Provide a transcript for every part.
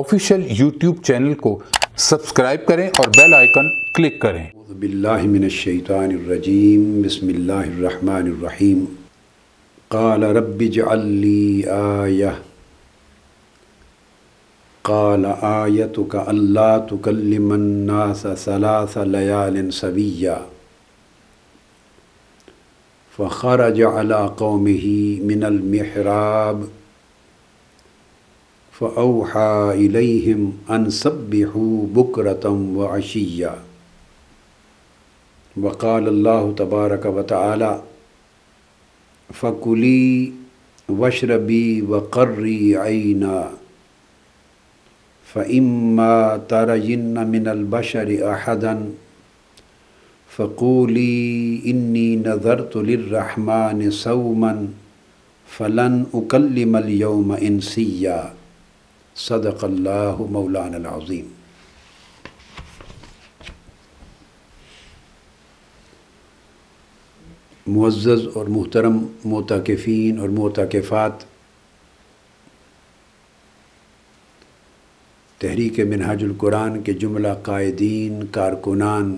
official YouTube channel को subscribe करें और बेल आइकन क्लिक करें बिल्लाशैतानरजीम बसमीम काल रब जल्ली आय काल आय तो का अल्लाह तो कल्लमन्नासलासलयालन सविया फ़खर जला कौम ही मिनल فأوحى إليهم أن سبحوا بكرة وعشيا وقال الله تبارك وتعالى فكلي واشربي وقري عينا فإما ترين من البشر أحدا فقولي إني نذرت للرحمن صوما فلن أكلم اليوم إنسيا सदक़ल्लाह मौलान अज़ीम मुआज़ और मोहतरम मोतकफ़ीन और मोतकफ़ात तहरीक मिनहाजुलकुरान के जुमला कायदीन कारकुनान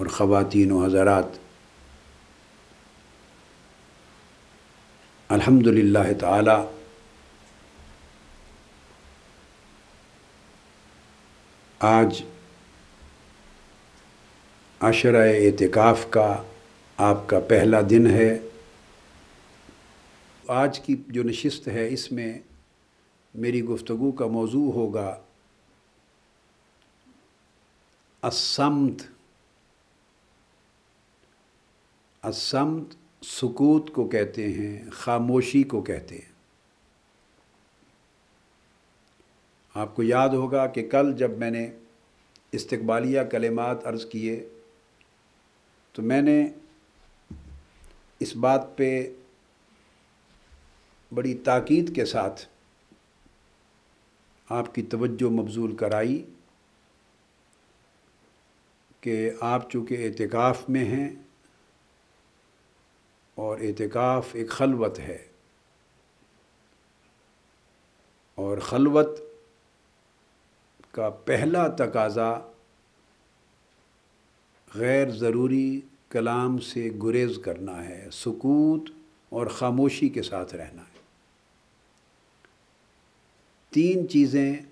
और ख़वातीन हज़रात अल्हम्दुलिल्लाह ताला आज आशरा एतिकाफ़ का आपका पहला दिन है आज की जो नशस्त है इसमें मेरी गुफ्तु का मौजू होगा असमत असमत सुकूत को कहते हैं खामोशी को कहते हैं आपको याद होगा कि कल जब मैंने इस्तबालिया कलेमात अर्ज़ किए तो मैंने इस बात पे बड़ी ताक़ीद के साथ आपकी तवज्जो मबजूल कराई कि आप चूँकि एहतिकाफ़ में हैं और एहतिकाफ एक खलवत है और खलवत का पहला तकाजा गैर ज़रूरी कलाम से गुरेज करना है सकूत और ख़ामोशी के साथ रहना है तीन चीज़ें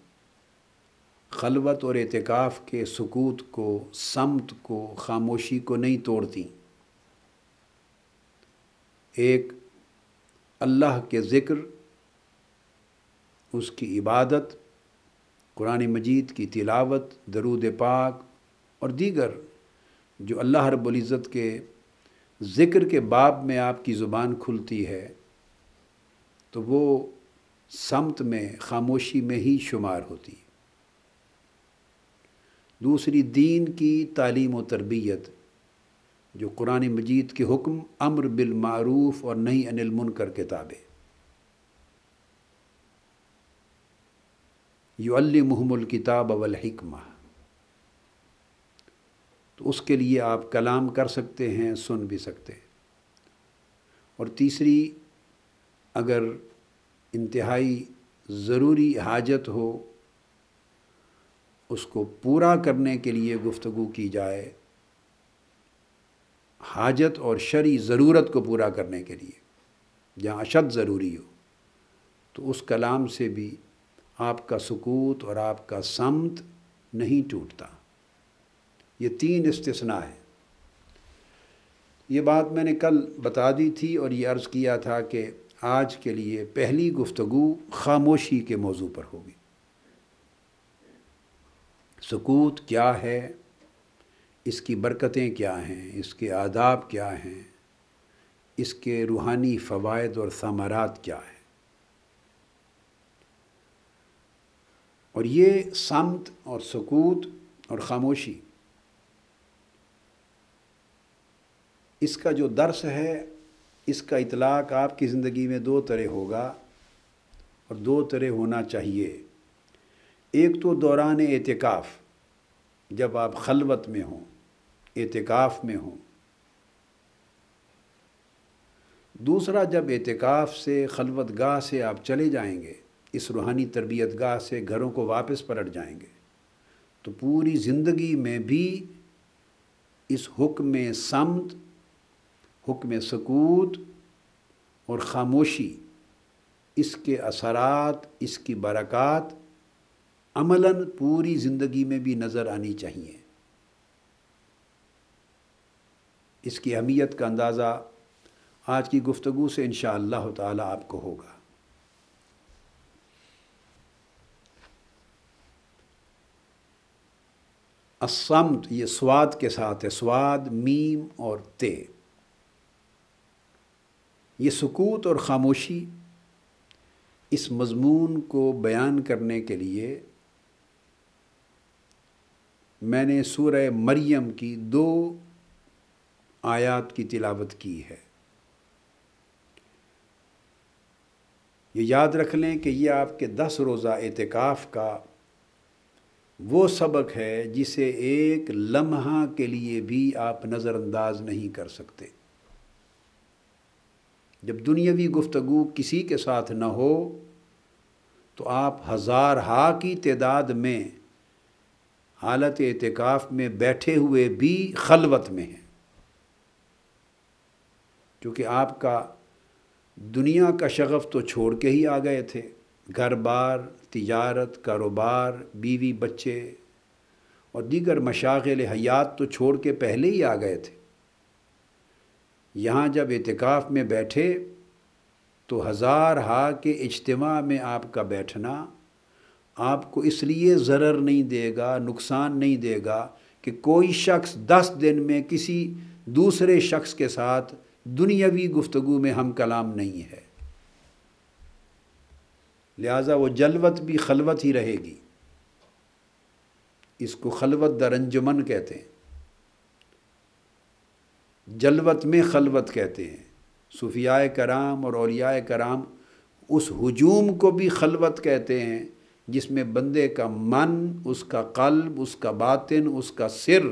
खलवत और एतकाफ़ के सकूत को समत को ख़ामोशी को नहीं तोड़ती एक अल्लाह के ज़िक्र उसकी इबादत कुरान मजीद की तिलावत दरूद पाक और दीगर जो अल्लाह रब्ज़त के ज़िक्र के बाब में आपकी ज़ुबान खुलती है तो वो समत में खामोशी में ही शुमार होती है दूसरी दीन की तालीम व तरबियत जो कुरान मजीद के हुक्म अम्र बिलमूफ़ और नहीं अनिल मुनकर किताबें किताब अवलहिकमा तो उसके लिए आप कलाम कर सकते हैं सुन भी सकते हैं और तीसरी अगर इंतहाई ज़रूरी हाजत हो उसको पूरा करने के लिए गुफ्तु की जाए हाजत और शरी ज़रूरत को पूरा करने के लिए जहाँ अशद ज़रूरी हो तो उस कलाम से भी आपका सुकूत और आपका समत नहीं टूटता ये तीन इस्तना है ये बात मैंने कल बता दी थी और ये अर्ज़ किया था कि आज के लिए पहली गुफ्तु खामोशी के मौजू पर होगी सकूत क्या है इसकी बरकतें क्या हैं इसके आदाब क्या हैं इसके रूहानी फ़वाद और समारात क्या हैं और ये समत और सकूत और ख़ामोशी इसका जो दर्स है इसका इतलाक़ आपकी ज़िंदगी में दो तरह होगा और दो तरह होना चाहिए एक तो दौरान एतिकाफ़ जब आप खलवत में हों एतिकाफ़ में हों दूसरा जब एतिकाफ़ से खलवत गाह से आप चले जाएंगे इस रूहानी तरबियत गाह से घरों को वापस पलट जाएंगे तो पूरी ज़िंदगी में भी इस हुक्म समत हुक्म सकूत और ख़ामोशी इसके असरात इसकी बरक़ात अमलन पूरी ज़िंदगी में भी नज़र आनी चाहिए इसकी अहमियत का अंदाज़ा आज की गुफ्तु से इन शाह आपको होगा असमत ये स्वाद के साथ है स्वाद मीम और ते ये सुकूत और ख़ामोशी इस मज़मून को बयान करने के लिए मैंने सूर मरियम की दो आयात की तिलावत की है ये याद रख लें कि ये आपके दस रोज़ा एतकाफ़ का वो सबक है जिसे एक लम्हा के लिए भी आप नज़रअंदाज नहीं कर सकते जब दुनियावी गुफ्तु किसी के साथ न हो तो आप हज़ार हा की तदाद में हालत एतकाफ़ में बैठे हुए भी खलवत में हैं क्योंकि आपका दुनिया का शगफ़ तो छोड़ के ही आ गए थे घर बार तजारत कारोबार बीवी बच्चे और दीगर मशागिल हयात तो छोड़ के पहले ही आ गए थे यहाँ जब एतकाफ़ में बैठे तो हज़ार हा के इज्तम में आपका बैठना आपको इसलिए ज़रर नहीं देगा नुकसान नहीं देगा कि कोई शख्स दस दिन में किसी दूसरे शख्स के साथ दुनियावी गुफ्तु में हम कलाम नहीं है लिहाजा वो जलवत भी खलवत ही रहेगी इसको खलवत दरंजमन कहते हैं जलवत में खलवत कहते हैं सूफिया कराम और अलिया कराम उस हजूम को भी खलवत कहते हैं जिसमें बंदे का मन उसका कल्ब उसका बातिन उसका सिर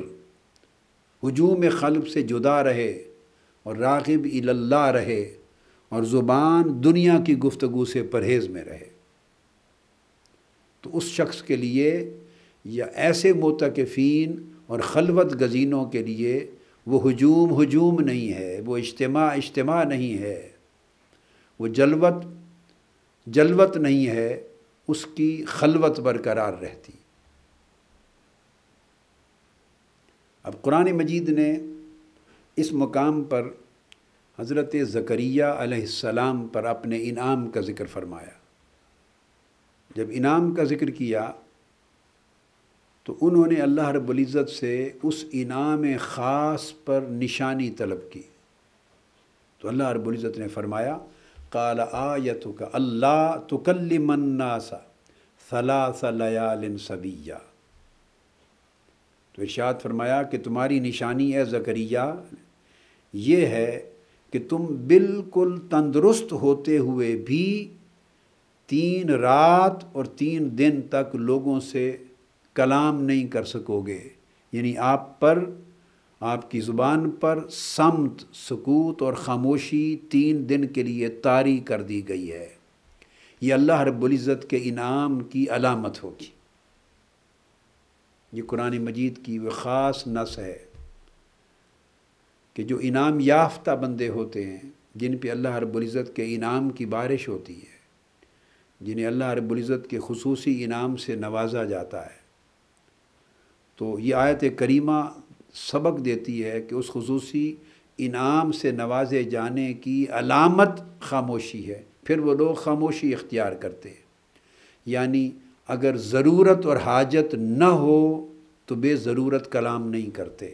हजूम खलब से जुदा रहे और रागिब इल्ला रहे और ज़ुबान दुनिया की गुफ्तगु से परहेज़ में रहे तो उस शख्स के लिए या ऐसे मोतकफ़ीन और खलवत गजीनों के लिए वो हजूम हजूम नहीं है वो इज्तम इज्तम नहीं है वो जलवत जलवत नहीं है उसकी खलवत बरकरार रहती अब कुरान मजीद ने इस मुकाम पर हज़रत ज़करिया सलाम पर अपने इनाम का ज़िक्र फरमाया जब इनाम का ज़िक्र किया तो उन्होंने अल्लाह रबुल्ज़त से उस इनाम ख़ास पर निशानी तलब की तो अल्लाह रबुल्ज़त ने फरमाया काल आयत का अल्लाह तो कल मन्नासा सलयालिन सबिया तो इर्शाद फरमाया कि तुम्हारी निशानी है ज़करिया ये है कि तुम बिल्कुल तंदुरुस्त होते हुए भी तीन रात और तीन दिन तक लोगों से कलाम नहीं कर सकोगे यानी आप पर आपकी ज़ुबान पर समत सकूत और ख़ामोशी तीन दिन के लिए तारी कर दी गई है ये अल्लाह रबुल्ज़त के इनाम की अलामत होगी ये कुरान मजीद की वह ख़ास नस है कि जो इनाम याफ्ता बंदे होते हैं जिन पे अल्लाह रबुल्ज़त के इनाम की बारिश होती है जिन्हें अल्लाह रबुल्ज़त के खसूसी इनाम से नवाजा जाता है तो ये आयत करीमा सबक देती है कि उस खसूस इनाम से नवाजे जाने की अलामत खामोशी है फिर वो लोग खामोशी इख्तियार करते हैं यानी अगर ज़रूरत और हाजत न हो तो बेज़रूरत कलाम नहीं करते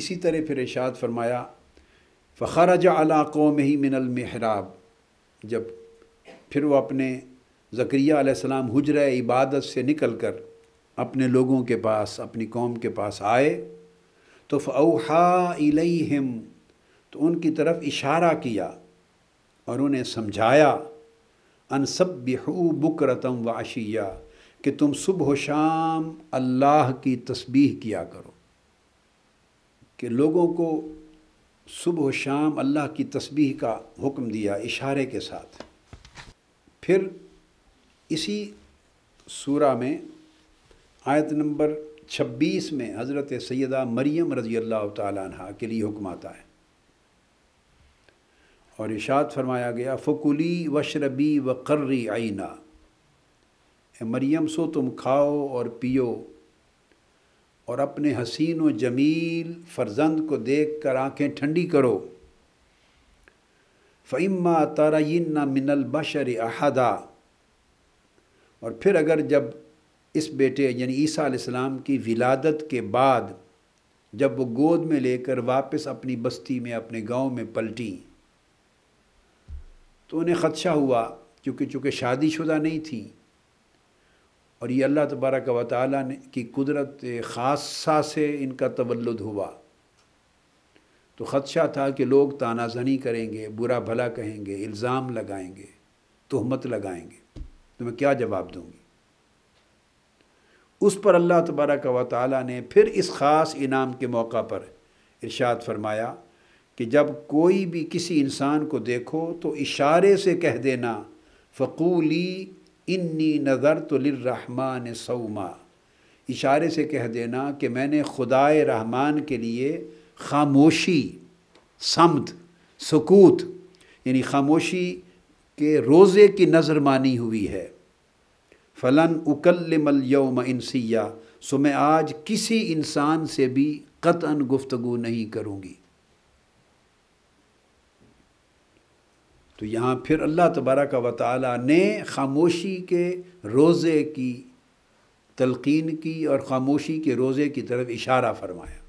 इसी तरह फिर इशाद फरमाया फ़खरज अला में ही मिनल महराब जब फिर वो अपने ज़क्रिया सलाम हजर इबादत से निकल कर अपने लोगों के पास अपनी कौम के पास आए तो फ़ौहा तो उनकी तरफ इशारा किया और उन्हें समझाया अनसब बिहू बकरतम व आशिया कि तुम सुबह शाम अल्लाह की तस्बीह किया करो कि लोगों को सुबह शाम अल्लाह की तस्बीह का हुक्म दिया इशारे के साथ फिर इसी सूरा में आयत नंबर 26 में हज़रत सैदा मरियम रज़ी अल्लाह तह के लिए हुक्म आता है और इशात फरमाया गया फ़कुली वशरबी व कर्री आईना मरियम सो तुम खाओ और पियो और अपने हसीन व जमील फर्जंद को देख कर आँखें ठंडी करो फ़ैम्मा तारायन्ना मिनल बशर अहदा और फिर अगर जब इस बेटे यानी ईसा इस्लाम की विलादत के बाद जब वो गोद में लेकर वापस अपनी बस्ती में अपने गांव में पलटी तो उन्हें ख़दशा हुआ क्योंकि चूँकि शादीशुदा नहीं थी और ये अल्लाह तबारक व ताली की कुदरत खासा से इनका तवल्लुद हुआ तो ख़दशा था कि लोग तानाजनी करेंगे बुरा भला कहेंगे इल्ज़ाम लगाएंगे तहमत लगाएंगे तो मैं क्या जवाब दूँगी उस पर अल्लाह तबारक व ताली ने फिर इस ख़ास इनाम के मौका पर इरशाद फरमाया कि जब कोई भी किसी इंसान को देखो तो इशारे से कह देना फ़कूली इन्नी नज़र तो लरहमान सऊमा इशारे से कह देना कि मैंने खुदाए रहमान के लिए खामोशी समत सकूत यानी खामोशी के रोज़े की नज़र मानी हुई है फ़लन उकलमल यौम इंसिया सो मैं आज किसी इंसान से भी कतन गुफ्तु नहीं करूँगी तो यहाँ फिर अल्लाह तबारक व ताली ने खामोशी के रोज़े की तलकिन की और ख़ामोशी के रोज़े की तरफ इशारा फरमाया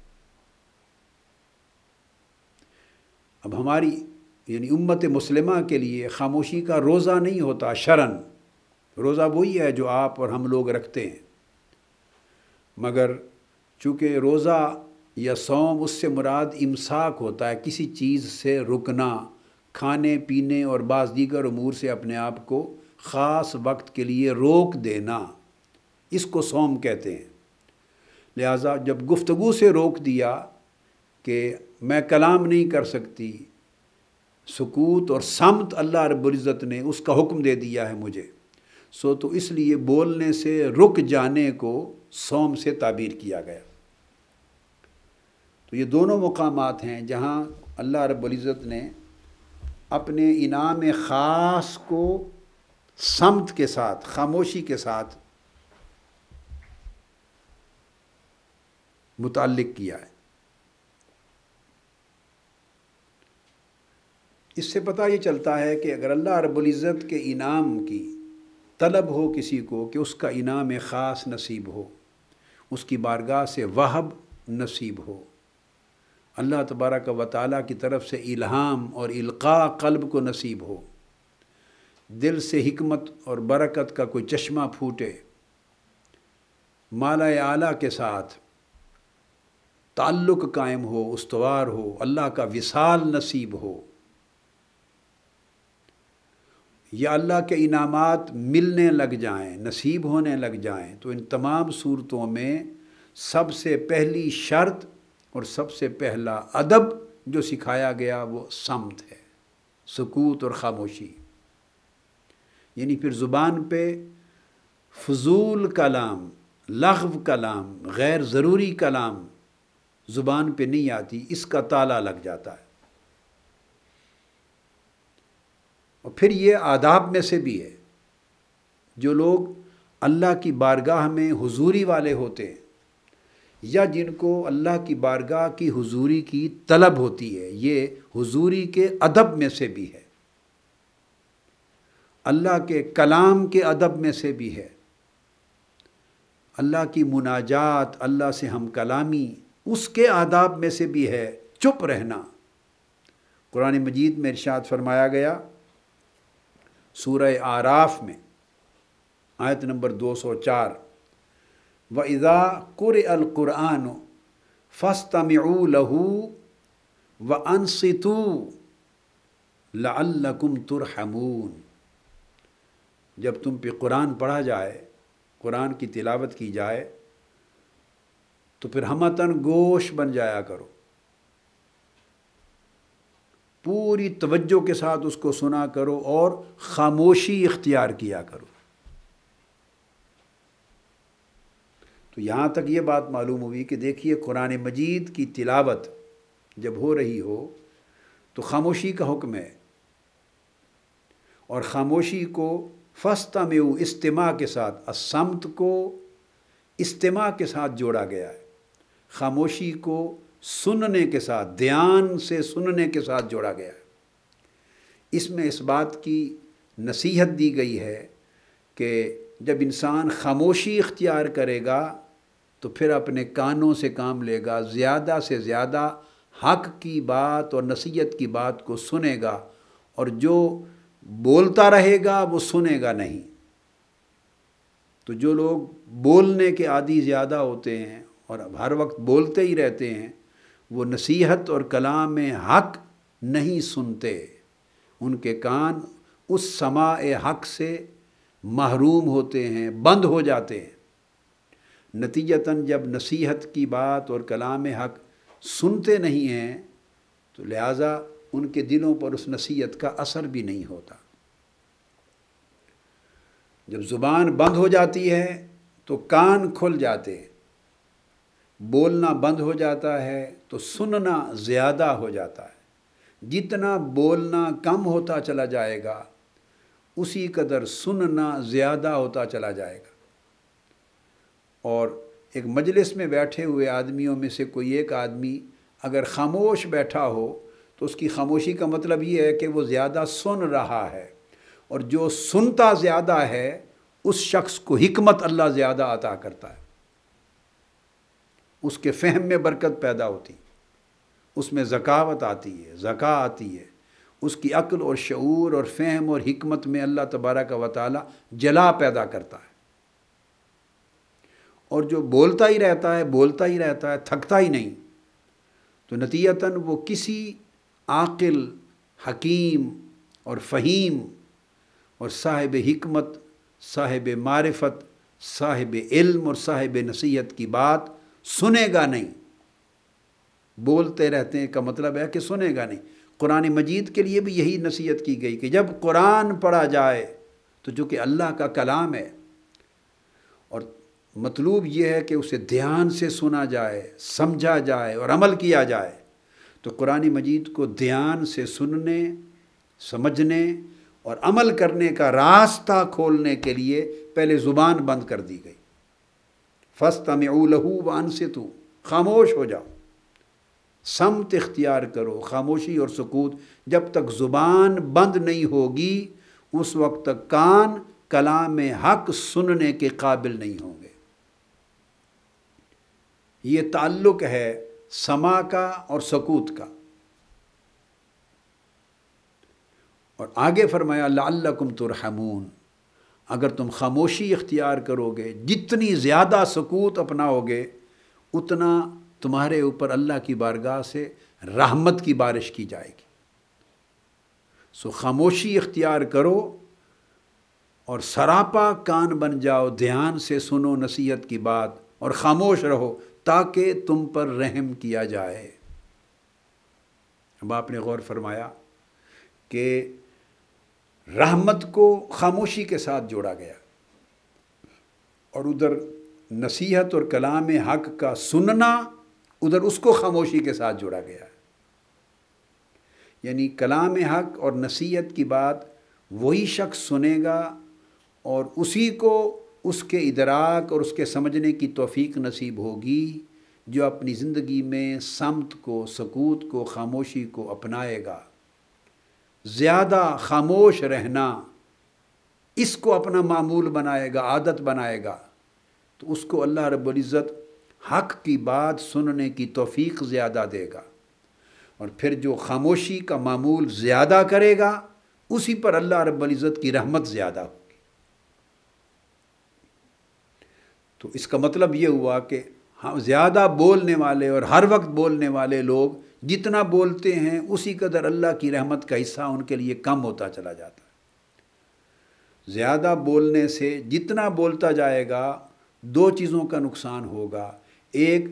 अब हमारी यानी उम्मत मुसलमा के लिए खामोशी का रोज़ा नहीं होता शरण रोज़ा वही है जो आप और हम लोग रखते हैं मगर चूँकि रोज़ा या सोम उससे मुराद इमसाक होता है किसी चीज़ से रुकना खाने पीने और बास दीगर अमूर से अपने आप को ख़ास वक्त के लिए रोक देना इसको सोम कहते हैं लिहाजा जब गुफ्तु से रोक दिया कि मैं कलाम नहीं कर सकती सकूत और समत अल्लाह रबुल्ज़त ने उसका हुक्म दे दिया है मुझे सो तो इसलिए बोलने से रुक जाने को सोम से ताबीर किया गया तो ये दोनों मकाम हैं जहाँ अल्लाह रबुल्ज़त ने अपने इनाम ख़ास को समत के साथ खामोशी के साथ मुतल किया है इससे पता ये चलता है कि अगर अल्लाह रबुल्ज़त के इनाम की तलब हो किसी को कि उसका इनाम ख़ास नसीब हो उसकी बारगाह से वहब नसीब हो अल्लाह तबारक व ताल की तरफ से इल्हाम और इल्का कल्ब को नसीब हो दिल से हमत और बरकत का कोई चश्मा फूटे माला आला के साथ ताल्लुक़ कायम हो उसवार हो अल्लाह का विसाल नसीब हो या अल्लाह के इनामात मिलने लग जाएं नसीब होने लग जाएं तो इन तमाम सूरतों में सबसे पहली शर्त और सबसे पहला अदब जो सिखाया गया वो समत है सकूत और ख़ामोशी यानी फिर ज़ुबान पे फजूल कलाम लघव कलाम गैर ज़रूरी कलाम ज़ुबान पे नहीं आती इसका ताला लग जाता है और फिर ये आदाब में से भी है जो लोग अल्लाह की बारगाह में हुजूरी वाले होते हैं या जिनको अल्लाह की बारगाह की हुजूरी की तलब होती है ये हुजूरी के अदब में से भी है अल्लाह के कलाम के अदब में से भी है अल्लाह की मुनाजात अल्लाह से हम कलामी उसके आदाब में से भी है चुप रहना कुरान मजीद में इर्शाद फरमाया गया सूर आराफ में आयत नंबर 204 व इज़ा कुर अलकुरान फ़स्तमऊ लहू व अनसितु लकुम तुरहमून जब तुम पे कुरान पढ़ा जाए कुरान की तिलावत की जाए तो फिर हमतन गोश बन जाया करो पूरी तवज्जो के साथ उसको सुना करो और ख़ामोशी इख्तियार किया करो तो यहाँ तक ये बात मालूम हुई कि देखिए कुरान मजीद की तिलावत जब हो रही हो तो खामोशी का हुक्म है और ख़ामोशी को फस्ता में इस्तेमा के साथ असमत को इस्तेमा के साथ जोड़ा गया है खामोशी को सुनने के साथ ध्यान से सुनने के साथ जोड़ा गया है इसमें इस बात की नसीहत दी गई है कि जब इंसान खामोशी इख्तियार करेगा तो फिर अपने कानों से काम लेगा ज़्यादा से ज़्यादा हक की बात और नसीहत की बात को सुनेगा और जो बोलता रहेगा वो सुनेगा नहीं तो जो लोग बोलने के आदि ज़्यादा होते हैं और अब हर वक्त बोलते ही रहते हैं वो नसीहत और कलाम में हक नहीं सुनते उनके कान उस समा हक से महरूम होते हैं बंद हो जाते हैं नतीजतन जब नसीहत की बात और कलाम हक सुनते नहीं हैं तो लिहाजा उनके दिलों पर उस नसीहत का असर भी नहीं होता जब ज़ुबान बंद हो जाती है तो कान खुल जाते हैं बोलना बंद हो जाता है तो सुनना ज़्यादा हो जाता है जितना बोलना कम होता चला जाएगा उसी कदर सुनना ज़्यादा होता चला जाएगा और एक मजलिस में बैठे हुए आदमियों में से कोई एक आदमी अगर खामोश बैठा हो तो उसकी खामोशी का मतलब ये है कि वो ज़्यादा सुन रहा है और जो सुनता ज़्यादा है उस शख्स को हमत अल्लाह ज़्यादा अता करता है उसके फहम में बरकत पैदा होती उसमें ज़कावत आती है ज़क़ा आती है उसकी अक्ल और शूर और फहम और हमत में अल्लाह तबारा का वाल जला पैदा करता है और जो बोलता ही रहता है बोलता ही रहता है थकता ही नहीं तो नतीयता वो किसी आकिल हकीम और फ़हीम और साहिब हमत साहिब मारफत साहिब इल्म और साहिब नसीहत की बात सुनेगा नहीं बोलते रहते हैं का मतलब है कि सुनेगा नहीं कुरान मजीद के लिए भी यही नसीहत की गई कि जब कुरान पढ़ा जाए तो जो कि अल्लाह का कलाम है और मतलूब यह है कि उसे ध्यान से सुना जाए समझा जाए और अमल किया जाए तो कुरान मजीद को ध्यान से सुनने समझने और अमल करने का रास्ता खोलने के लिए पहले ज़ुबान बंद कर दी गई फस्त ऊ लहू वन से तू खामोश हो जाओ समत इख्तियार करो खामोशी और सकूत जब तक ज़ुबान बंद नहीं होगी उस वक्त तक कान कलाम हक सुनने के काबिल नहीं होंगे ये ताल्लुक़ है समा का और सकूत का और आगे फरमाया लाकुम तुरहमून अगर तुम खामोशी इख्तियार करोगे जितनी ज़्यादा सकूत अपनाओगे उतना तुम्हारे ऊपर अल्लाह की बारगाह से रहमत की बारिश की जाएगी सो खामोशी इख्तियार करो और सरापा कान बन जाओ ध्यान से सुनो नसीहत की बात और खामोश रहो ताकि तुम पर रहम किया जाए अब आपने गौर फरमाया कि रहमत को खामोशी के साथ जोड़ा गया और उधर नसीहत और कलाम हक का सुनना उधर उसको खामोशी के साथ जोड़ा गया है यानी कलाम हक और नसीहत की बात वही शख्स सुनेगा और उसी को उसके इदराक और उसके समझने की तोफ़ी नसीब होगी जो अपनी ज़िंदगी में समत को सकूत को खामोशी को अपनाएगा ज़्यादा खामोश रहना इसको अपना मामूल बनाएगा आदत बनाएगा तो उसको अल्लाह रब्ज़त हक की बात सुनने की तोफ़ीक ज़्यादा देगा और फिर जो खामोशी का मामूल ज़्यादा करेगा उसी पर अल्लाह रब्ज़त की रहमत ज़्यादा होगी तो इसका मतलब ये हुआ कि हाँ ज़्यादा बोलने वाले और हर वक्त बोलने वाले लोग जितना बोलते हैं उसी कदर अल्लाह की रहमत का हिस्सा उनके लिए कम होता चला जाता है ज़्यादा बोलने से जितना बोलता जाएगा दो चीज़ों का नुकसान होगा एक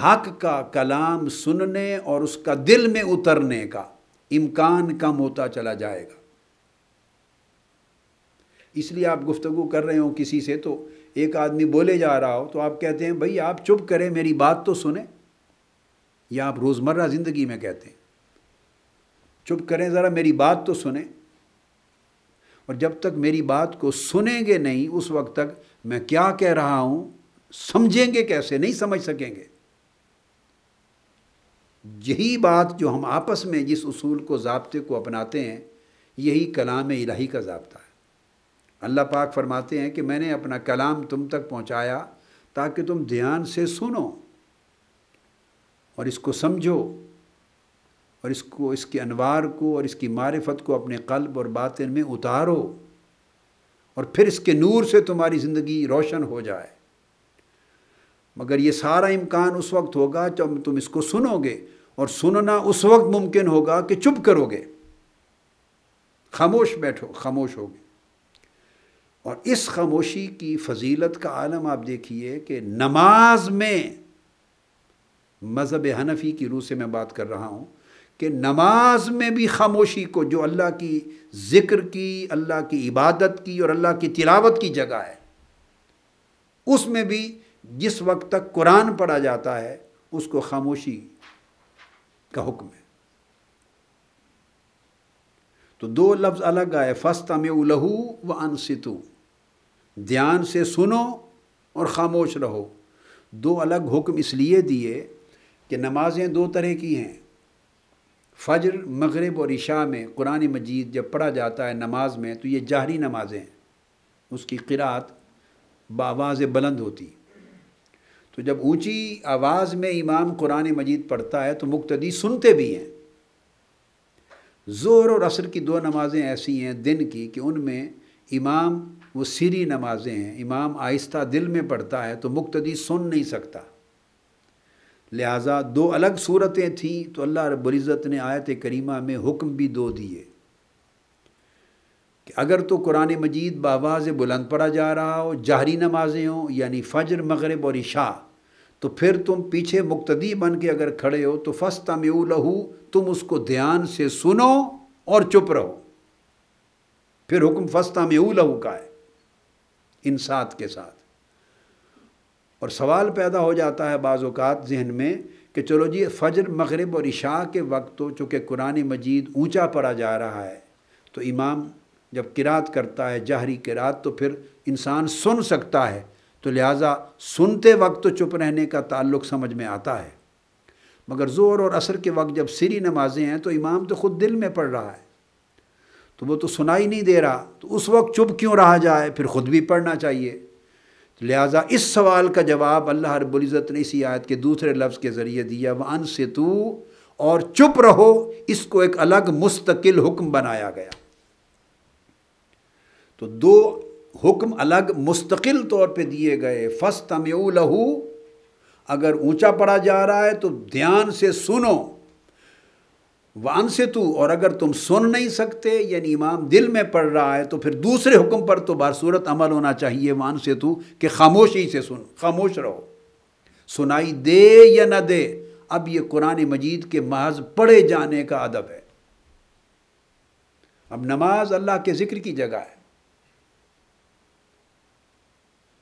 हक का कलाम सुनने और उसका दिल में उतरने का इम्कान कम होता चला जाएगा इसलिए आप गुफ्तगु कर रहे हो किसी से तो एक आदमी बोले जा रहा हो तो आप कहते हैं भाई आप चुप करें मेरी बात तो सुने या आप रोज़मर्रा ज़िंदगी में कहते हैं चुप करें ज़रा मेरी बात तो सुने और जब तक मेरी बात को सुनेंगे नहीं उस वक्त तक मैं क्या कह रहा हूँ समझेंगे कैसे नहीं समझ सकेंगे यही बात जो हम आपस में जिस उसूल को जबते को अपनाते हैं यही कलाम इलाही का जबता है अल्लाह पाक फरमाते हैं कि मैंने अपना कलाम तुम तक पहुँचाया ताकि तुम ध्यान से सुनो और इसको समझो और इसको इसके अनवार को और इसकी मारफत को अपने कल्ब और बातिन में उतारो और फिर इसके नूर से तुम्हारी ज़िंदगी रोशन हो जाए मगर ये सारा इम्कान उस वक्त होगा जब तुम इसको सुनोगे और सुनना उस वक्त मुमकिन होगा कि चुप करोगे खामोश बैठो खामोश होगे और इस खामोशी की फजीलत का आलम आप देखिए कि नमाज में मज़हब हनफी की रूह से मैं बात कर रहा हूँ कि नमाज में भी खामोशी को जो अल्लाह की ज़िक्र की अल्लाह की इबादत की और अल्लाह की तिलावत की जगह है उसमें भी जिस वक्त तक कुरान पढ़ा जाता है उसको खामोशी का हुक्म है तो दो लफ्ज़ अलग आए फस्ता में उलहू व अनसितु ध्यान से सुनो और ख़ामोश रहो दो अलग हुक्म इसलिए दिए कि नमाजें दो तरह की हैं फजर मगरब और इशा में कुरान मजीद जब पढ़ा जाता है नमाज में तो ये जाहरी नमाजें उसकी किरात बावाज़ बुलंद होती तो जब ऊंची आवाज़ में इमाम कुरान मजीद पढ़ता है तो मुक्तदी सुनते भी हैं जोहर और असर की दो नमाज़ें ऐसी हैं दिन की कि उनमें इमाम वो सीरी नमाज़ें हैं इमाम आहिस्ता दिल में पढ़ता है तो मुक्तदी सुन नहीं सकता लिहाजा दो अलग सूरतें थीं तो अल्लाह रब्ज़त ने आयत करीमा में हुक्म भी दो दिए कि अगर तो कुरान मजीद बावाज बुलंद पड़ा जा रहा हो जहरी नमाजें हों यानी फजर मगरब और इशा तो फिर तुम पीछे मुक्तदी बन के अगर खड़े हो तो फस मेऊ लहू तुम उसको ध्यान से सुनो और चुप रहो फिर हुक्म फस मेऊ लहू का है इन साथ के साथ और सवाल पैदा हो जाता है बाज़ात जहन में कि चलो जी फजर मगरब और इशा के वक्त तो चूँकि कुरान मजीद ऊँचा पड़ा जा रहा है तो इमाम जब किरात करता है जहरी किरात तो फिर इंसान सुन सकता है तो लिहाजा सुनते वक्त तो चुप रहने का ताल्लुक समझ में आता है मगर ज़ोर और असर के वक्त जब सिरी नमाजें हैं तो इमाम तो ख़ुद दिल में पढ़ रहा है तो वो तो सुनाई नहीं दे रहा तो उस वक्त चुप क्यों रहा जाए फिर ख़ुद भी पढ़ना चाहिए तो लिहाजा इस सवाल का जवाब अल्लाह रबुल्ज़त ने इसी आयत के दूसरे लफ्ज़ के ज़रिए दिया वन से तू और चुप रहो इसको एक अलग मुस्तकिल हुक्म बनाया गया तो दो हुक्म अलग मुस्तकिल तौर पे दिए गए फस्त तम्यू लहू अगर ऊंचा पड़ा जा रहा है तो ध्यान से सुनो वान से तू और अगर तुम सुन नहीं सकते यानी इमाम दिल में पढ़ रहा है तो फिर दूसरे हुक्म पर तो बारसूरत अमल होना चाहिए वान से तू कि खामोशी से सुन खामोश रहो सुनाई दे या ना दे अब ये कुरान मजीद के महज पढ़े जाने का अदब है अब नमाज अल्लाह के ज़िक्र की जगह है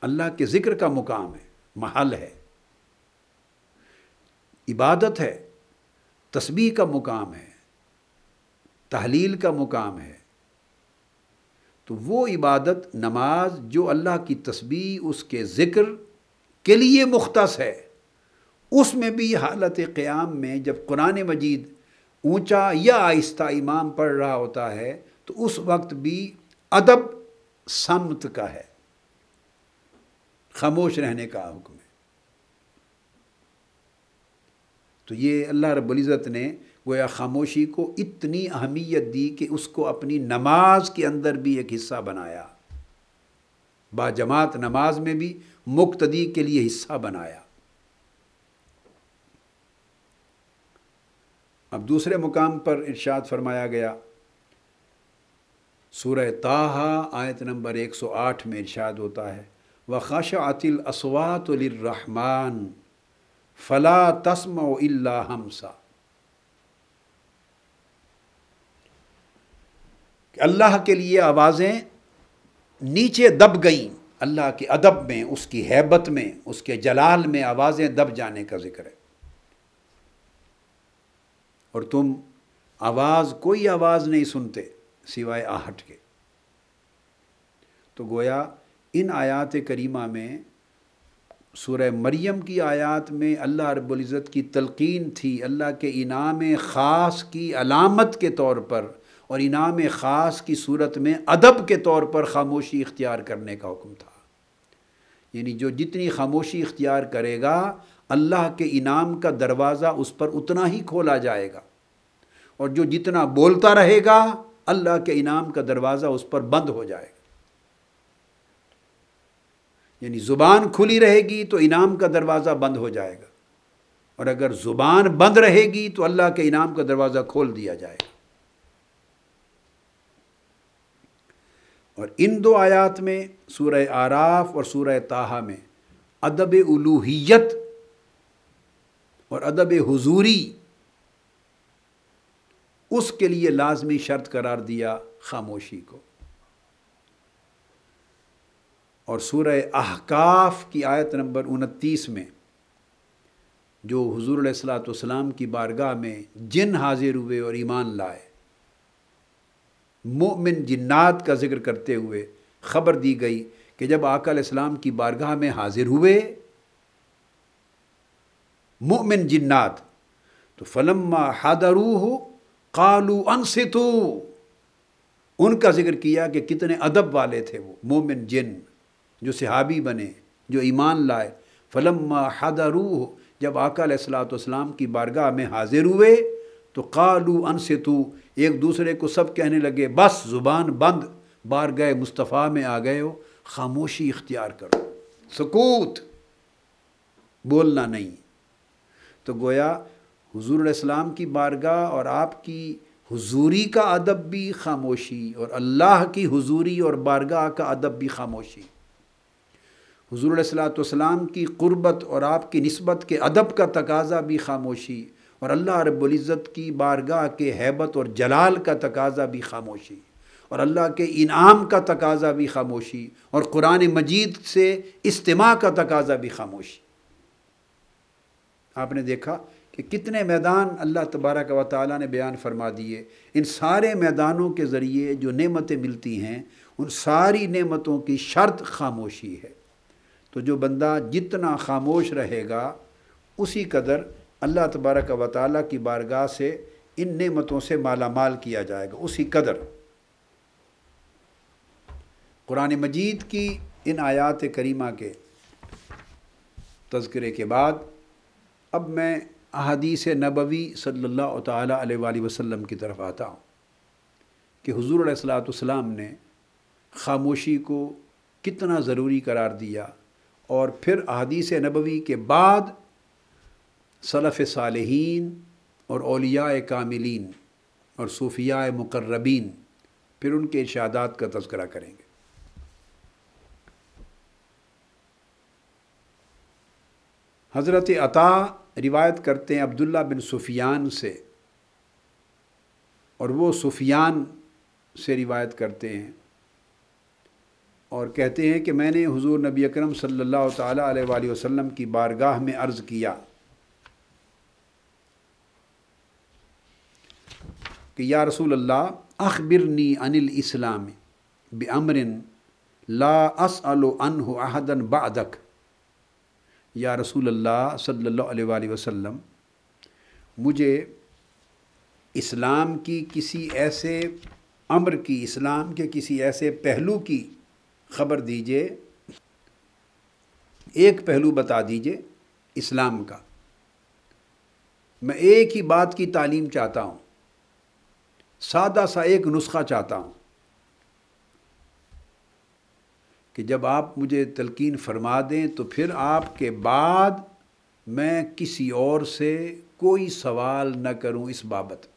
अल्लाह के ज़िक्र का मुकाम है महल है इबादत है तस्बी का मुकाम है तहलील का मुकाम है तो वो इबादत नमाज जो अल्लाह की तस्बी उसके ज़िक्र के लिए मुख्त है उसमें भी हालत क़्याम में जब कुरान मजीद ऊंचा या आहिस्ता इमाम पढ़ रहा होता है तो उस वक्त भी अदब समत का है खामोश रहने का हुक्म है तो ये अल्लाह रबुल्ज़त ने गोया खामोशी को इतनी अहमियत दी कि उसको अपनी नमाज के अंदर भी एक हिस्सा बनाया बाजमात नमाज में भी मुक्तदी के लिए हिस्सा बनाया अब दूसरे मुकाम पर इर्शाद फरमाया गया सूरह ताहा आयत नंबर 108 में इर्शाद होता है वश आतिल असवातरहमान फ़ला तस्म इल्ला हमसा अल्लाह के लिए आवाज़ें नीचे दब गईं अल्लाह के अदब में उसकी हैबत में उसके जलाल में आवाज़ें दब जाने का ज़िक्र है और तुम आवाज़ कोई आवाज़ नहीं सुनते सिवाय आहट के तो गोया इन आयात करीमा में सूर मरियम की आयात में अल्लाह रबुल्ज़त की तलकिन थी अल्लाह के इनाम ख़ास की अलामत के तौर पर और इनाम ख़ास की सूरत में अदब के तौर पर खामोशी इख्तियार करने का हुक्म था यानी जो जितनी खामोशी इख्तियार करेगा अल्लाह के इनाम का दरवाज़ा उस पर उतना ही खोला जाएगा और जो जितना बोलता रहेगा अल्लाह के इनाम का दरवाज़ा उस पर बंद हो जाएगा यानी ज़ुबान खुली रहेगी तो इनाम का दरवाज़ा बंद हो जाएगा और अगर ज़ुबान बंद रहेगी तो अल्लाह के इनाम का दरवाज़ा खोल दिया जाएगा और इन दो आयात में सूरह आराफ और सूरह ताहा में अदब उलूहियत और अदब हुजूरी उसके लिए लाजमी शर्त करार दिया खामोशी को और सूरह अहकाफ़ की आयत नंबर उनतीस में जो हजूर सलाम की बारगाह में जिन हाजिर हुए और ईमान लाए मोमिन जिन्नात का जिक्र करते हुए ख़बर दी गई कि जब आकाम की बारगाह में हाजिर हुए मोमिन जिन्नात तो फलम्मा हादरू हो कालू अनसितु उनका जिक्र किया कि कितने अदब वाले थे वो मोमिन जिन जो सिहाबी बने जो ईमान लाए फ़लम हदरूह जब आकाम की बारगाह में हाजिर हुए तो कालू अन से तू एक दूसरे को सब कहने लगे बस ज़ुबान बंद बार गए मुस्तफ़ा में आ गए हो खामोशी इख्तियार करो सकूत बोलना नहीं तो गोया हजूर इस्लाम की बारगाह और आपकी हुजूरी का अदब भी खामोशी और अल्लाह की हुजूरी और बारगाह का अदब भी खामोशी हजूर सलाम की कुर्बत और आपकी नस्बत के अदब का तकाजा भी खामोशी और अल्लाह रबुल्ज़त की बारगाह के हैबत और जलाल का तकाजा भी खामोशी और अल्लाह के इनाम का तकाजा भी खामोशी और कुरान मजीद से इज्तिमा का तकाजा भी खामोशी आपने देखा कि कितने मैदान अल्लाह तबारक व ताली ने बयान फरमा दिए इन सारे मैदानों के ज़रिए जो नमतें मिलती हैं उन सारी नमतों की शर्त खामोशी है तो जो बंदा जितना खामोश रहेगा उसी कदर अल्लाह तबारक व ताली की बारगाह से इन नेमतों से माला माल किया जाएगा उसी कदर कुरान मजीद की इन आयात करीमा के तस्करे के बाद अब मैं अदीस नबवी सल्ला तैहि वसम की तरफ आता हूँ कि हजूर सलाम ने खामोशी को कितना ज़रूरी करार दिया और फिर अदीस नबवी के बाद सलफ़ सालहीन और अलिया कामिलीन और सूफिया मुकर्रबीन फिर उनके इशादात का तस्करा करेंगे हज़रत अता रिवायत करते हैं अब्दुल्ला बिन सुफियान से और वो सुफियान से रिवायत करते हैं और कहते हैं कि मैंने हुजूर नबी अकरम सल्लल्लाहु अलैहि वसल्लम की बारगाह में अर्ज़ किया कि या रसूल अल्लाह अखबिरनी अनिल इस्लाम बमरिन ला असल अनहदन बदक या रसूल अल्लाह सल्लल्लाहु अलैहि वसल्लम मुझे इस्लाम की किसी ऐसे अम्र की इस्लाम के किसी ऐसे पहलू की ख़बर दीजिए एक पहलू बता दीजिए इस्लाम का मैं एक ही बात की तालीम चाहता हूँ सादा सा एक नुस्खा चाहता हूँ कि जब आप मुझे तलकिन फरमा दें तो फिर आपके बाद मैं किसी और से कोई सवाल न करूं इस बाबत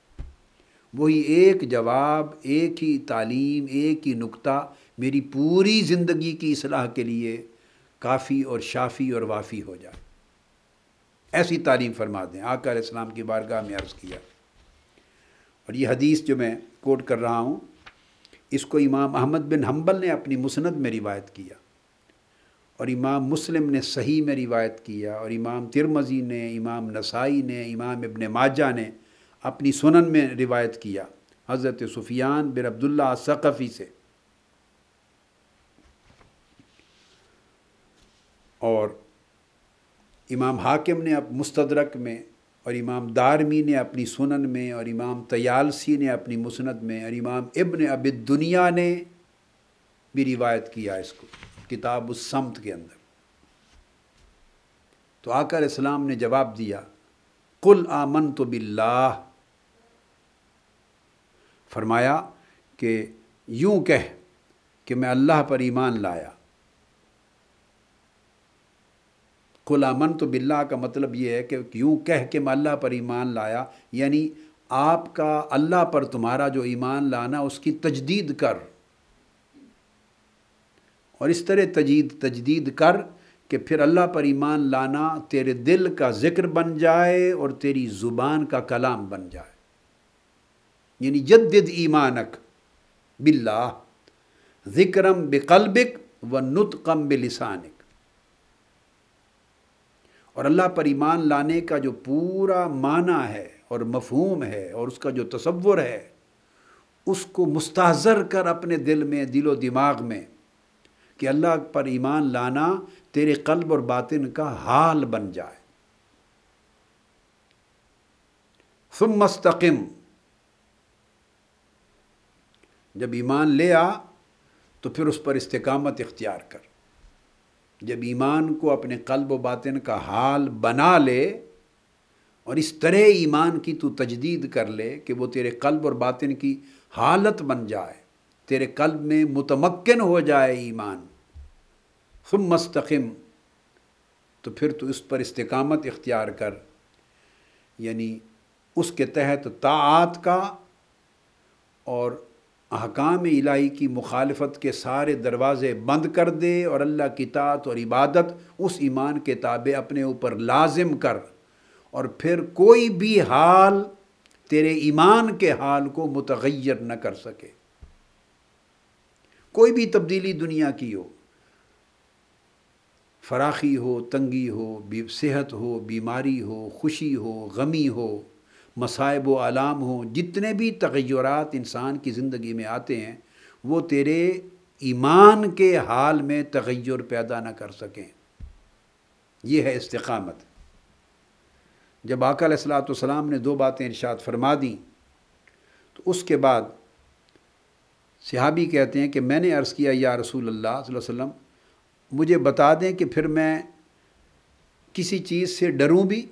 वही एक जवाब एक ही तालीम एक ही नुक्ता मेरी पूरी ज़िंदगी की इसलाह के लिए काफ़ी और शाफ़ी और वाफ़ी हो जाए ऐसी तालीम फरमा दें आकर इस्लाम की बारगाह में अर्ज़ किया और ये हदीस जो मैं कोट कर रहा हूँ इसको इमाम अहमद बिन हम्बल ने अपनी मुसनद में रिवायत किया और इमाम मुस्लिम ने सही में रिवायत किया और इमाम तिरमजी ने इमाम नसाई ने इमाम इबन माजा ने अपनी सुनन में रिवायत किया हज़रत सुफियान बिन अब्दुल्ला सकफ़ी से और इमाम हाकिम ने अब मुस्तदरक में और इमाम दारमी ने अपनी सुनन में और इमाम तयालसी ने अपनी मुसनद में और इमाम इबन अब दुनिया ने भी रिवायत किया इसको किताब उस समत के अंदर तो आकर इस्लाम ने जवाब दिया कुल आमन तो बिल्ला फरमाया कि यूँ कह कि मैं अल्लाह पर ईमान लाया खुलामन तो बिल्ला का मतलब ये है कि यूँ कह के मैं अल्लाह पर ईमान लाया यानी आपका अल्लाह पर तुम्हारा जो ईमान लाना उसकी तजदीद कर और इस तरह तजीद तजदीद कर कि फिर अल्लाह पर ईमान लाना तेरे दिल का ज़िक्र बन जाए और तेरी ज़ुबान का कलाम बन जाए यानी जद्द ईमानक बिल्ला ज़िक्रम बिकल्बिक व नुतकम बिलसानिक और अल्लाह पर ईमान लाने का जो पूरा माना है और मफहूम है और उसका जो तस्वुर है उसको मुस्तर कर अपने दिल में दिलो दिमाग में कि अल्लाह पर ईमान लाना तेरे कल्ब और बातिन का हाल बन जाए सुम मस्तकम जब ईमान ले आ तो फिर उस पर इस्तकामत इख्तियार कर जब ईमान को अपने कल्ब बातिन का हाल बना ले और इस तरह ईमान की तू तजदीद कर ले कि वो तेरे कल्ब और बातिन की हालत बन जाए तेरे कल्ब में मुतमक्न हो जाए ईमान खुम मस्तकम तो फिर तू इस पर इस्तकामत इख्तियार कर यानी उसके तहत तात का और अहकाम इलाही की मुखालफत के सारे दरवाज़े बंद कर दे और अल्लाह की तात और इबादत उस ईमान के ताबे अपने ऊपर लाजिम कर और फिर कोई भी हाल तेरे ईमान के हाल को मतगैर न कर सके कोई भी तब्दीली दुनिया की हो फराखी हो तंगी हो सेहत हो बीमारी हो खुशी हो गमी हो मसायब व आलाम हों जितने भी तगैरत इंसान की ज़िंदगी में आते हैं वो तेरे ईमान के हाल में तगैर पैदा ना कर सकें यह है इस्तकामत जब आकल ने दो बातें इर्शाद फरमा दी तो उसके बाद सिहाबी कहते हैं कि मैंने अर्ज़ किया या रसूल अल्लाह वसम मुझे बता दें कि फिर मैं किसी चीज़ से डरूँ भी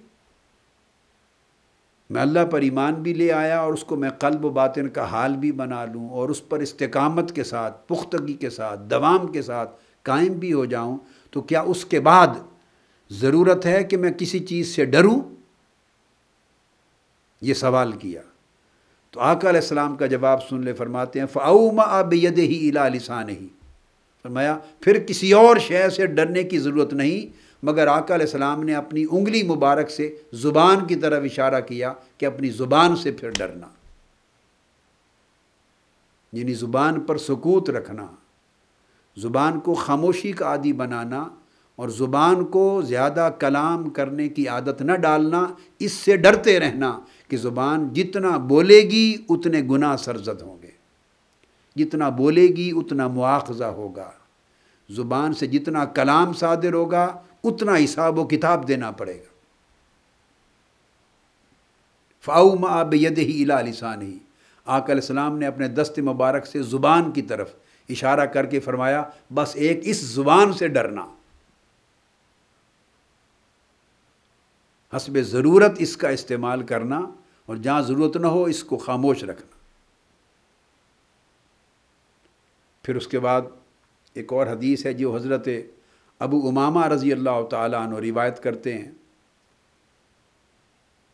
मैं अल्लाह पर ईमान भी ले आया और उसको मैं कल्ब बातिन का हाल भी बना लूँ और उस पर इस्तकामत के साथ पुख्तगी के साथ दवाम के साथ कायम भी हो जाऊँ तो क्या उसके बाद ज़रूरत है कि मैं किसी चीज़ से डरूँ ये सवाल किया तो आकाम का जवाब सुन ले फरमाते हैं फ़ाऊमा अब यद ही इलासान ही फरमाया फिर किसी और शय से डरने की ज़रूरत नहीं मगर आका सलाम ने अपनी उंगली मुबारक से ज़ुबान की तरफ इशारा किया कि अपनी ज़ुबान से फिर डरना यानी ज़ुबान पर सकूत रखना ज़ुबान को खामोशी का आदि बनाना और ज़ुबान को ज़्यादा कलाम करने की आदत न डालना इससे डरते रहना कि ज़ुबान जितना बोलेगी उतने गुना सरजद होंगे जितना बोलेगी उतना मुआवजा होगा ज़ुबान से जितना कलाम सादिर होगा उतना हिसाब व किताब देना पड़ेगा फ़ाऊ माब यद ही इला लिसान ही आकल इस्लाम ने अपने दस्त मुबारक से ज़ुबान की तरफ इशारा करके फरमाया बस एक इस ज़ुबान से डरना हसब ज़रूरत इसका इस्तेमाल करना और जहाँ ज़रूरत ना हो इसको खामोश रखना फिर उसके बाद एक और हदीस है जो हज़रत अबू उमामा रज़ी अल्लाह तु रिवायत करते हैं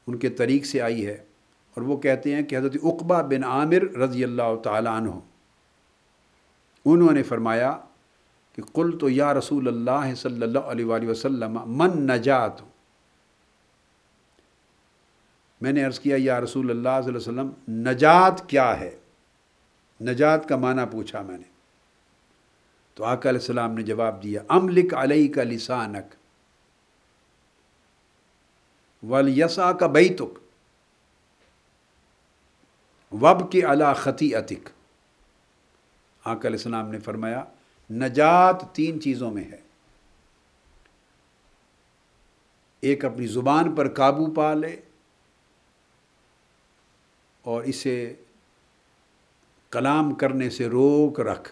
उनके तरीक़ से आई है और वो कहते हैं कि हज़रत उकबा बिन आमिर रज़ी अल्लाह तु उन्होंने फरमाया कि कुल तो या रसूल अल्लाह सल्ला वसम मन नजात मैंने अर्ज़ किया या रसूल अल्लाह वसम नजात क्या है नजात का माना पूछा मैंने तो आकाम ने जवाब दिया अमलिक अलई का लिसानक वल यसा का बैतुक वब के अला ख़ती अतिक आकाम ने फरमाया नजात तीन चीज़ों में है एक अपनी ज़ुबान पर काबू पा ले और इसे कलाम करने से रोक रख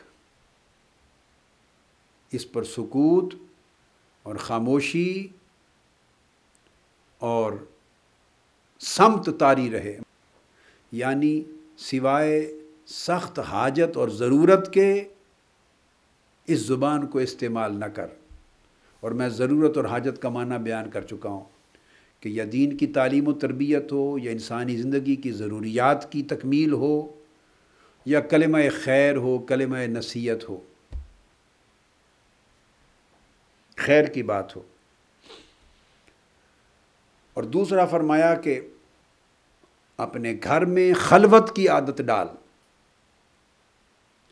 इस पर सुकूत और ख़ामोशी और समत तारी रहे यानी सिवाय सख्त हाजत और ज़रूरत के इस ज़ुबान को इस्तेमाल न कर और मैं ज़रूरत और हाजत का माना बयान कर चुका हूँ कि या दीन की तालीम तरबियत हो या इंसानी ज़िंदगी की ज़रूरियात की तकमील हो या कलम खैर हो कलम नसीहत हो खैर की बात हो और दूसरा फरमाया कि अपने घर में खलवत की आदत डाल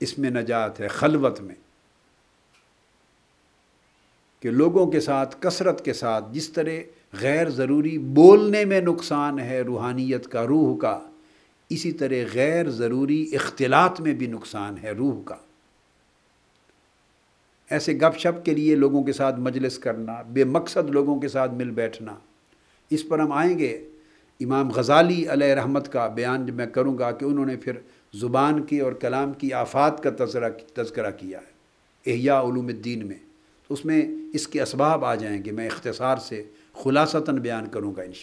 इसमें नजात है खलवत में कि लोगों के साथ कसरत के साथ जिस तरह गैर ज़रूरी बोलने में नुकसान है रूहानियत का रूह का इसी तरह गैर ज़रूरी इख्तलात में भी नुकसान है रूह का ऐसे गपशप के लिए लोगों के साथ मजलिस करना बेमकसद लोगों के साथ मिल बैठना इस पर हम आएंगे इमाम गज़ाली अल रहमत का बयान मैं करूँगा कि उन्होंने फिर ज़ुबान की और कलाम की आफात का तस्करा तस्करा किया है एहियाद्दीन में तो उसमें इसके इसबाब आ जाएंगे मैं इख्तसार से खुलासता बयान करूँगा इन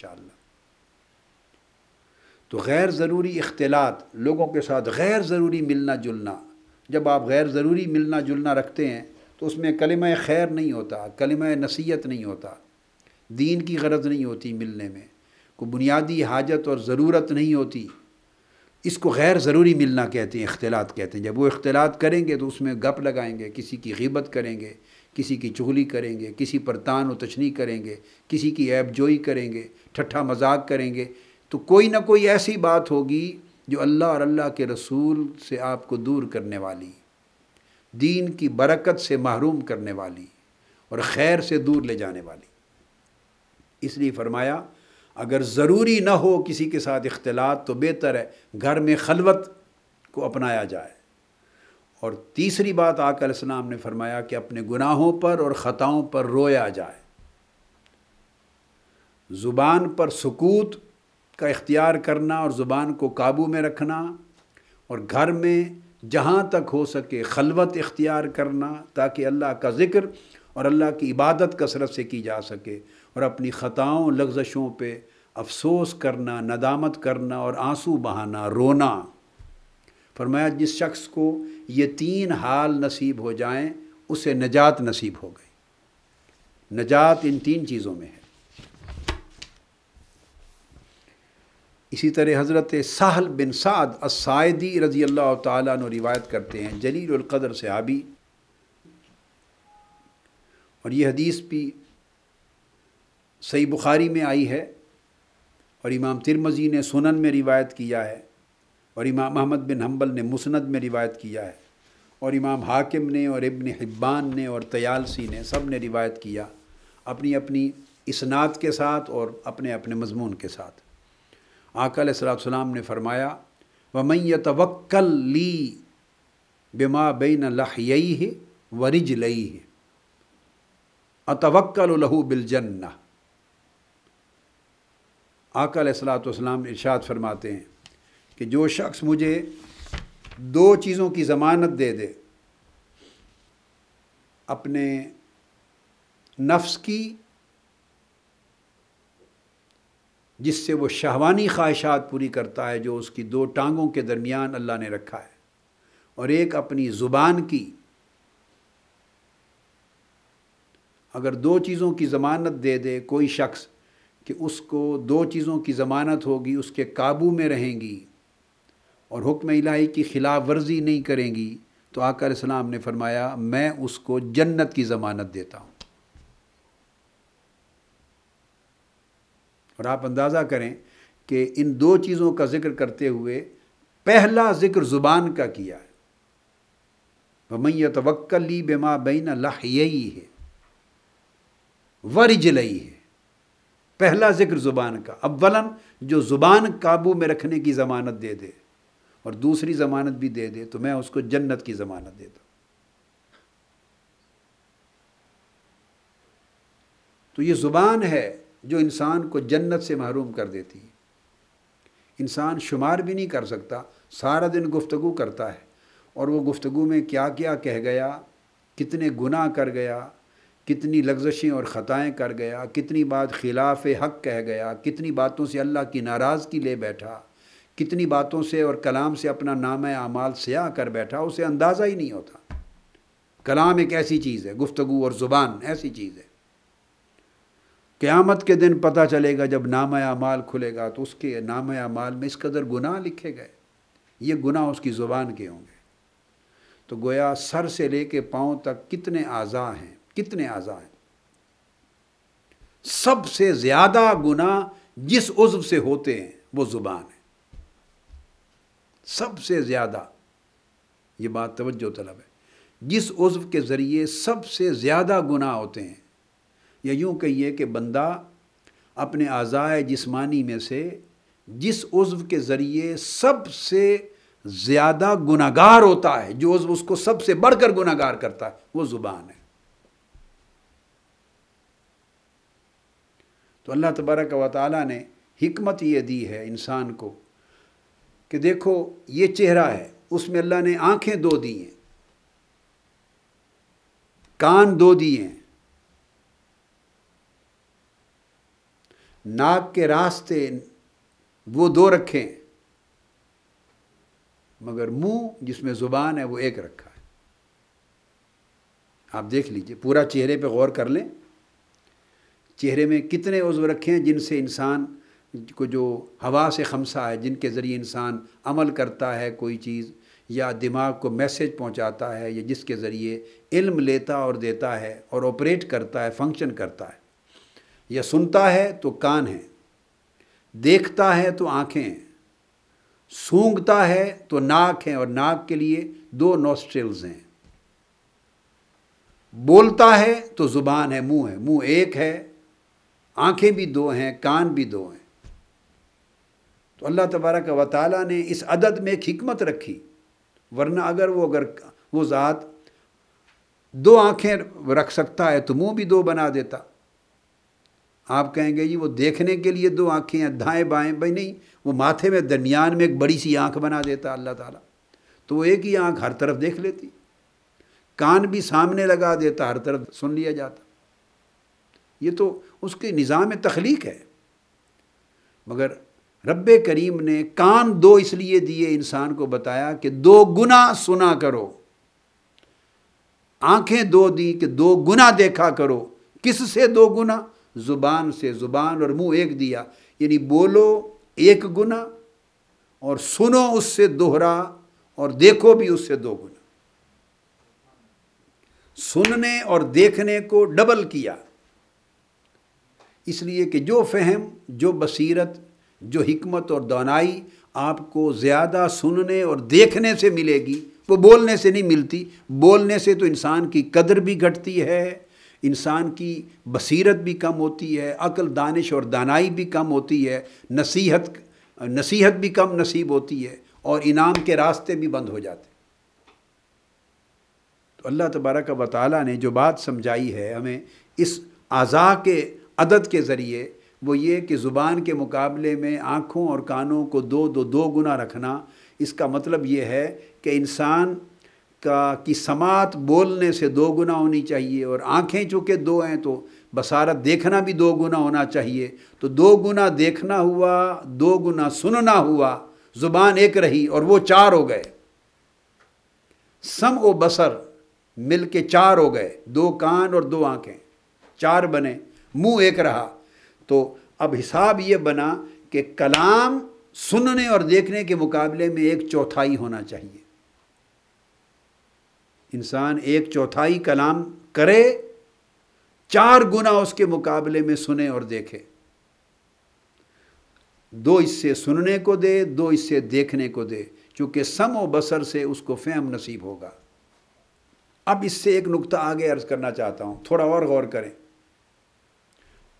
तो गैर ज़रूरी इख्तलात लोगों के साथ गैर ज़रूरी मिलना जुलना जब आप गैर ज़रूरी मिलना जुलना रखते हैं तो उसमें कलम खैर नहीं होता कलम नसीहत नहीं होता दीन की गरज नहीं होती मिलने में कोई बुनियादी हाजत और ज़रूरत नहीं होती इसको गैर ज़रूरी मिलना कहते हैं अख्तिलात कहते हैं जब वो अख्तिलात करेंगे तो उसमें गप लगाएंगे किसी की गिबत करेंगे किसी की चुगली करेंगे किसी पर तान व तशनी करेंगे किसी की ऐब जोई करेंगे ठट्ठा मजाक करेंगे तो कोई ना कोई ऐसी बात होगी जो अल्लाह और अल्लाह के रसूल से आपको दूर करने वाली दीन की बरकत से महरूम करने वाली और खैर से दूर ले जाने वाली इसलिए फरमाया अगर ज़रूरी ना हो किसी के साथ इख्तलात तो बेहतर है घर में खलवत को अपनाया जाए और तीसरी बात इस्लाम ने फरमाया कि अपने गुनाहों पर और ख़ताओं पर रोया जाए ज़ुबान पर सुकूत का इख्तियार करना और ज़ुबान को काबू में रखना और घर में जहाँ तक हो सके खलवत इख्तियार करना ताकि अल्लाह का ज़िक्र और अल्लाह की इबादत कसरत से की जा सके और अपनी ख़ताओं लफ्जशों पर अफसोस करना नदामत करना और आंसू बहाना रोना फरमाया जिस शख्स को ये तीन हाल नसीब हो जाएं उसे नजात नसीब हो गई नजात इन तीन चीज़ों में है इसी तरह हज़रत साहल बिन साद असायदी रज़ी अल्लाह तु रिवायत करते हैं जलीलक़दर आबी और ये हदीस भी सही बुखारी में आई है और इमाम तिरमजी ने सुनन में रिवायत किया है और इमाम अहमद बिन हम्बल ने मुसनद में रिवायत किया है और इमाम हाकिम ने और इबन हिब्बान ने और तयालसी ने सब ने रिवायत किया अपनी अपनी इसनात के साथ और अपने अपने मजमून के साथ आकल सलाम ने फरमाया व मैं तवक्ल ली बेमा बेन लहयई है वरिज लई है अतवक्ल लहू बिलजन्ना आकल सलाम इर्शाद फरमाते हैं कि जो शख्स मुझे दो चीज़ों की ज़मानत दे दे अपने नफ्स की जिससे वो शहवानी ख्वाहिशात पूरी करता है जो उसकी दो टांगों के दरमियान अल्लाह ने रखा है और एक अपनी ज़ुबान की अगर दो चीज़ों की ज़मानत दे दे कोई शख्स कि उसको दो चीज़ों की ज़मानत होगी उसके काबू में रहेंगी और हुक्म इलाही की ख़िलाफ़ वर्जी नहीं करेंगी तो आकर इस्लाम ने फरमाया मैं उसको जन्नत की ज़मानत देता हूँ और आप अंदाज़ा करें कि इन दो चीज़ों का जिक्र करते हुए पहला जिक्र ज़ुबान का किया है वमैय तवक्ली बेमा बैन लाही है वरिजलई है पहला जिक्र ज़ुबान का अव्वलन जो ज़ुबान काबू में रखने की ज़मानत दे दे और दूसरी ज़मानत भी दे दे तो मैं उसको जन्नत की ज़मानत देता तो ये ज़ुबान है जो इंसान को जन्नत से महरूम कर देती है इंसान शुमार भी नहीं कर सकता सारा दिन गुफ्तु करता है और वो गुफ्तगु में क्या क्या कह गया कितने गुनाह कर गया कितनी लग्जशें और ख़ताएँ कर गया कितनी बात खिलाफ हक कह गया कितनी बातों से अल्लाह की नाराज़गी ले बैठा कितनी बातों से और कलाम से अपना नाम आमाल सयाह कर बैठा उसे अंदाज़ा ही नहीं होता कलाम एक ऐसी चीज़ है गुफ्तु और ज़ुबान ऐसी चीज़ है क़्यामत के दिन पता चलेगा जब नाम माल खुलेगा तो उसके नाम माल में इस कदर गुनाह लिखे गए ये गुनाह उसकी ज़ुबान के होंगे तो गोया सर से लेके पाँव तक कितने आज़ा हैं कितने आज़ा हैं सबसे ज़्यादा गुनाह जिस उज्व से होते हैं वो ज़ुबान है सबसे ज़्यादा ये बात तवज्जो तलब है जिस उज्व के ज़रिए सबसे ज़्यादा गुनाह होते हैं या यूँ कहिए कि बंदा अपने आज़ाए जिस्मानी में से जिस उज्व के ज़रिए सबसे ज़्यादा गुनागार होता है जो उज्व उसको सबसे बढ़कर गुनागार करता है वो ज़ुबान है तो अल्लाह तबारक व ताली ने हमत ये दी है इंसान को कि देखो ये चेहरा है उसमें अल्लाह ने आँखें दो दी हैं कान दो दिए हैं नाक के रास्ते वो दो रखें मगर मुंह जिसमें ज़ुबान है वो एक रखा है आप देख लीजिए पूरा चेहरे पे गौर कर लें चेहरे में कितने उज्व रखे हैं जिनसे इंसान को जो हवा से खमसा है जिनके ज़रिए इंसान अमल करता है कोई चीज़ या दिमाग को मैसेज पहुंचाता है या जिसके ज़रिए इल्म लेता और देता है और ऑपरेट करता है फंक्शन करता है या सुनता है तो कान है देखता है तो आँखें हैं सूंघता है तो नाक है और नाक के लिए दो नोस्ट्रेल्स हैं बोलता है तो ज़ुबान है मुंह है मुंह एक है आंखें भी दो हैं कान भी दो हैं तो अल्लाह तबारक व ने इस अदद में एक हिकमत रखी वरना अगर वो अगर वो ज़ात दो आंखें रख सकता है तो मुंह भी दो बना देता आप कहेंगे जी वो देखने के लिए दो आँखें हैं दाएँ बाएँ भाई नहीं वो माथे में दरमियान में एक बड़ी सी आँख बना देता अल्लाह ताला तो वो एक ही आँख हर तरफ देख लेती कान भी सामने लगा देता हर तरफ सुन लिया जाता ये तो उसके निज़ाम तख्लीक है मगर रब करीम ने कान दो इसलिए दिए इंसान को बताया कि दो गुना सुना करो आंखें दो दी कि दो गुना देखा करो किस से दो गुना ज़ुबान से ज़ुबान और मुंह एक दिया यानी बोलो एक गुना और सुनो उससे दोहरा और देखो भी उससे दो गुना सुनने और देखने को डबल किया इसलिए कि जो फहम जो बसीरत जो हमत और दानाई आपको ज़्यादा सुनने और देखने से मिलेगी वो बोलने से नहीं मिलती बोलने से तो इंसान की कदर भी घटती है इंसान की बसीरत भी कम होती है अक्ल दानिश और दानाई भी कम होती है नसीहत नसीहत भी कम नसीब होती है और इनाम के रास्ते भी बंद हो जाते तो अल्लाह तबारक व ने जो बात समझाई है हमें इस अज़ा के अदद के ज़रिए वो ये कि ज़ुबान के मुकाबले में आँखों और कानों को दो दो दो गुना रखना इसका मतलब ये है कि इंसान का की समात बोलने से दो गुना होनी चाहिए और आंखें चूँकि दो हैं तो बसारत देखना भी दो गुना होना चाहिए तो दो गुना देखना हुआ दो गुना सुनना हुआ ज़ुबान एक रही और वो चार हो गए सम व बसर मिल के चार हो गए दो कान और दो आँखें चार बने मुंह एक रहा तो अब हिसाब ये बना कि कलाम सुनने और देखने के मुकाबले में एक चौथाई होना चाहिए इंसान एक चौथाई कलाम करे चार गुना उसके मुकाबले में सुने और देखे दो इससे सुनने को दे दो इससे देखने को दे क्योंकि सम व बसर से उसको फैम नसीब होगा अब इससे एक नुक्ता आगे अर्ज करना चाहता हूं थोड़ा और गौर करें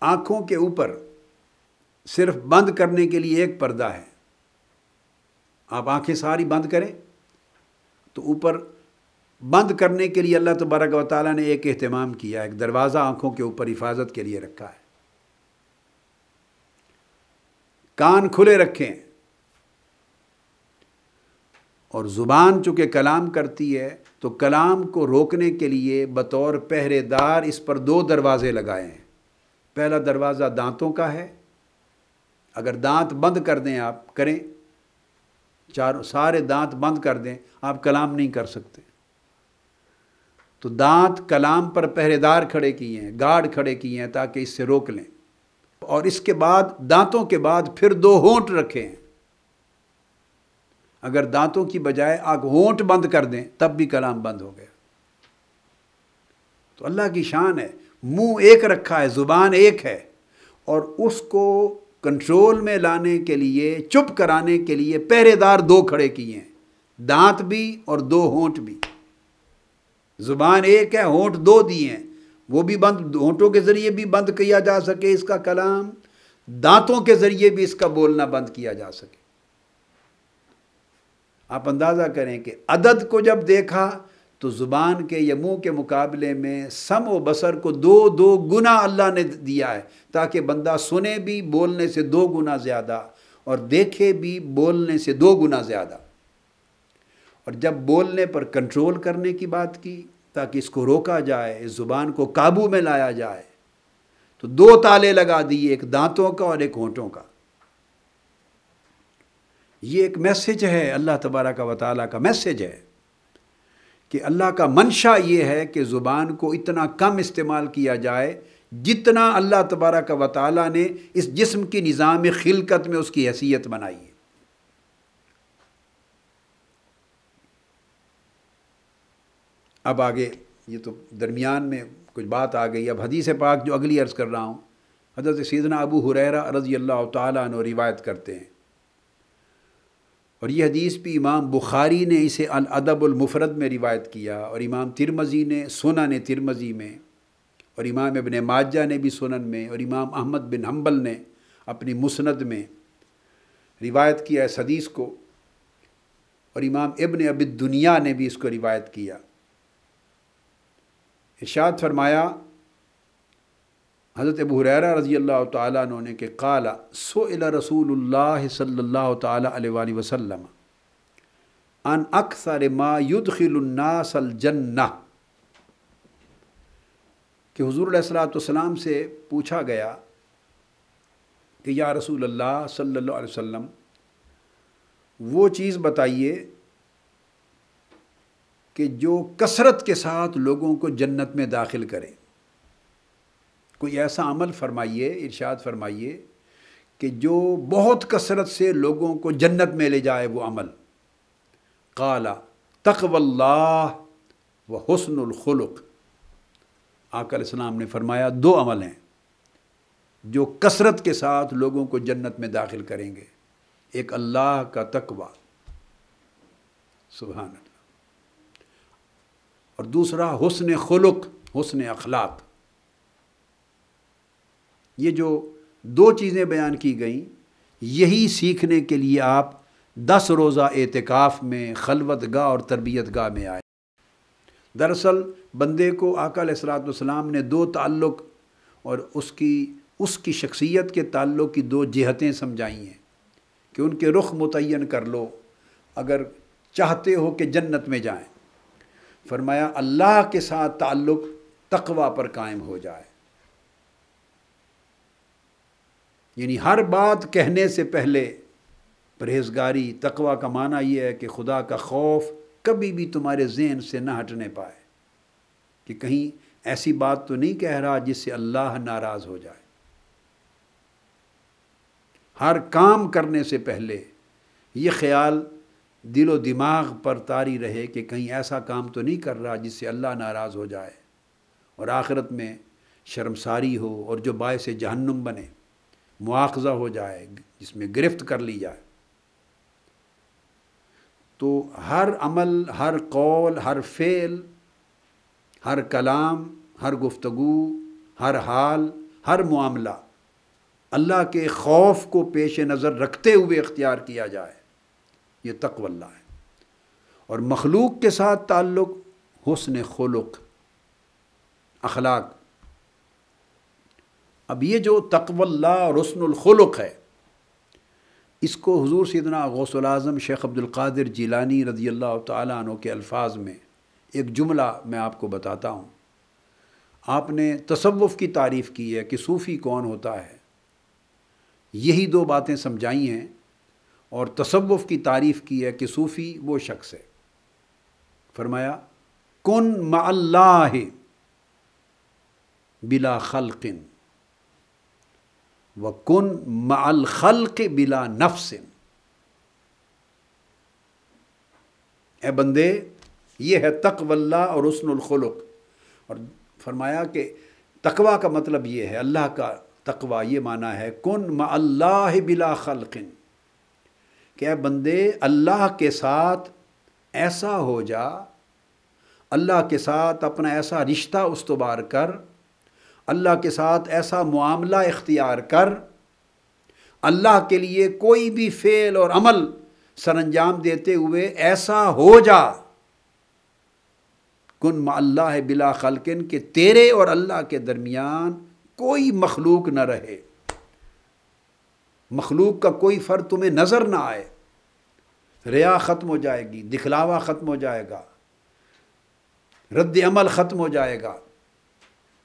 आंखों के ऊपर सिर्फ बंद करने के लिए एक पर्दा है आप आंखें सारी बंद करें तो ऊपर बंद करने के लिए अल्लाह तबारक व ताली ने एक अहतमाम किया एक दरवाज़ा आँखों के ऊपर हिफाजत के लिए रखा है कान खुले रखें और ज़ुबान चूँकि कलाम करती है तो कलाम को रोकने के लिए बतौर पहरेदार इस पर दो दरवाज़े लगाए हैं पहला दरवाज़ा दांतों का है अगर दांत बंद कर दें आप करें चारों सारे दांत बंद कर दें आप कलाम नहीं कर सकते तो दांत कलाम पर पहरेदार खड़े किए हैं गार्ड खड़े किए हैं ताकि इससे रोक लें और इसके बाद दांतों के बाद फिर दो होंठ रखे हैं अगर दांतों की बजाय आग होंठ बंद कर दें तब भी कलाम बंद हो गया तो अल्लाह की शान है मुंह एक रखा है ज़ुबान एक है और उसको कंट्रोल में लाने के लिए चुप कराने के लिए पहरेदार दो खड़े किए हैं दांत भी और दो होंठ भी ज़ुबान एक है होंठ दो दिए हैं वो भी बंद होंठों के ज़रिए भी बंद किया जा सके इसका कलाम दांतों के ज़रिए भी इसका बोलना बंद किया जा सके आप अंदाज़ा करें कि अदद को जब देखा तो ज़ुबान के या मुँह के मुकाबले में सम व बसर को दो दो गुना अल्लाह ने दिया है ताकि बंदा सुने भी बोलने से दो गुना ज़्यादा और देखे भी बोलने से दो गुना ज़्यादा और जब बोलने पर कंट्रोल करने की बात की ताकि इसको रोका जाए इस ज़ुबान को काबू में लाया जाए तो दो ताले लगा दिए एक दांतों का और एक होंठों का ये एक मैसेज है अल्लाह तबारा का वाली का मैसेज है कि अल्लाह का मंशा ये है कि ज़ुबान को इतना कम इस्तेमाल किया जाए जितना अल्लाह तबारा का वाली ने इस जिस्म की निज़ाम खिलकत में उसकी हैसियत बनाई है अब आगे ये तो दरमियान में कुछ बात आ गई अब हदीस पाक जो अगली अर्ज़ कर रहा हूँ हजरत सीदना अबू हुररा रजी अल्लाह तु रिवायत करते हैं और यह हदीस भी इमाम बुखारी ने इसे अलअदबुलमफरद में रिवायत किया और इमाम तिरमज़ी ने सोना ने तिरमज़ी में और इमाम इबन माजा ने भी सुनन में और इमाम अहमद बिन हम्बल ने अपनी मुसनद में रिवायत किया इस हदीस को और इमाम इबन अबिद दुनिया ने भी इसको रिवायत किया इशात फरमाया हज़रत अबू हुरैरा रज़ी अल्लाह तु ने कि सो सोला रसूल सल्ला वसम अन अक्सर मा जन्ना कि हजूर सलाम से पूछा गया कि या रसूल अल्लाह सल्ला वसम वो चीज़ बताइए कि जो कसरत के साथ लोगों को जन्नत में दाखिल करें कोई ऐसा अमल फरमाइए इरशाद फरमाइए कि जो बहुत कसरत से लोगों को जन्नत में ले जाए वो अमल काला तकवल्ला व हसनखलुक आकल ने फरमाया दो अमल हैं जो कसरत के साथ लोगों को जन्नत में दाखिल करेंगे एक अल्लाह का तकवा सुबहान और दूसरा हुसन खुलक हुसन अखलाक ये जो दो चीज़ें बयान की गई यही सीखने के लिए आप दस रोज़ा एतकाफ़ में खलवत गाह और तरबियत गाह में आए दरअसल बंदे को आकल आकलतम ने दो ताल्लुक़ और उसकी उसकी शख्सियत के ताल्लुक़ की दो जहतें समझाई हैं कि उनके रुख मुतन कर लो अगर चाहते हो कि जन्नत में जाएं फरमाया अल्लाह के साथ ताल्लुक़ तकवा पर कायम हो जाए यानी हर बात कहने से पहले परहेजगारी तकवा का माना यह है कि खुदा का खौफ कभी भी तुम्हारे जहन से ना हटने पाए कि कहीं ऐसी बात तो नहीं कह रहा जिससे अल्लाह नाराज़ हो जाए हर काम करने से पहले यह ख्याल दिलो दिमाग पर तारी रहे कि कहीं ऐसा काम तो नहीं कर रहा जिससे अल्लाह नाराज़ हो जाए और आखिरत में शर्मसारी हो और जो बायस जहन्नुम बने मुआवजा हो जाए जिसमें गिरफ्त कर ली जाए तो हर अमल हर कौल हर फेल हर कलाम हर गुफ्तगु हर हाल हर मामला अल्लाह के खौफ को पेश नज़र रखते हुए इख्तियार किया जाए ये तकवल्ला है और मखलूक के साथ ताल्लुक़ हुसन खुलुक अखलाक अब ये जो तकवल्ला और हसनखलक है इसको हजूर सदना गौसलाज़म शेख अब्दुल्कर जिलानी रदी अल्लाह तु के अल्फाज में एक जुमला मैं आपको बताता हूँ आपने तसवुफ़ की तारीफ़ की है कि सूफ़ी कौन होता है यही दो बातें समझाई हैं और तसवुफ़ की तारीफ़ की है कि सूफ़ी वो शख्स है फरमाया कन मल्लाह बिला खलकिन व कन माल के बिला नफसिन ए बंदे ये है तकवल्ला और उसनखलुक और फरमाया कि तकवा का मतलब ये है अल्लाह का तकवा ये माना है कन माल्लाह बिला खलकिन क्या बंदे अल्लाह के साथ ऐसा हो जा अल्लाह के साथ अपना ऐसा रिश्ता उसबार कर अल्लाह के साथ ऐसा मामला इख्तियार कर अल्लाह के लिए कोई भी फ़ेल और अमल सर अंजाम देते हुए ऐसा हो जा कन अल्लाह बिला खलकिन के तेरे और अल्लाह के दरमियान कोई मखलूक न रहे मखलूक का कोई फ़र्द तुम्हें नज़र ना आए रिया ख़त्म हो जाएगी दिखलावा ख़त्म हो जाएगा रद्द अमल ख़त्म हो जाएगा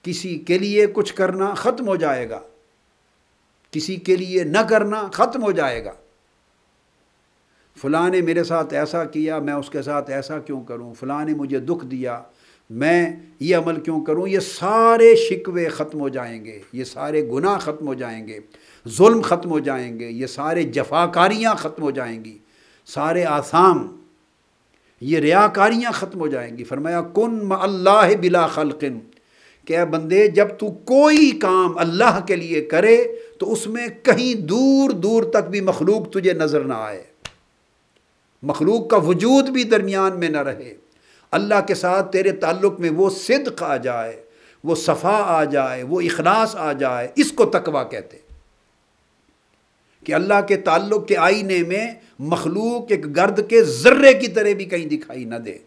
किसी के लिए कुछ करना ख़त्म हो जाएगा किसी के लिए न करना ख़त्म हो जाएगा फ़लाँ ने मेरे साथ ऐसा किया मैं उसके साथ ऐसा क्यों करूं फ़लाँ ने मुझे दुख दिया मैं ये अमल क्यों करूं ये सारे शिकवे ख़त्म हो जाएंगे ये सारे गुनाह ख़त्म हो जाएंगे जुल्म ख़त्म हो जाएंगे ये सारे जफाकारियाँ ख़त्म हो जाएंगी सारे आसाम ये रियाकारियाँ ख़त्म हो जाएंगी फरमाया कन अल्लाह बिला खलकिन क्या बंदे जब तू कोई काम अल्लाह के लिए करे तो उसमें कहीं दूर दूर तक भी मखलूक तुझे नज़र ना आए मखलूक का वजूद भी दरमियान में ना रहे अल्लाह के साथ तेरे ताल्लुक़ में वो सिद्क आ जाए वो सफ़ा आ जाए वो इखलास आ जाए इसको तकवा कहते कि अल्लाह के ताल्लुक़ के आईने में मखलूक एक गर्द के ज़र्रे की तरह भी कहीं दिखाई न दे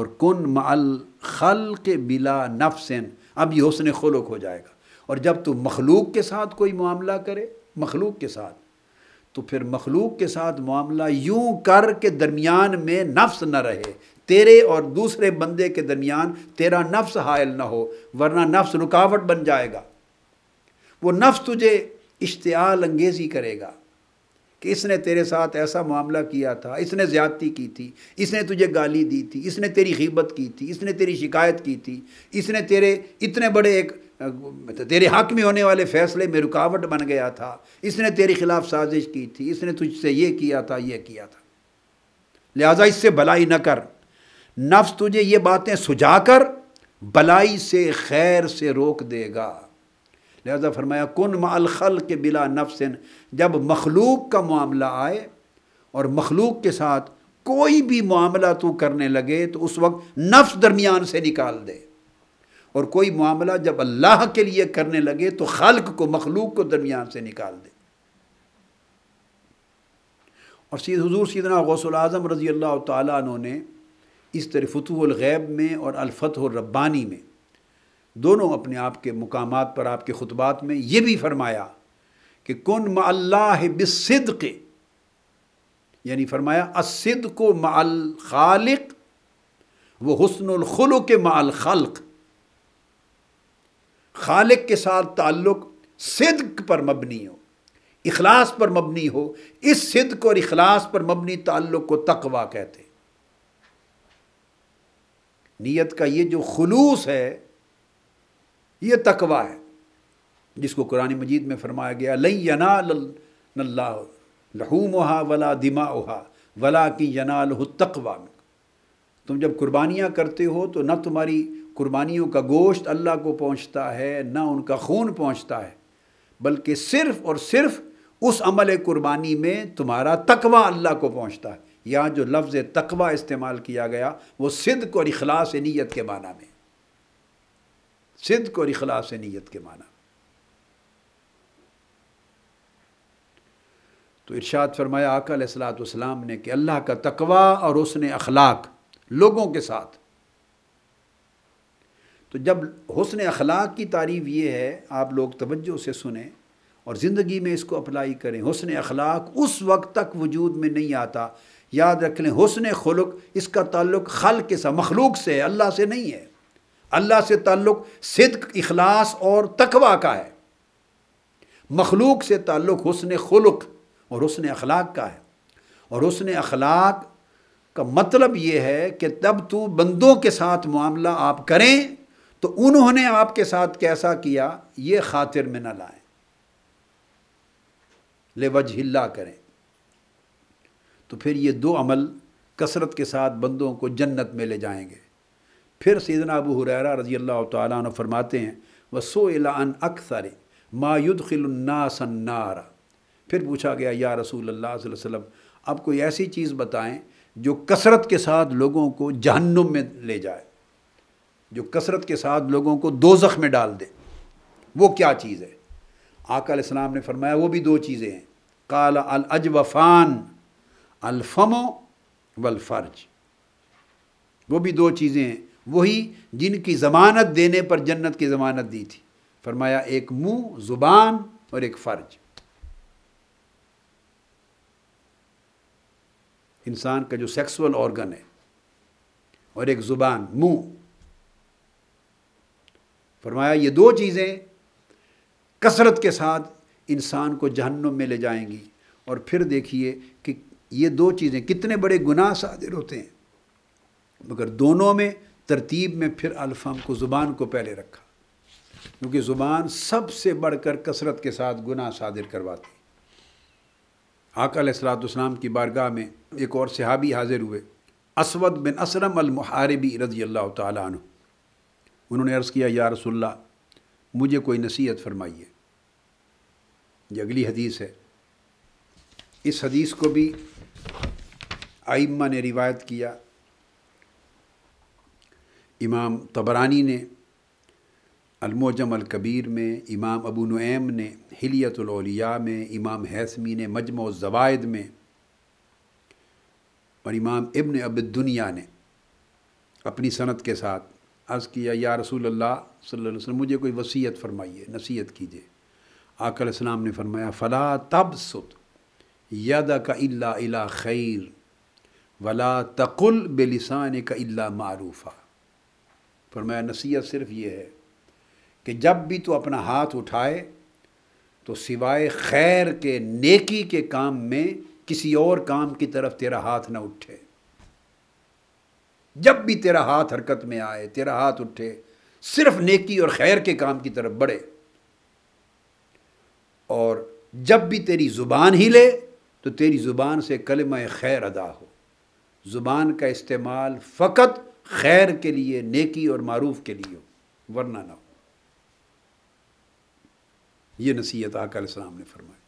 और कन मल खल के बिला नफसन अब ये हसन खलुक हो जाएगा और जब तू मखलूक के साथ कोई मामला करे मखलूक के साथ तो फिर मखलूक के साथ मामला यूं कर के दरमियान में नफ्स न रहे तेरे और दूसरे बंदे के दरमियान तेरा नफ्स हायल ना हो वरना नफ्स रुकावट बन जाएगा वो नफ्स तुझे इश्तियाल अंगेज़ी करेगा कि इसने तेरे साथ ऐसा मामला किया था इसने ज़्यादती की थी इसने तुझे गाली दी थी इसने तेरी गीबत की थी इसने तेरी शिकायत की थी इसने तेरे इतने बड़े एक तेरे हक में होने वाले फ़ैसले में रुकावट बन गया था इसने तेरे खिलाफ साजिश की थी इसने तुझसे ये किया था ये किया था लिहाजा इससे भलाई न कर नफ्स तुझे ये बातें सुझाकर भलाई से खैर से रोक देगा लिहाजा फरमाया कन खल के बिला नफ्सन जब मखलूक का मामला आए और मखलूक के साथ कोई भी मामला तू करने लगे तो उस वक्त नफ्स दरमियान से निकाल दे और कोई मामला जब अल्लाह के लिए करने लगे तो खल्क को मखलूक को दरमियान से निकाल दे और सीध हजूर सीधना गौसल आजम रज़ी अल्लाह तुने इस तरह फ़तूलगैब में और अलफ़त रब्बानी में दोनों अपने आप के मुकाम पर आपके खुतबात में ये भी फरमाया कि कन मल्ला बसद के यानी फरमाया असद को माल खालिक व हसनखल के माल खल्क खालिक के साथ ताल्लुक़ सिद्क पर मबनी हो इखलास पर मबनी हो इस सिद्क और इखलास पर मबनी ताल्लुक़ को तकवा कहते हैं नीयत का ये जो खलूस है ये तकवा है जिसको कुरानी मजीद में फरमाया गया लई यना लहूम उहा वला दिमा उहा वला की यनाल तकवा में तुम जब कुर्बानियाँ करते हो तो ना तुम्हारी कुर्बानियों का गोश्त अल्लाह को पहुँचता है ना उनका खून पहुँचता है बल्कि सिर्फ़ और सिर्फ़ उस अमल कुर्बानी में तुम्हारा तकवा अल्लाह को पहुँचता है यहाँ जो लफ्ज़ तकवा इस्तेमाल किया गया वो सिद्क और अखलास नीयत के माना में सिद्क और अखलास नीयत के माना तो इर्शाद फरमाया आकल सलाम ने कि अल्लाह का तकवा और उसने अखलाक लोगों के साथ तो जब हसन अखलाक की तारीफ़ ये है आप लोग तवज्जो से सुने और ज़िंदगी में इसको अप्लाई करें हसन अखलाक उस वक्त तक वजूद में नहीं आता याद रख लें हुसन खुलक इसका ताल्लुक खल के साथ मखलूक से है अल्लाह से नहीं है अल्लाह से ताल्लुक सिद्क अखलास और तकवा का है मखलूक से ताल्लुक हुसन खुलक और हसन अखलाक का है और हसन अखलाक का मतलब ये है कि तब तू बंदों के साथ मामला आप करें तो उन्होंने आपके साथ कैसा किया ये खातिर में न लाएं ले वजहिल्ला करें तो फिर ये दो अमल कसरत के साथ बंदों को जन्नत में ले जाएंगे फिर सैदना अबू हुररा रजी अल्लाह तन फरमाते हैं व सो अन अक्सर मायुदखिलन्नासन्नारा फिर पूछा गया या रसूल अल्लाह वसम आप कोई ऐसी चीज़ बताएं जो कसरत के साथ लोगों को जहन्नुम में ले जाए जो कसरत के साथ लोगों को दोजख में डाल दे वो क्या चीज़ है आकाम ने फरमाया वो भी दो चीज़ें हैं काला अजवफ़ान अल्फमो वलफ़र्ज वो भी दो चीज़ें हैं वही जिनकी ज़मानत देने पर जन्नत की ज़मानत दी थी फरमाया एक मुंह ज़ुबान और एक फ़र्ज इंसान का जो सेक्सुअल ऑर्गन है और एक ज़ुबान मुंह फरमाया ये दो चीज़ें कसरत के साथ इंसान को जहन्नुम में ले जाएंगी और फिर देखिए कि ये दो चीज़ें कितने बड़े गुनाह सादिर होते हैं मगर दोनों में तरतीब में फिर अल्फ़ाम को ज़ुबान को पहले रखा क्योंकि ज़ुबान सबसे बढ़कर कसरत के साथ गुनाह सादिर करवाती आकल आकलतलाम की बारगाह में एक और सहाबी हाजिर हुए असवद बिन असरम अलमहारबी रजी अल्लाह तु उन्होंने अर्ज़ किया या रसुल्ला मुझे कोई नसीहत फरमाइए ये अगली हदीस है इस हदीस को भी आइम्मा ने रिवायत किया इमाम तबरानी ने अलमोजम अलकबीर में इमाम अबू नुएम ने हिलियतलौलिया में इमाम हैसमी ने मजमो ज़वायद में और इमाम इब्न अबदुनिया ने अपनी सनत के साथ अर्ज़ किया या रसूल अल्लाह सल्लल्लाहु वसल्लम मुझे कोई वसीयत फरमाइए नसीहत कीजिए आकल इस्लाम ने फरमाया फ़ला तब सुत यद का अल्ला अला खैर वला तकुल बेलिसान का अल्ला मारूफ़ा पर मैं नसीहत सिर्फ ये है कि जब भी तू अपना हाथ उठाए तो सिवाय खैर के नेकी के काम में किसी और काम की तरफ तेरा हाथ ना उठे जब भी तेरा हाथ हरकत में आए तेरा हाथ उठे सिर्फ नेकी और खैर के काम की तरफ बढ़े और जब भी तेरी ज़ुबान ही ले तो तेरी ज़ुबान से कलम खैर अदा हो ज़ुबान का इस्तेमाल फ़कत खैर के लिए नेकी और मरूफ के लिए हो वरना ना हो ये नसीहत आकाम ने फरमाई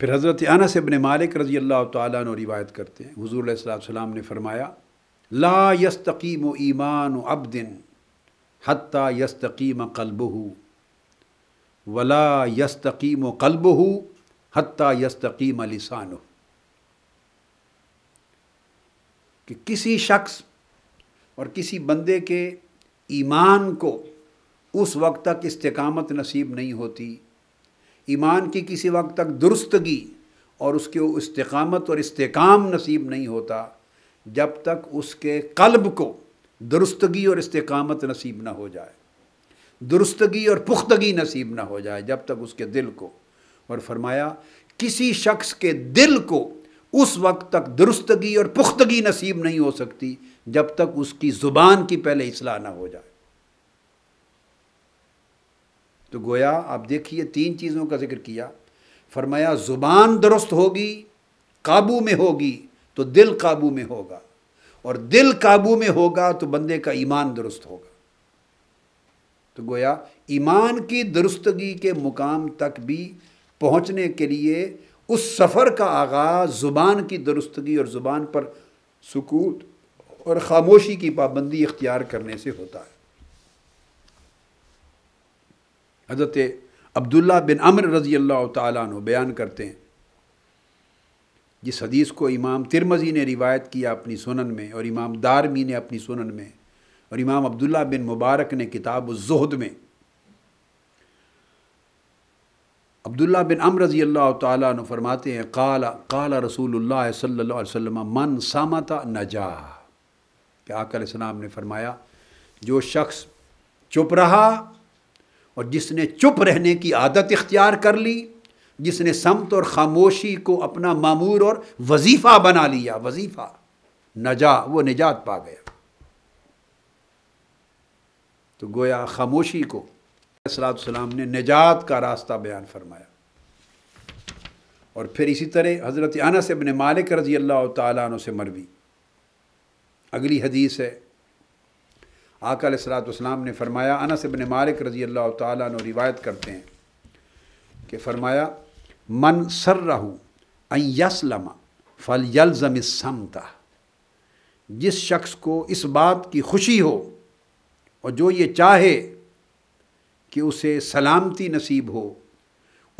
फिर हज़रत से अपने मालिक रज़ी अल्लाह तु रिवायत करते हैं हजूर सलाम ने फरमाया ला यस्तकीम ईमान अबदिन हती यस्तकीम कल्ब वला यस्तकीम कल्बहू हत्ता यस्तकीम लिसान कि किसी शख्स और किसी बंदे के ईमान को उस वक्त तक इस्तकामत नसीब नहीं होती ईमान की किसी वक्त तक दुरुस्तगी और उसके इस्तकामत और इस्तेकाम नसीब नहीं होता जब तक उसके कल्ब को दुरुस्तगी और इस्तेकामत नसीब ना हो जाए दुरुस्तगी और पुख्तगी नसीब ना हो जाए जब तक उसके दिल को और फरमाया किसी शख्स के दिल को उस वक्त तक दुरुस्तगी और पुख्तगी नसीब नहीं हो सकती जब तक उसकी ज़ुबान की पहले इसलाह ना हो जाए तो गोया आप देखिए तीन चीज़ों का जिक्र किया फरमाया ज़ुबान दुरुस्त होगी काबू में होगी तो दिल काबू में होगा और दिल काबू में होगा तो बंदे का ईमान दुरुस्त होगा तो गोया ईमान की दुरुस्तगी के मुकाम तक भी पहुँचने के लिए उस सफ़र का आगाज़ ज़ुबान की दुरुस्तगी और ज़ुबान पर सुकूत और ख़ामोशी की पाबंदी इख्तियार करने से होता है हज़रत अब्दुल्ला बिन अमर रज़ी अल्लाह तु बयान करते हैं जिस हदीस को इमाम तिरमजी ने रिवायत किया अपनी सुनन में और इमाम दारमी ने अपनी सुनन में और इमाम अब्दुल्ला बिन मुबारक ने किताब जहद में अब्दुल्ला बिन अम रजी अल्लाह तु फरमाते हैं काला काला रसूल सल्ला मन सामता नजा कि आकलम ने फरमाया जो शख्स चुप रहा और जिसने चुप रहने की आदत इख्तियार कर ली जिसने समत और ख़ामोशी को अपना मामूर और वजीफ़ा बना लिया वजीफ़ा नजा वो निजात पा गया तो गोया खामोशी को सलाम ने निजात का रास्ता बयान फरमाया और फिर इसी तरह हज़रत अनस इबन मालिक रजी अल्लाह तु से मरवी अगली हदीस है आकल सलाम ने फरमाया अनस इबन मालिक रजी अल्लाह तु रिवायत करते हैं कि फरमाया मन सर रहू यसलमा फल यलजम समता जिस शख्स को इस बात की खुशी हो और जो ये चाहे कि उसे सलामती नसीब हो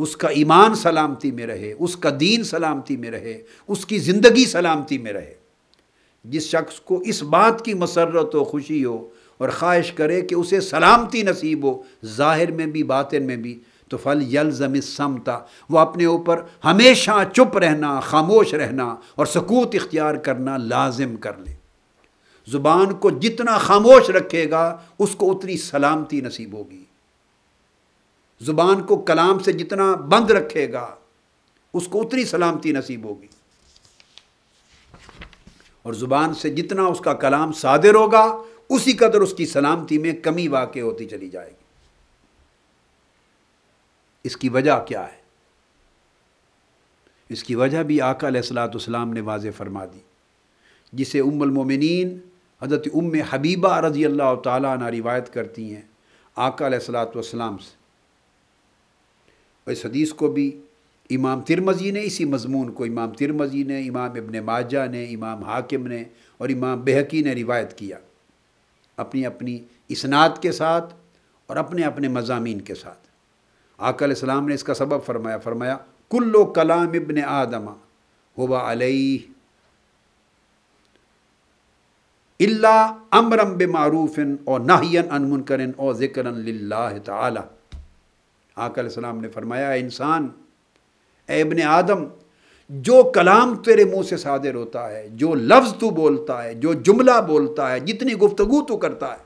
उसका ईमान सलामती में रहे उसका दीन सलामती में रहे उसकी ज़िंदगी सलामती में रहे जिस शख्स को इस बात की मसरत हो खुशी हो और ख्वाहिश करे कि उसे सलामती नसीब हो ज़ाहिर में भी बातिन में भी तो फल यलजम समता वह अपने ऊपर हमेशा चुप रहना खामोश रहना और सकूत इख्तियार करना लाजिम कर ले ज़ुबान को जितना खामोश रखेगा उसको उतनी सलामती नसीब होगी ज़ुबान को कलाम से जितना बंद रखेगा उसको उतनी सलामती नसीब होगी और ज़ुबान से जितना उसका कलाम सादिर होगा उसी कदर उसकी सलामती में कमी वाक़ होती चली जाएगी इसकी वजह क्या है इसकी वजह भी आका ने वाज फरमा दी जिसे उम्मोमिन हज़रत उम हबीबा रज़ी अल्लाह तिवायत रिवायत करती हैं आका सलाम से और इस हदीस को भी इमाम तिरमजी ने इसी मजमून को इमाम तिरमजी ने इमाम इबन माजा ने इमाम हाकिम ने और इमाम बेहकी ने रिवायत किया अपनी अपनी इसनात के साथ और अपने अपने मजामी के साथ आकल इस्लाम ने इसका सबब फरमाया फरमाया कुल्लो कलाम इबन आदमा हो अलई अल्ला अमरम मारूफिन और अनमुन अनमुनकर और ज़िक्र ला सलाम ने फरमाया इंसान एबन आदम जो कलाम तेरे मुंह से सादिर होता है जो लफ्ज़ तू बोलता है जो जुमला बोलता है जितनी गुफ्तगु तू करता है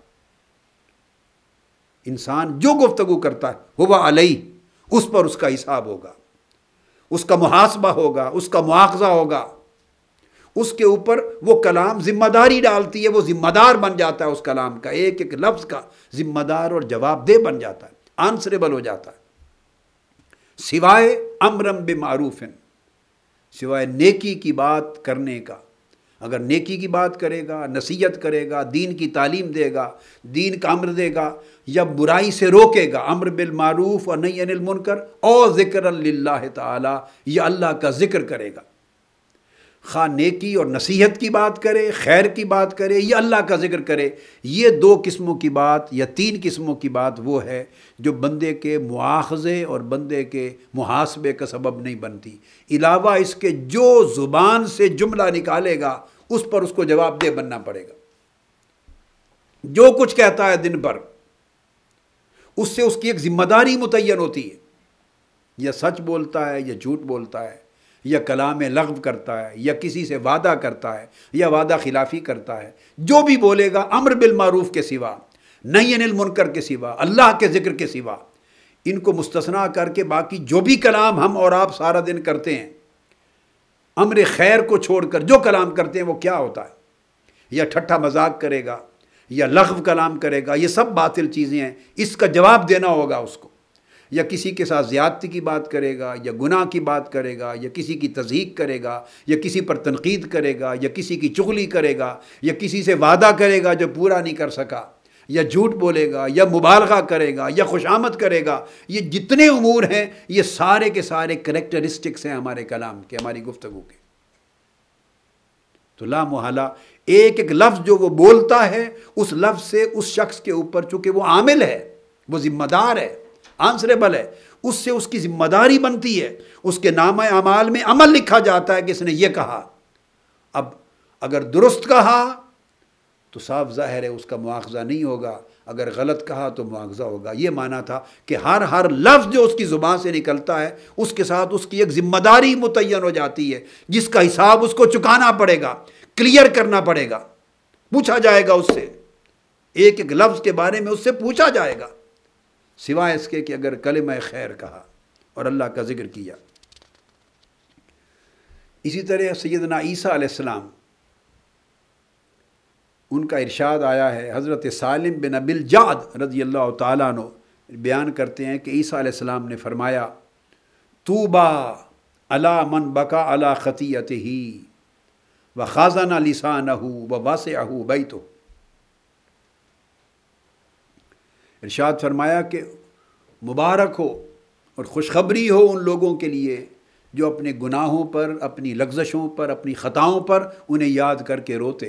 इंसान जो गुफ्तगु करता है हो वह अलई उस पर उसका हिसाब होगा उसका मुहासबा होगा उसका मुआवजा होगा उसके ऊपर वो कलाम जिम्मेदारी डालती है वो जिम्मेदार बन जाता है उस कलाम का एक एक लफ्ज़ का जिम्मेदार और जवाबदेह बन जाता है आंसरेबल हो जाता है सिवाय अमरम बेमारूफिन सिवाय नेकी की बात करने का अगर नेकी की बात करेगा नसीहत करेगा दीन की तालीम देगा दीन का अम्र देगा या बुराई से रोकेगा अम्र बिलमारूफ और नई अनिल मुनकर और ज़िक्र ला ताला अल्लाह का ज़िक्र करेगा खा नेकी और नसीहत की बात करे खैर की बात करे या अल्लाह का जिक्र करे ये दो किस्मों की बात या तीन किस्मों की बात वो है जो बंदे के मुआजे और बंदे के मुहासबे का सबब नहीं बनती अलावा इसके जो ज़ुबान से जुमला निकालेगा उस पर उसको जवाबदेह बनना पड़ेगा जो कुछ कहता है दिन भर उससे उसकी एक जिम्मेदारी मुतन होती है या सच बोलता है या झूठ बोलता है या कलाम लगव करता है या किसी से वादा करता है या वादा खिलाफी करता है जो भी बोलेगा अमर बिलमारूफ़ के सिवा अनिल मुनकर के सिवा अल्लाह के ज़िक्र के सिवा इनको मुस्तना करके बाकी जो भी कलाम हम और आप सारा दिन करते हैं अमर खैर को छोड़कर जो कलाम करते हैं वो क्या होता है या ठट्ठा मजाक करेगा या लघव कलाम करेगा ये सब बातिल चीज़ें हैं इसका जवाब देना होगा उसको या किसी के साथ ज़्यादती की बात करेगा या गुनाह की बात करेगा या किसी की तजीक करेगा या किसी पर तनकीद करेगा या किसी की चुगली करेगा या किसी से वादा करेगा जो पूरा नहीं कर सका या झूठ बोलेगा या मुबालगा करेगा या खुशामद करेगा ये जितने अमूर हैं ये सारे के सारे करेक्टरिस्टिक्स हैं हमारे कलाम के हमारी गुफ्तु के तो ला मोहला एक एक लफ्ज़ जो वो बोलता है उस लफ्ज़ से उस शख्स के ऊपर चूँकि वो आमिल है वो ज़िम्मेदार है आंसरेबल है उससे उसकी जिम्मेदारी बनती है उसके नाम अमाल में अमल लिखा जाता है कि इसने ये कहा अब अगर दुरुस्त कहा तो साफ जाहिर है उसका मुआवजा नहीं होगा अगर गलत कहा तो मुआवजा होगा ये माना था कि हर हर लफ्ज़ जो उसकी ज़ुबान से निकलता है उसके साथ उसकी एक ज़िम्मेदारी मुतन हो जाती है जिसका हिसाब उसको चुकाना पड़ेगा क्लियर करना पड़ेगा पूछा जाएगा उससे एक एक लफ्ज़ के बारे में उससे पूछा जाएगा सिवाय इसके कि अगर कल मैं खैर कहा और अल्लाह का जिक्र किया इसी तरह सैदना ईसा उनका इरशाद आया है हज़रत सालिम बिन अबिल जाद रजी अल्लाह तु बयान करते हैं कि ईसा ने फरमाया तूबा अला मन बका अला ख़तीत ही व ख़ाजाना लिसान हु व वास आहू बई तो इरशाद फरमाया कि मुबारक हो और खुशखबरी हो उन लोगों के लिए जो अपने गुनाहों पर अपनी लग्जशों पर अपनी ख़ताओं पर उन्हें याद करके रोते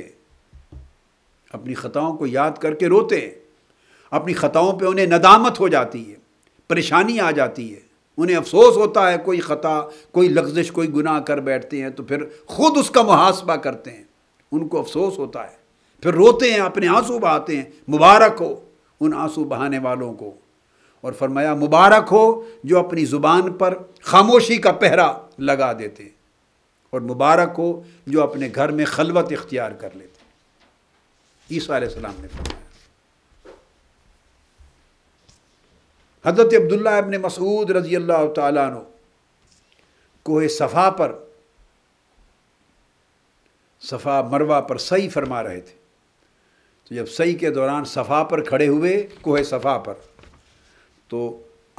अपनी ख़ताओं को याद करके रोते अपनी ख़ताओं पे उन्हें नदामत हो जाती है परेशानी आ जाती है उन्हें अफसोस होता है कोई ख़ता कोई लग्जश कोई गुनाह कर बैठते हैं तो फिर ख़ुद उसका मुहासबा करते हैं उनको अफसोस होता है फिर रोते हैं अपने आंसू बहाते हैं मुबारक हो उन आंसू बहाने वालों को और फरमाया मुबारक हो जो अपनी ज़ुबान पर खामोशी का पहरा लगा देते और मुबारक हो जो अपने घर में खलवत इख्तियार कर लेते ईसा सलाम ने फरमाया हज़रत अब्दुल्ला इबन मसूद रज़ी अल्लाह तु कोह सफ़ा पर सफ़ा मरवा पर सही फरमा रहे थे तो जब सही के दौरान सफ़ा पर खड़े हुए कोह सफ़ा पर तो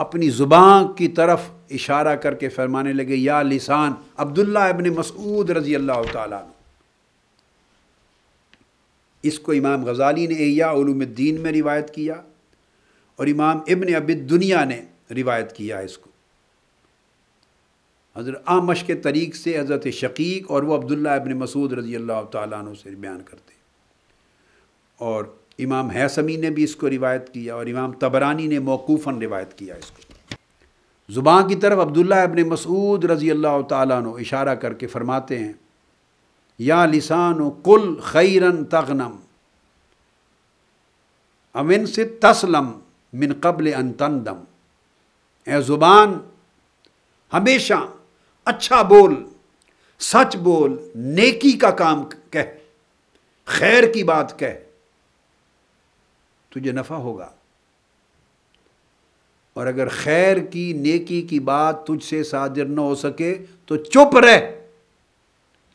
अपनी ज़ुबान की तरफ इशारा करके फरमाने लगे या लिसान अब्दुल्ला अबन मसूद रज़ी अल्लाह ताला इसको इमाम गज़ाली ने एयालुमद्दीन में रिवायत किया और इमाम इबन अबिद दुनिया ने रिवायत किया इसको हज़रत आमश के तरीक़ से हज़रत शकीक और वह अब्दुल्ला अबन मसूद रज़ी अल्लाह तु से बयान करते और इमाम हैसमी ने भी इसको रिवायत किया और इमाम तबरानी ने मौकूफ़न रिवायत किया इसको ज़ुबान की तरफ अब्दुल्ला अबन मसूद रज़ी अल्लाह तु इशारा करके फ़रमाते हैं या लिसान कुल खैरन तगनम अमिन से तस्लम मिन कबल अन तंदम ए ज़ुबान हमेशा अच्छा बोल सच बोल नेकी का काम कह खैर की बात कह तुझे नफ़ा होगा और अगर खैर की नेकी की बात तुझसे साजिर न हो सके तो चुप रह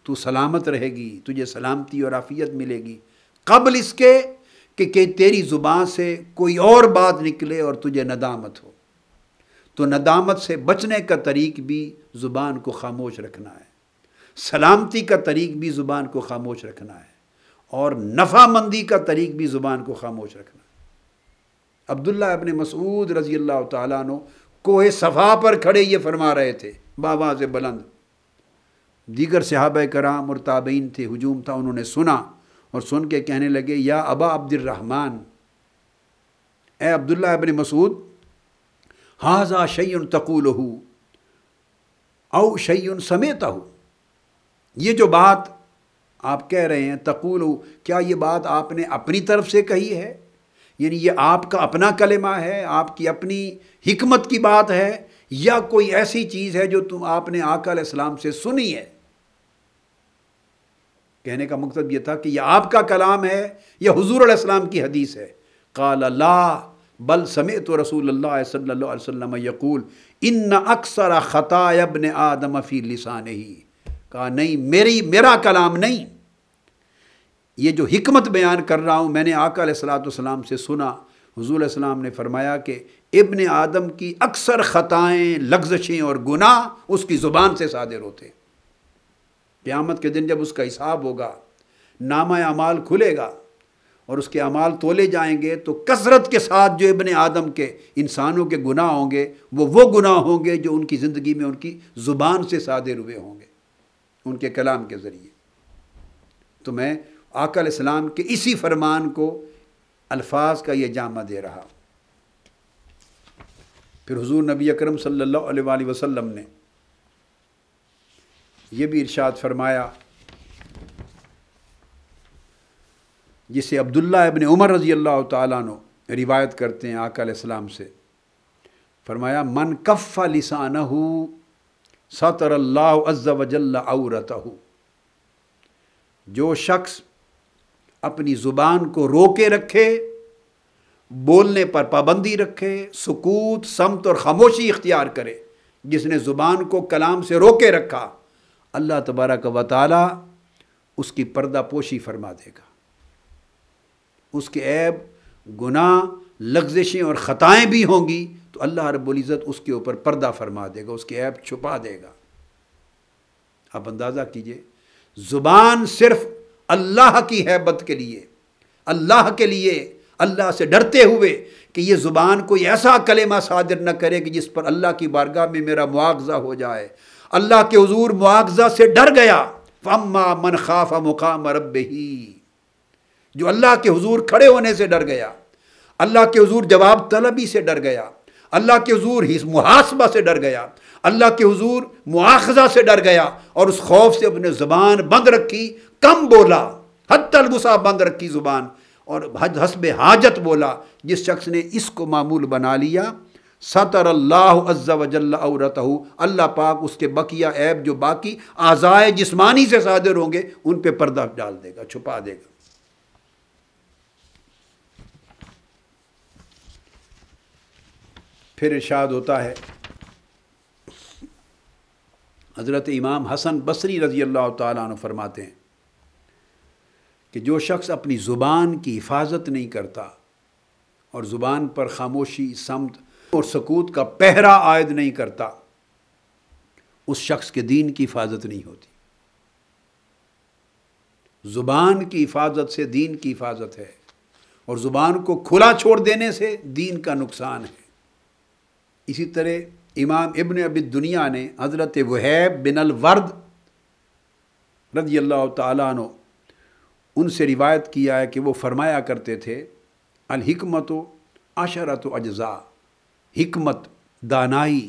तू सलामत रहेगी तुझे सलामती और आफियत मिलेगी कबल इसके कि, के तेरी ज़ुबान से कोई और बात निकले और तुझे नदामत हो तो नदामत से बचने का तरीक भी ज़ुबान को खामोश रखना है सलामती का तरीक भी ज़ुबान को खामोश रखना है और नफामंदी का तरीक भी ज़ुबान को खामोश रखना है अब्दुल्ला अपने मसूद रजी अल्लाह तु कोह सफ़ा पर खड़े ये फरमा रहे थे बाबा से बुलंद दीगर सिहाब कराम और ताबीन थे हजूम था उन्होंने सुना और सुन के कहने लगे या अबा अब्दुलरहमान ए अब्दुल्ला अबन मसूद हाजा शय तकूल औ शैन समेता हो ये जो बात आप कह रहे हैं तकूल क्या ये बात आपने अपनी तरफ से कही है यानी ये आपका अपना कलेमा है आपकी अपनी हिकमत की बात है या कोई ऐसी चीज़ है जो तुम आपने आकल इस्लाम से सुनी है कहने का मकसद ये था कि यह आपका कलाम है या हजूर इस्लाम की हदीस है काल अल्लाह बल समेत तो रसूल सल्ला यकूल इन अक्सर ख़ता अबन आदम फ़ी लिसान ही कहा नहीं मेरी मेरा कलाम नहीं ये जो हमत बयान कर रहा हूँ मैंने आका सलाम से सुना हजूल सलाम ने फरमाया कि इबन आदम की अक्सर ख़ताएँ लग्जशें और गुनाह उसकी ज़ुबान से सादिर होते क़्यामत के दिन जब उसका हिसाब होगा नामा अमाल खुलेगा और उसके अमाल तोले जाएंगे तो कसरत के साथ जो इबन आदम के इंसानों के गुनाह होंगे वो वो गुनाह होंगे जो उनकी ज़िंदगी में उनकी ज़ुबान से सादिर हुए होंगे उनके कलाम के ज़रिए तो मैं आकल इस्लाम के इसी फरमान को अल्फाज का यह जामा दे रहा फिर हुजूर नबी अकरम सल्लल्लाहु अलैहि वसल्लम ने यह भी इरशाद फरमाया जिसे अब्दुल्ला इबन उमर रज़ी अल्लाह तु रिवायत करते हैं आकल इस्लाम से फरमाया मन कफ़ा लिसान हो सतर अल्लाह अज्जा वजल्ला औरत जो शख्स अपनी ज़ुबान को रोके रखे बोलने पर पाबंदी रखे सुकूत समत और ख़ामोशी इख्तियार करे जिसने ज़ुबान को कलाम से रोके रखा अल्लाह तबारक व ताली उसकी पर्दा पोशी फरमा देगा उसके ऐब गुनाह लग्जिशें और ख़ताएँ भी होंगी तो अल्लाह रब्ज़त उसके ऊपर पर्दा फरमा देगा उसके ऐब छुपा देगा आप अंदाज़ा कीजिए ज़ुबान सिर्फ अल्लाह की हैबत के लिए अल्लाह के लिए अल्लाह से डरते हुए कि ये ज़ुबान कोई ऐसा कलेमा सादिर न करे कि जिस पर अल्लाह की बारगाह में मेरा मुआवजा हो जाए अल्लाह के हजूर मुआवजा से डर गया फ़म्मा मन खाफा मुकाम रब ही जो अल्लाह के हजूर खड़े होने से डर गया अल्लाह के हजूर जवाब तलबी से डर गया अल्लाह के हजूर हिस मुहासबा से डर गया अल्लाह के हजूर मुआवजा से डर गया और उस खौफ से अपने जुबान बंद रखी कम बोला हद तलगुसा बंद रखी ज़ुबान और हसब हाजत बोला जिस शख्स ने इसको मामूल बना लिया सतर अल्लाह अज्जा अल्लाह पाक उसके बकिया ऐब जो बाकी आज़ाए जिसमानी से सादर होंगे उन पर पर्दा डाल देगा छुपा देगा फिर इर्शाद होता है हज़रत इमाम हसन बसरी रज़ी अल्लाह तरमाते हैं कि जो शख्स अपनी ज़ुबान की हिफाजत नहीं करता और ज़ुबान पर खामोशी समत और सकूत का पहरा आयद नहीं करता उस शख्स के दीन की हिफाजत नहीं होती ज़ुबान की हिफाजत से दीन की हिफाजत है और ज़ुबान को खुला छोड़ देने से दीन का नुकसान है इसी तरह इमाम इबन अबी दुनिया ने हज़रत वहैब बिन अलवर्द रदी अल्लाह तु उनसे रिवायत किया है कि वो फरमाया करते थे अलहमत आशरत अज्जा हमत दानाई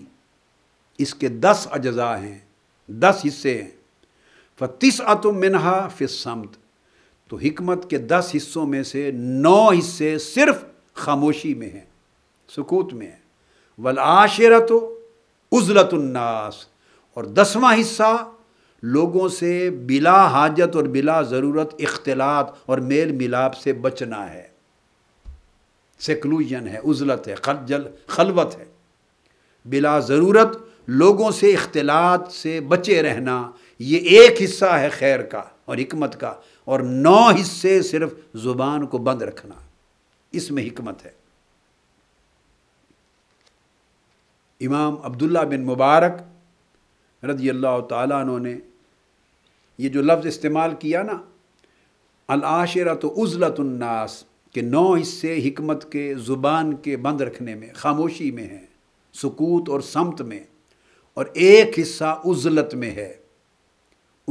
इसके दस अज्जा हैं दस हिस्से हैं फतिस अतु मिनहा फिसमत तो हमत के दस हिस्सों में से नौ हिस्से सिर्फ खामोशी में हैं सुकूत में हैं वल आशरत उजलतुन्नास और दसवां हिस्सा लोगों से बिला हाजत और बिला ज़रूरत इख्तलात और मेल मिलाप से बचना है सेक्लूजन है उजलत है खजल खलवत है बिला ज़रूरत लोगों से इख्तलात से बचे रहना ये एक हिस्सा है खैर का और हमत का और नौ हिस्से सिर्फ ज़ुबान को बंद रखना इसमें हमत है इमाम अब्दुल्ला बिन मुबारक रजी अल्लाह तु ये जो लफ्ज़ इस्तेमाल किया ना अलाशरा तो उजलतन्नास के नौ हिस्से हमत के ज़ुबान के बंद रखने में खामोशी में हैं सुकूत और समत में और एक हिस्सा उजलत में है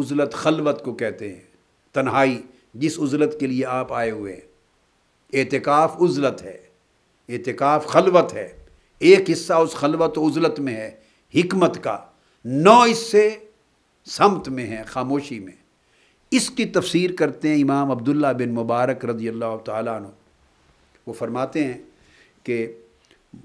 उजलत खलवत को कहते हैं तन्हाई जिस उजलत के लिए आप आए हुए हैं एतकाफ़ उजलत है एतकाफ़ खलवत है एक हिस्सा उस खलवत उजलत में है हमत का नौ हिस्से समत में है खामोशी में इसकी तफसीर करते हैं इमाम अब्दुल्ला बिन मुबारक रजी अल्लाह तु वो फरमाते हैं कि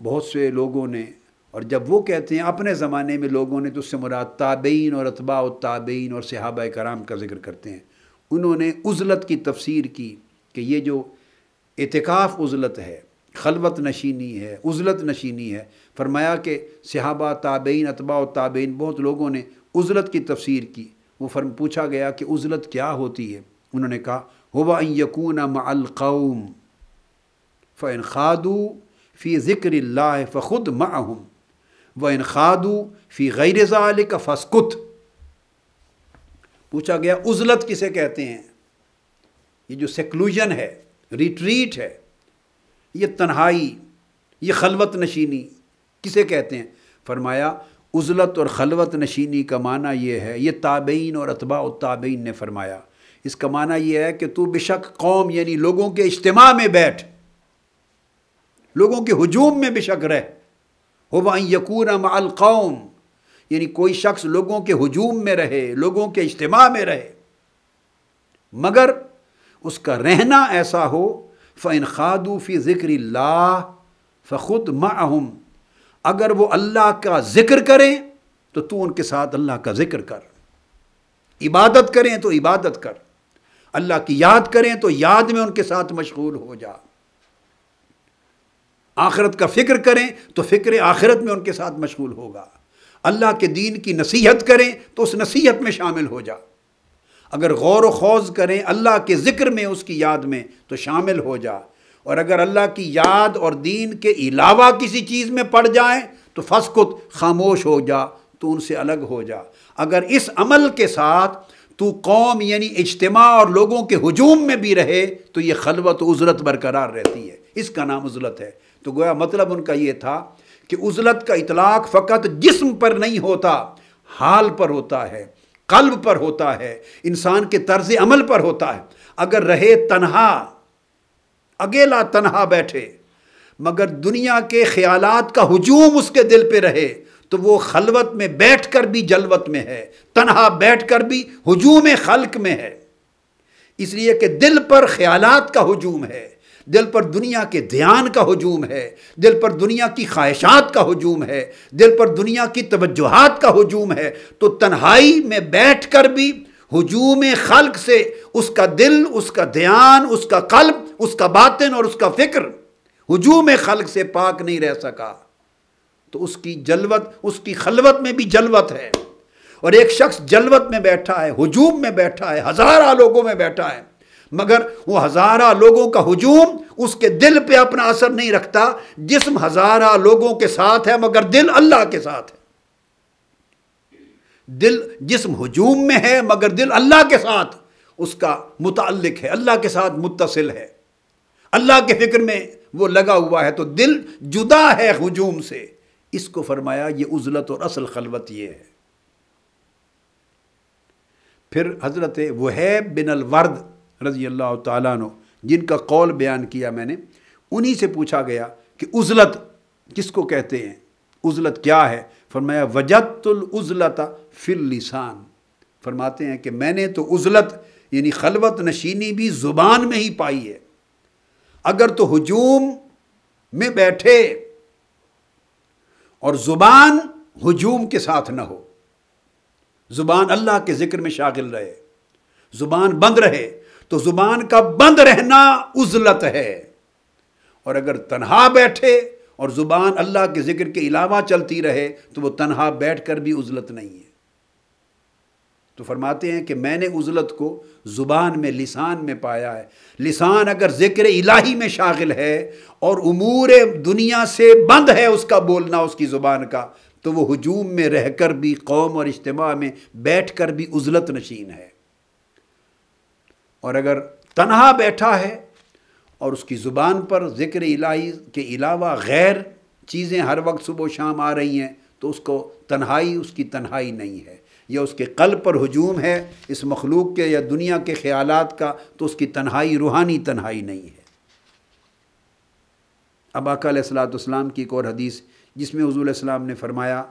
बहुत से लोगों ने और जब वो कहते हैं अपने ज़माने में लोगों ने तो उससे मुराद ताबेन और अतबा ताबेन और सहाबा कराम का जिक्र करते हैं उन्होंने उजलत की तफसीर की कि ये जो इतकाफ़ उजलत है खलवत नशीनी है उजलत नशीनी है फरमाया कि सहाबा ताबेन अतबा ताबेन बहुत लोगों ने उजलत की तफसीर की वो फर्म पूछा गया कि उजलत क्या होती है उन्होंने कहा हुआ यकून मलकौम फ़ैन खादू फ़ी ज़िक्र फ़ुद माहम व इन खादू फ़ी गैर ज़ालिक फ़स्कुत पूछा गया उजलत किसे कहते हैं ये जो सेक्लूजन है रिट्रीट है ये तन्हाई ये खलवत नशीनी किसे कहते हैं फरमाया उजलत और खलवत नशीनी का माना यह है ये ताबेन और अतबा ताबेन ने फरमाया इसका माना यह है कि तू बेशक कौम यानी लोगों के इज्तम में बैठ लोगों के हजूम में बेशक रह हो वाई यकून माल कौम यानी कोई शख्स लोगों के हजूम में रहे लोगों के इज्तम में रहे मगर उसका रहना ऐसा हो फ़ैन खादू फ़ी ज़िक्र फ़ुद माहम अगर वो अल्लाह का ज़िक्र करें तो तू उनके साथ अल्लाह का ज़िक्र कर इबादत करें तो इबादत कर अल्लाह की याद करें तो याद में उनके साथ मशगूल हो जा आखिरत का फ़िक्र करें तो फ़िक्र आखिरत में उनके साथ मशगूल होगा अल्लाह के दीन की नसीहत करें तो उस नसीहत में शामिल हो जा अगर गौर व खौज करें अल्लाह के ज़िक्र में उसकी याद में तो शामिल हो जा और अगर अल्लाह की याद और दीन के अलावा किसी चीज़ में पड़ जाए तो फसकुत खामोश हो जा तो उनसे अलग हो जा अगर इस अमल के साथ तो कौम यानी इज्तम और लोगों के हजूम में भी रहे तो ये खलवत उजरत बरकरार रहती है इसका नाम उजलत है तो गोया मतलब उनका ये था कि उजलत का इतलाक़ फ़कत जिसम पर नहीं होता हाल पर होता है कल्ब पर होता है इंसान के तर्ज अमल पर होता है अगर रहे तनहा अकेला तनहा बैठे मगर दुनिया के ख्यालात का हजूम उसके दिल पे रहे तो वो खलवत में बैठ कर भी जलवत में है तनहा बैठ कर भी हजूम खल्क में है इसलिए कि दिल पर ख्यालात का हजूम है दिल पर दुनिया के ध्यान का हजूम है दिल पर दुनिया की ख्वाहिशात का हजूम है दिल पर दुनिया की तवज्जोहात का हजूम है तो तन्हाई में बैठ कर भी हजूम खल्क से उसका दिल उसका ध्यान उसका कल्ब उसका बातिन और उसका फ़िक्र हजूम खल्क से पाक नहीं रह सका तो उसकी जलवत उसकी खलवत में भी जलवत है और एक शख्स जलवत में बैठा है हजूम में बैठा है हज़ारा लोगों में बैठा है मगर वो हज़ारा लोगों का हजूम उसके दिल पे अपना असर नहीं रखता जिसम हज़ारा लोगों के साथ है मगर दिल अल्लाह के साथ है दिल जिसम हजूम में है मगर दिल अल्लाह के साथ उसका मुतलक है अल्लाह के साथ मुतसिल है अल्लाह के फ़िक्र में वो लगा हुआ है तो दिल जुदा है हजूम से इसको फरमाया ये उजलत और असल खलबत ये है फिर हज़रत वहैब बिन अलवर्द रजी अल्लाह तु जिनका कौल बयान किया मैंने उन्हीं से पूछा गया कि उजलत किसको कहते हैं उजलत क्या है फरमाया वजतुल उजलता फिर लिसान फरमाते हैं कि मैंने तो उजलत यानी खलवत नशीनी भी ज़ुबान में ही पाई है अगर तो हजूम में बैठे और ज़ुबान हजूम के साथ ना हो ज़ुबान अल्लाह के ज़िक्र में शागिल रहे ज़ुबान बंद रहे तो ज़ुबान का बंद रहना उजलत है और अगर तनहा बैठे और ज़ुबान अल्लाह के ज़िक्र के अलावा चलती रहे तो वो तनहा बैठ कर भी उजलत नहीं है तो फरमाते हैं कि मैंने उजलत को ज़ुबान में लिसान में पाया है लिसान अगर ज़िक्र इलाही में शागिल है और उमूर दुनिया से बंद है उसका बोलना उसकी ज़ुबान का तो वह हजूम में रह कर भी कौम और इज्तम में बैठ कर भी उजलत नशीन है और अगर तनहा बैठा है और उसकी ज़ुबान पर ज़िक्र इलाही के अलावा गैर चीज़ें हर वक्त सुबह शाम आ रही हैं तो उसको तन्हाई उसकी तन्हाई नहीं है या उसके कल पर हजूम है इस मखलूक के या दुनिया के ख्याल का तो उसकी तन्हाई रूहानी तन्हाई नहीं है अब अकलातम की एक और हदीस जिसमें हजूल इस्लाम ने फरमाया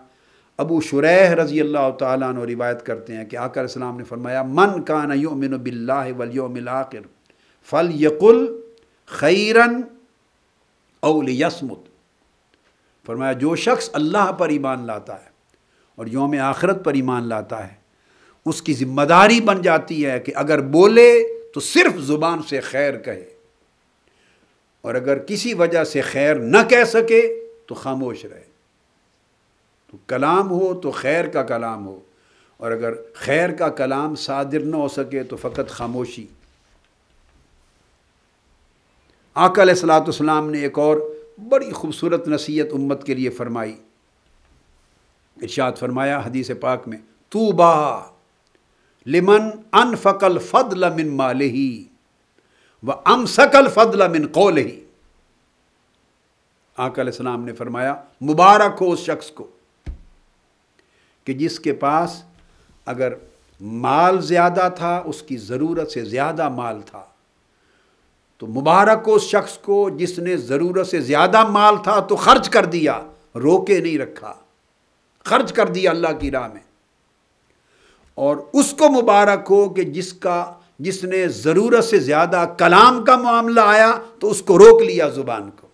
अबू शुरह रज़ी अल्लाह तु रिवायत करते हैं कि इस्लाम ने फरमाया मन कान मिन बिल्ला वलियोमिलाकर फ़ल यकुल खैरन अवल यसमुत फरमाया जो शख्स अल्लाह पर ईमान लाता है और योम आखरत पर ईमान लाता है उसकी ज़िम्मेदारी बन जाती है कि अगर बोले तो सिर्फ ज़ुबान से खैर कहे और अगर किसी वजह से खैर न कह सके तो खामोश रहे तो कलाम हो तो खैर का कलाम हो और अगर खैर का कलाम सादिर न हो सके तो फ़कत खामोशी आकल सलात ने एक और बड़ी खूबसूरत नसीहत उम्मत के लिए फरमाई इर्शाद फरमाया हदीस पाक में तो बा लिमन अन फ़कल फ़दल मिन माले ही व अम सकल फ़दल मिन कौल ही आकलम ने फरमाया मुबारक हो उस शख्स को कि जिसके पास अगर माल ज़्यादा था उसकी ज़रूरत से ज़्यादा माल था तो मुबारक हो उस शख्स को जिसने ज़रूरत से ज़्यादा माल था तो ख़र्च कर दिया रोके नहीं रखा खर्च कर दिया अल्लाह की राह में और उसको मुबारक हो कि जिसका जिसने ज़रूरत से ज़्यादा कलाम का मामला आया तो उसको रोक लिया ज़ुबान को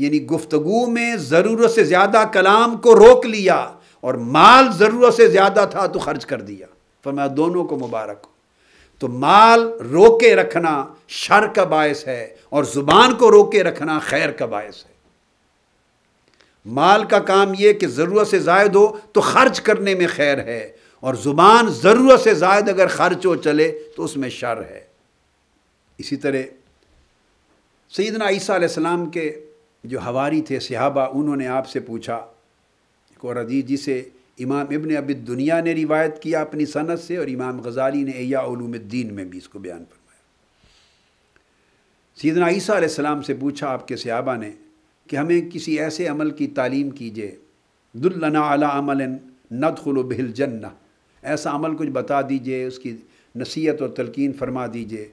यानी गुफ्तगु में ज़रूरत से ज़्यादा कलाम को रोक लिया और माल ज़रूरत से ज़्यादा था तो खर्च कर दिया फरमाया दोनों को मुबारक हो तो माल रोके रखना शर का बायस है और ज़ुबान को रोके रखना खैर का बायस है माल का काम ये कि ज़रूरत से जायद हो तो ख़र्च करने में खैर है और ज़ुबान ज़रूरत से जायद अगर ख़र्च हो चले तो उसमें शर है इसी तरह सैदना ईसा आसमाम के जो हवारी थे सिहाबा उन्होंने आपसे पूछा और अजीज जिसे इमाम इबन अबिद दुनिया ने रिवायत किया अपनी सनत से और इमाम गजाली ने एयालूमद्दीन में भी इसको बयान फरमाया सीदना ईसा आसमाम से पूछा आपके सिहाबा ने कि हमें किसी ऐसे अमल की तालीम कीजिए दुल्लना अला अमल नदखुल बिल जन्ना ऐसा अमल कुछ बता दीजिए उसकी नसीहत और तलकिन फरमा दीजिए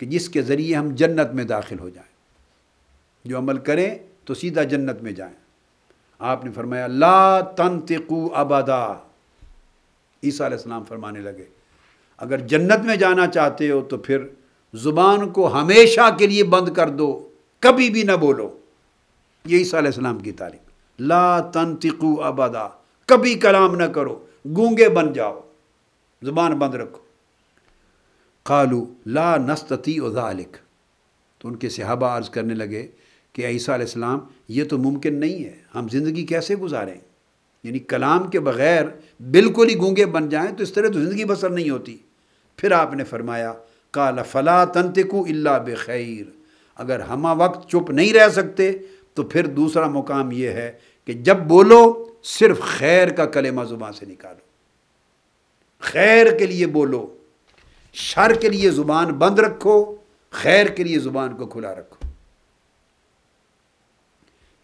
कि जिसके ज़रिए हम जन्नत में दाखिल हो जाएं जो अमल करें तो सीधा जन्नत में जाएं आपने फरमाया ला तंतकू अबादा ईसा इस्लाम फरमाने लगे अगर जन्नत में जाना चाहते हो तो फिर ज़ुबान को हमेशा के लिए बंद कर दो कभी भी ना बोलो ये ईसीम की तारीख ला तनतिकू अबदा कभी कलाम न करो गूंगे बन जाओ ज़ुबान बंद रखो कालू ला नस्तती उजालिक तो उनके सिहाबा अर्ज़ करने लगे कि ईसीम ये तो मुमकिन नहीं है हम ज़िंदगी कैसे गुजारें यानी कलाम के बग़ैर बिल्कुल ही गूंगे बन जाएं तो इस तरह तो ज़िंदगी बसर नहीं होती फिर आपने फरमाया काला फ़ला तनतिकू अल्ला बखैर अगर हम वक्त चुप नहीं रह सकते तो फिर दूसरा मुकाम ये है कि जब बोलो सिर्फ खैर का कलेमा ज़ुबान से निकालो खैर के लिए बोलो शर के लिए ज़ुबान बंद रखो खैर के लिए ज़ुबान को खुला रखो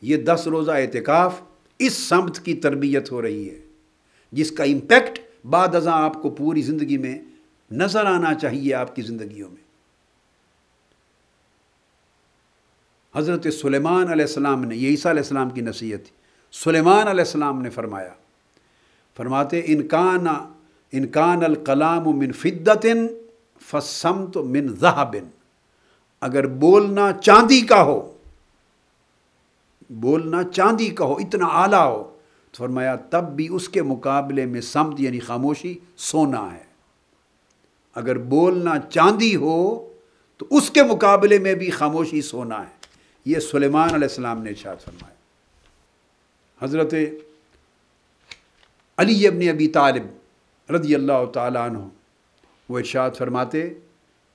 ये दस रोज़ा एहतिकाफ़ इस समत की तरबियत हो रही है जिसका इम्पेक्ट बाद आपको पूरी ज़िंदगी में नज़र आना चाहिए आपकी जिंदगी में हज़रत सुलेमान सलेमान ने ये ईसा सलाम की नसीहत थी सुलेमान सलेमान ने फरमाया फरमाते इनकान इनकान अलकलाम मिन फ़िद्दतिन फसम तो मिन जहाबिन अगर बोलना चांदी का हो बोलना चांदी का हो इतना आला हो तो फरमाया तब भी उसके मुकाबले में समत यानी खामोशी सोना है अगर बोलना चांदी हो तो उसके मुकाबले में भी खामोशी सोना है ये सुलेमान सलेमान ने इशात फरमाया हज़रत अली अबन अबी तालब रदी अल्लाह हो वह इर्शाद फरमाते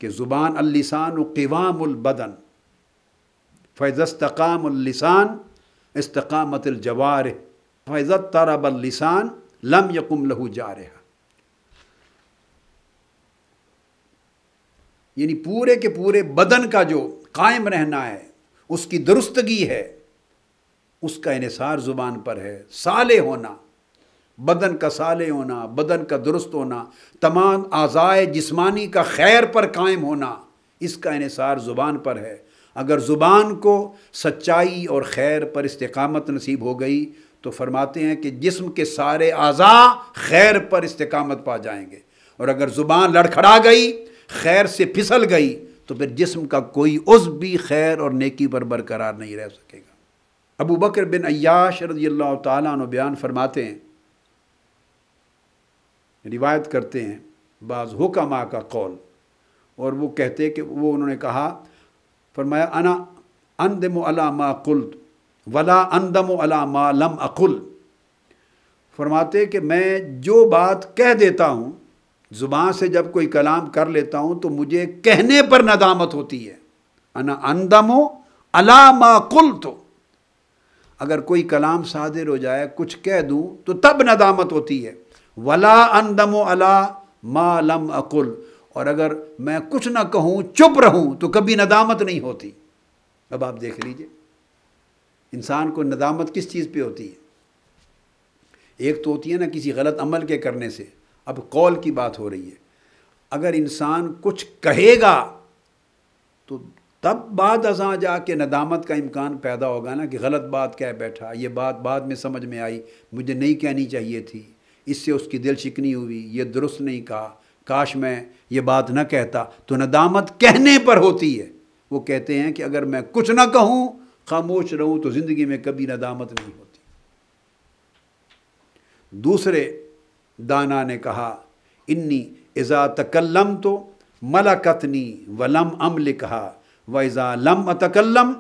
कि ज़ुबान अलिसान क़वामबदन फैज़स्तकामसान इसतकामतवार फ़ैज़त तरबलिसान लम यकुम लहू रहे यानी पूरे के पूरे बदन का जो कायम रहना है उसकी दुरुस्तगी है उसका इसार ज़ुबान पर है साले होना बदन का साले होना बदन का दुरुस्त होना तमाम आज़ाए जिस्मानी का खैर पर कायम होना इसका इसार ज़ुबान पर है अगर ज़ुबान को सच्चाई और खैर पर इस्तकामत नसीब हो गई तो फरमाते हैं कि जिस्म के सारे आज़ा खैर पर इस्तकामत पा जाएंगे और अगर ज़ुबान लड़खड़ा गई खैर से फिसल गई तो फिर जिस्म का कोई उस भी खैर और नेकी पर बरकरार नहीं रह सकेगा अबू बकर बिन अयाश रजी अल्लाह बयान फरमाते हैं रिवायत करते हैं बाज़ हुक्मा का कौल और वो कहते कि वो उन्होंने कहा फरमाया अना अनदम अला मा कुल वला दम अला मा लम अकुल फरमाते कि मैं जो बात कह देता हूँ ज़ुबान से जब कोई कलाम कर लेता हूँ तो मुझे कहने पर नदामत होती है अना अंदमो अलामा कुल तो अगर कोई कलाम साजिर हो जाए कुछ कह दूँ तो तब नदामत होती है वला अंदमो अला मा लम अकुल और अगर मैं कुछ ना कहूँ चुप रहूँ तो कभी नदामत नहीं होती अब आप देख लीजिए इंसान को नदामत किस चीज़ पे होती है एक तो होती है ना किसी गलत अमल के करने से अब कॉल की बात हो रही है अगर इंसान कुछ कहेगा तो तब बाद अजा जाके नदामत का इम्कान पैदा होगा ना कि गलत बात कह बैठा ये बात बाद में समझ में आई मुझे नहीं कहनी चाहिए थी इससे उसकी दिल शिकनी हुई ये दुरुस्त नहीं कहा काश मैं ये बात ना कहता तो नदामत कहने पर होती है वो कहते हैं कि अगर मैं कुछ ना कहूँ खामोश रहूँ तो ज़िंदगी में कभी नदामत नहीं होती दूसरे दाना ने कहा इन्नी इज़ा तकल्लम तो मलकतनी वलम अमल कहा व इज़ा लम अतकल्लम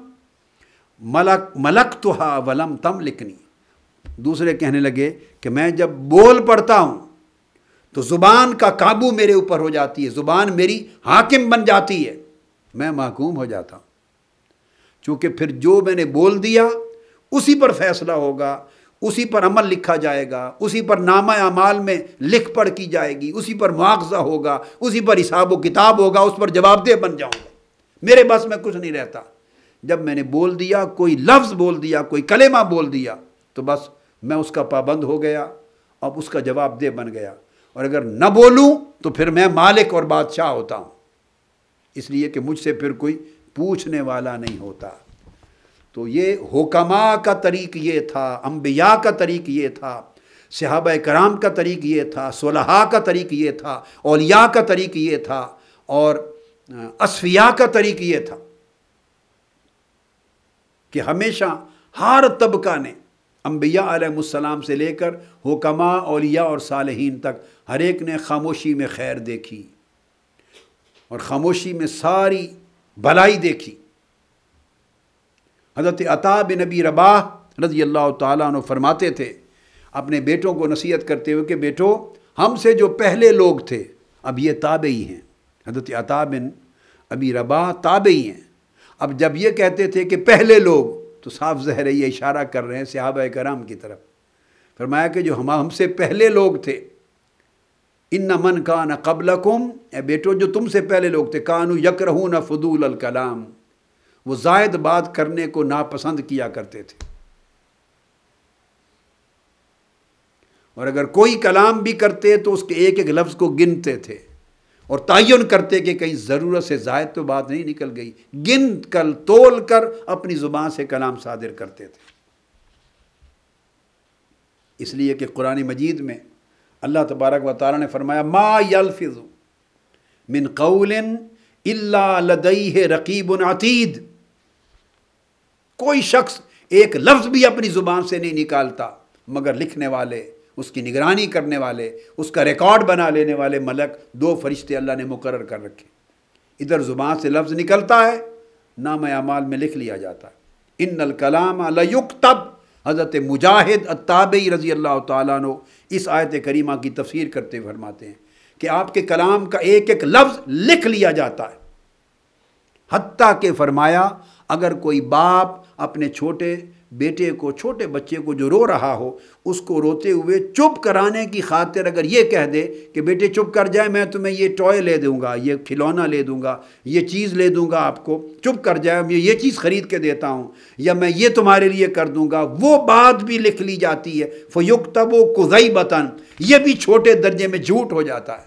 मलक मलक तो हा वलम तम लिखनी दूसरे कहने लगे कि मैं जब बोल पड़ता हूँ तो ज़ुबान का काबू मेरे ऊपर हो जाती है ज़ुबान मेरी हाकिम बन जाती है मैं महकूम हो जाता हूँ चूँकि फिर जो मैंने बोल दिया उसी पर फैसला होगा उसी पर अमल लिखा जाएगा उसी पर नामा अमाल में लिख पढ़ की जाएगी उसी पर मुआवजा होगा उसी पर हिसाब व किताब होगा उस पर जवाबदेह बन जाऊंगा मेरे बस में कुछ नहीं रहता जब मैंने बोल दिया कोई लफ्ज़ बोल दिया कोई कलेमा बोल दिया तो बस मैं उसका पाबंद हो गया अब उसका जवाबदेह बन गया और अगर न बोलूँ तो फिर मैं मालिक और बादशाह होता हूँ इसलिए कि मुझसे फिर कोई पूछने वाला नहीं होता तो ये हुकमा का तरीक ये था अम्बिया का तरीक ये था सिहब कराम का तरीक ये था सुलह का तरीक ये था अलिया का तरीक ये था और असफिया का तरीक ये था कि हमेशा हर तबका ने अम्बिया आलम से लेकर हुकमा अलिया और सालहीन तक हर एक ने खामोशी में खैर देखी और ख़ामोशी में सारी भलाई देखी हज़रत अता बिन नबी रबा रजी अल्लाह तु फरमाते थे अपने बेटों को नसीहत करते हुए कि बेटो हमसे जो पहले लोग थे अब ये ही हैं हज़रत अता बिन अबी ताबे ही हैं अब जब ये कहते थे कि पहले लोग तो साफ जहर ये इशारा कर रहे हैं सहाब कराम की तरफ फरमाया कि जो हम हमसे पहले लोग थे इन न मन का न कबल कुम ए बेटो जो तुमसे पहले लोग थे कानू यक रहू न फजूल कलाम वो जायद बात करने को नापसंद किया करते थे और अगर कोई कलाम भी करते तो उसके एक एक लफ्ज़ को गिनते थे और तयन करते कि कहीं ज़रूरत से जायद तो बात नहीं निकल गई गिन कर तोल कर अपनी ज़ुबान से कलाम सादिर करते थे इसलिए कि कुरान मजीद में अल्लाह तबारक व तारा ने फरमाया मा मिन कौल इल्ला लदई रकीबन अतीद कोई शख्स एक लफ्ज़ भी अपनी ज़ुबान से नहीं निकालता मगर लिखने वाले उसकी निगरानी करने वाले उसका रिकॉर्ड बना लेने वाले मलक दो फरिश्ते अल्लाह ने मुकर कर रखे इधर ज़ुबान से लफ्ज़ निकलता है नाम अमाल में लिख लिया जाता है इन कलाम तब हज़रत मुजाहिद अताबई रज़ी अल्लाह तु इस आयत करीमा की तफसीर करते फरमाते हैं कि आपके कलाम का एक एक लफ्ज़ लिख लिया जाता है हती के फरमाया अगर कोई बाप अपने छोटे बेटे को छोटे बच्चे को जो रो रहा हो उसको रोते हुए चुप कराने की खातिर अगर ये कह दे कि बेटे चुप कर जाए मैं तुम्हें ये टॉय ले दूंगा ये खिलौना ले दूंगा ये चीज़ ले दूंगा आपको चुप कर जाए मैं ये चीज़ ख़रीद के देता हूँ या मैं ये तुम्हारे लिए कर दूंगा वो बात भी लिख ली जाती है फ़युक तब वो कुजई बतन ये भी छोटे दर्जे में झूठ हो जाता है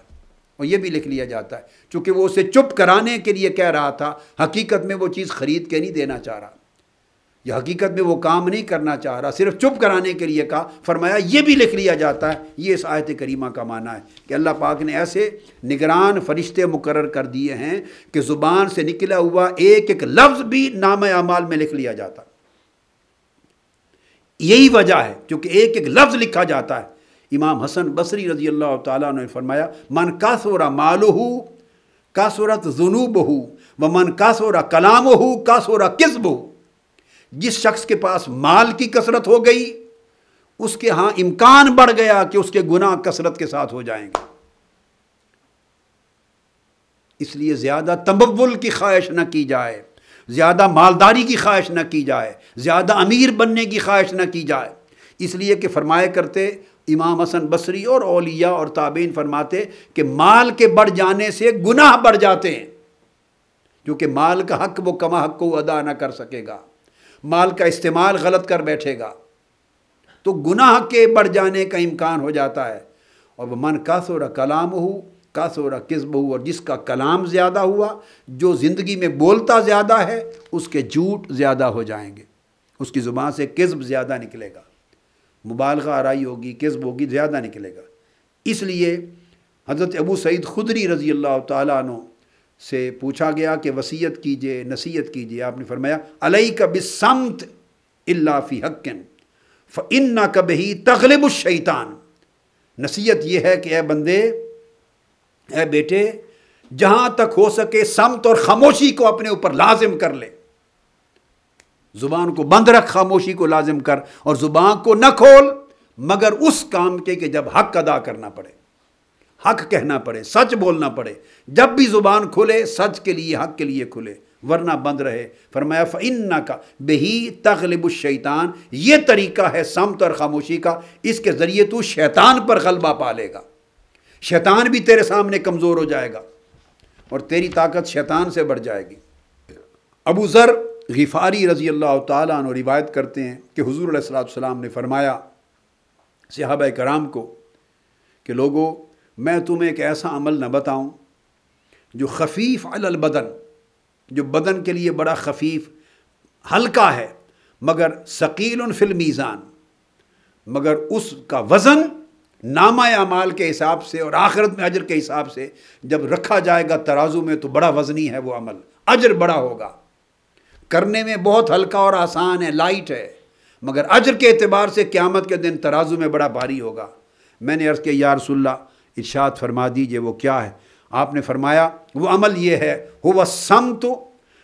और ये भी लिख लिया जाता है चूँकि वो उसे चुप कराने के लिए कह रहा था हकीकत में वो चीज़ ख़रीद के नहीं देना चाह रहा यह हकीकत में वो काम नहीं करना चाह रहा सिर्फ चुप कराने के लिए कहा फरमाया ये भी लिख लिया जाता है ये इस आयत करीमा का माना है कि अल्लाह पाक ने ऐसे निगरान फरिश्ते मुकर कर दिए हैं कि ज़ुबान से निकला हुआ एक एक लफ्ज़ भी नाम अमाल में लिख लिया जाता यही वजह है क्योंकि एक एक लफ्ज़ लिखा जाता है इमाम हसन बसरी रजी अल्लाह का सोरा फरमाया मन का सोरा तो जुनूब हो व मन का सोरा कलाम हो का सोरा किस्ब हो जिस शख्स के पास माल की कसरत हो गई उसके यहां इम्कान बढ़ गया कि उसके गुनाह कसरत के साथ हो जाएंगे इसलिए ज़्यादा तब्वुल की ख्वाहिश ना की जाए ज़्यादा मालदारी की ख्वाहिश ना की जाए ज़्यादा अमीर बनने की ख्वाहिश ना की जाए इसलिए कि फरमाए करते इमाम हसन बसरी और ओलिया और ताबेन फरमाते कि माल के बढ़ जाने से गुनाह बढ़ जाते हैं क्योंकि माल का हक वो कमा हक को अदा ना कर सकेगा माल का इस्तेमाल गलत कर बैठेगा तो गुनाह के बढ़ जाने का इम्कान हो जाता है और मन का सोरा कलाम हो का सोरा किस्ब हो और जिसका कलाम ज़्यादा हुआ जो ज़िंदगी में बोलता ज़्यादा है उसके झूठ ज़्यादा हो जाएंगे उसकी ज़ुबान से किस्ब ज़्यादा निकलेगा मुबालगा आरई होगी किस्ब होगी ज़्यादा निकलेगा इसलिए हज़रत अबू सईद खुदरी रज़ी अल्लाह तु से पूछा गया कि वसीयत कीजिए नसीहत कीजिए आपने फरमाया अलई कब समत इलाफ़ी हक्कन फ़ इन्ना ही तगलब शैतान नसीहत यह है कि ए बंदे ए बेटे जहाँ तक हो सके समत और खामोशी को अपने ऊपर लाजिम कर ले ज़ुबान को बंद रख खामोशी को लाजिम कर और ज़ुबान को न खोल मगर उस काम के कि जब हक अदा करना पड़े हक कहना पड़े सच बोलना पड़े जब भी ज़ुबान खुले सच के लिए हक के लिए खुले वरना बंद रहे फरमाया फ़िन्ना का बेही तगलब शैतान ये तरीका है समत और खामोशी का इसके ज़रिए तू शैतान पर गलबा पा लेगा शैतान भी तेरे सामने कमज़ोर हो जाएगा और तेरी ताकत शैतान से बढ़ जाएगी अबू ज़र गिफारी रज़ी अल्लाह तु रिवायत करते हैं कि हजूर सलाम ने फरमाया सहाब कराम को कि लोगों मैं तुम्हें एक ऐसा अमल न बताऊँ जो खफीफ अलबदन जो बदन के लिए बड़ा खफीफ हल्का है मगर शकील फिल मीज़ान मगर उसका वज़न नामा अमाल के हिसाब से और आखिरत में अजर के हिसाब से जब रखा जाएगा तराजू में तो बड़ा वज़नी है वो अमल अजर बड़ा होगा करने में बहुत हल्का और आसान है लाइट है मगर अजर के अतबार से क़्यामत के दिन तराजू में बड़ा भारी होगा मैंने अर्ज़ किया यारसुल्ला इर्शाद फरमा दीजिए वो क्या है आपने फरमाया वो अमल ये है हो वह सम तो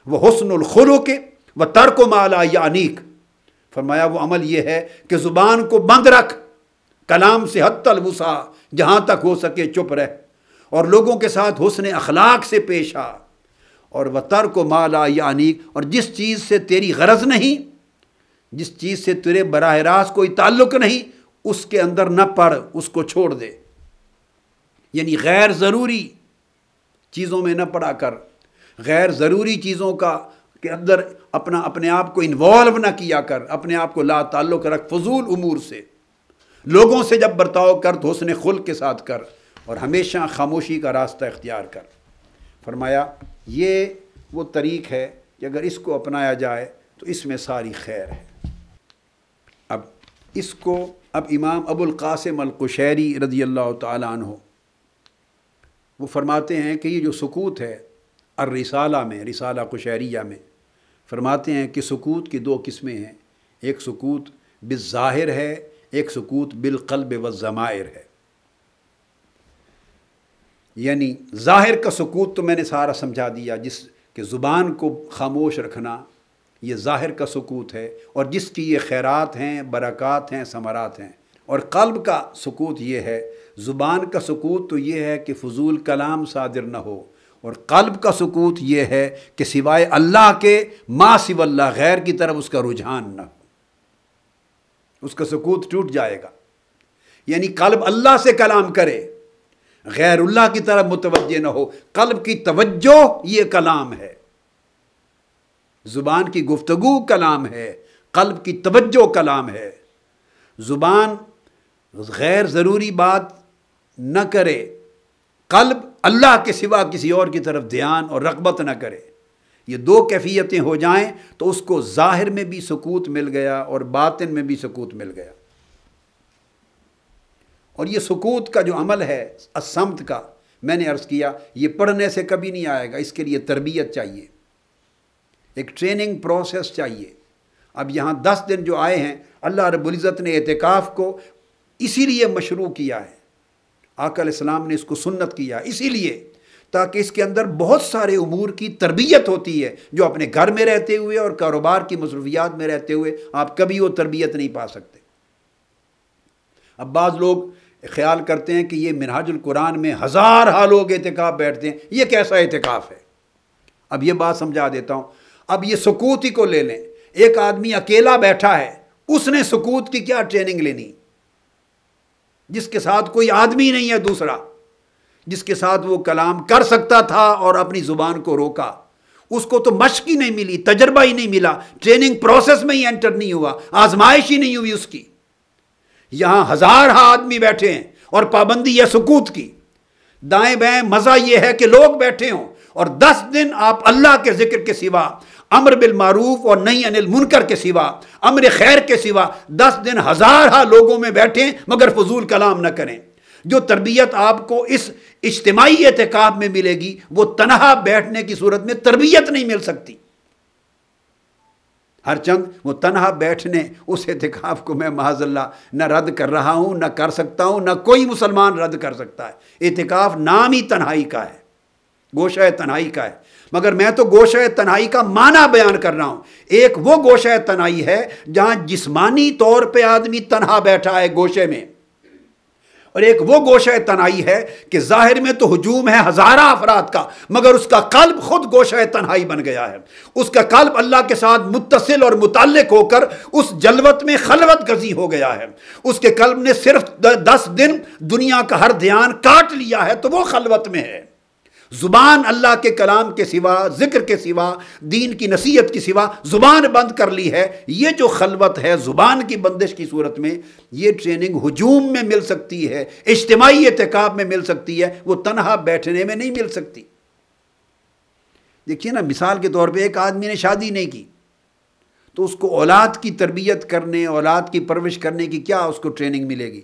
वह हसन के व तर्क माला यानीक फरमाया वो अमल ये है कि ज़ुबान को बंद रख कलाम से हद तलवसा जहाँ तक हो सके चुप रह और लोगों के साथ हुसन अखलाक से पेश आ और वह तर्क माला यानीक और जिस चीज़ से तेरी गरज नहीं जिस चीज़ से तेरे बरह रास्त कोई ताल्लुक नहीं उसके अंदर न पढ़ उसको छोड़ दे यानी गैर ज़रूरी चीज़ों में न पड़ा कर गैर ज़रूरी चीज़ों का के अंदर अपना अपने आप को इन्वॉल्व ना किया कर अपने आप को ला ताल्लुक रख फजूल उमूर से लोगों से जब बर्ताव कर तो उसने खुल के साथ कर और हमेशा खामोशी का रास्ता इख्तियार कर फरमाया ये वो तरीक़ है कि अगर इसको अपनाया जाए तो इसमें सारी खैर है अब इसको अब इमाम अबुल कासिम कुशैरी रज़ी अल्लाह तु वो फरमाते हैं कि ये जो सकूत है अर रिसाला में रिसाला कुशहरिया में फरमाते हैं कि सकूत की दो किस्में हैं एक सकूत बिलज़ाहिर है एक सकूत बिलकल्ब व ज़मायर है यानी ज़ाहिर का सकूत तो मैंने सारा समझा दिया जिस कि ज़ुबान को खामोश रखना ये ज़ाहिर का सकूत है और जिसकी ये खैरात हैं बरक़ात हैं समरात हैं और कल्ब का सकूत ये है ज़ुबान का सकूत तो ये है कि फजूल कलाम सादिर न हो और कल्ब का सकूत ये है कि सिवाय अल्लाह के माँ सिवल्ला गैर की तरफ उसका रुझान न हो उसका सकूत टूट जाएगा यानी कल्ब अल्लाह से कलाम करे गैरुल्लाह की तरफ मुतवजह न हो कल्ब की तवज्जो ये कलाम है ज़ुबान की गुफ्तगु कलाम है कल्ब की तवज्जो कलाम है ज़ुबान गैर ज़रूरी बात न करे कल्ब अल्लाह के सिवा किसी और की तरफ ध्यान और रगबत न करे ये दो कैफियतें हो जाएं तो उसको ज़ाहिर में भी सकूत मिल गया और बातिन में भी सकूत मिल गया और ये सकूत का जो अमल है असमत का मैंने अर्ज़ किया ये पढ़ने से कभी नहीं आएगा इसके लिए तरबियत चाहिए एक ट्रेनिंग प्रोसेस चाहिए अब यहाँ दस दिन जो आए हैं अल्लाह रबुल्ज़त ने एहतिकाफ़ को इसीलिए मशरू किया है आकल इस्लाम ने इसको सुन्नत किया इसीलिए ताकि इसके अंदर बहुत सारे अमूर की तरबियत होती है जो अपने घर में रहते हुए और कारोबार की मसरूफियात में रहते हुए आप कभी वो तरबियत नहीं पा सकते अब बाज़ लोग ख्याल करते हैं कि ये मिनहाजुल कुरान में हज़ार हा लोग एहतिकाफ़ बैठते हैं ये कैसा एहतिकाफ़ है अब ये बात समझा देता हूँ अब ये सकूत ही को ले लें एक आदमी अकेला बैठा है उसने सकूत की क्या ट्रेनिंग लेनी जिसके साथ कोई आदमी नहीं है दूसरा जिसके साथ वो कलाम कर सकता था और अपनी ज़ुबान को रोका उसको तो मश्क ही नहीं मिली तजर्बा ही नहीं मिला ट्रेनिंग प्रोसेस में ही एंटर नहीं हुआ आजमाइश ही नहीं हुई उसकी यहां हजार हाँ आदमी बैठे हैं और पाबंदी है सुकूत की दाएं बाएं मजा यह है कि लोग बैठे हों और दस दिन आप अल्लाह के जिक्र के सिवा अमर बिल मारूफ और नई अनिल मुनकर के सिवा अमर खैर के सिवा दस दिन हजार हा लोगों में बैठें मगर फजूल कलाम ना करें जो तरबियत आपको इस इज्तमाही एहतिकाब में मिलेगी वो तनहा बैठने की सूरत में तरबियत नहीं मिल सकती हर चंद वो तनहा बैठने उस एहतिकाब को मैं महाजल्ला न रद्द कर रहा हूँ ना कर सकता हूं ना कोई मुसलमान रद्द कर सकता है एहतिकाफ नाम ही तनहाई का है गोशा तनाई का है मगर मैं तो गोशा तनाई का माना बयान कर रहा हूँ एक वो गोशा तनाई है जहाँ जिस्मानी तौर पे आदमी तनहा बैठा है गोशे में और एक वो गोशा तनाई है कि जाहिर में तो हजूम है हज़ारा अफराद का मगर उसका कल्ब खुद गोशा तनाई बन गया है उसका कल्ब अल्लाह के साथ मुतसिल और मुतलक होकर उस जलवत में खलवत गजी हो गया है उसके कल्ब ने सिर्फ दस दिन दुनिया का हर ध्यान काट लिया है तो वो खलवत में है ज़ुबान अल्लाह के कलाम के सिवा ज़िक्र के सिवा दीन की नसीहत के सिवा ज़ुबान बंद कर ली है ये जो खलवत है ज़ुबान की बंदिश की सूरत में ये ट्रेनिंग हजूम में मिल सकती है इज्तमाही एहतिकाब में मिल सकती है वो तनहा बैठने में नहीं मिल सकती देखिए ना मिसाल के तौर पर एक आदमी ने शादी नहीं की तो उसको औलाद की तरबियत करने औलाद की परवरिश करने की क्या उसको ट्रेनिंग मिलेगी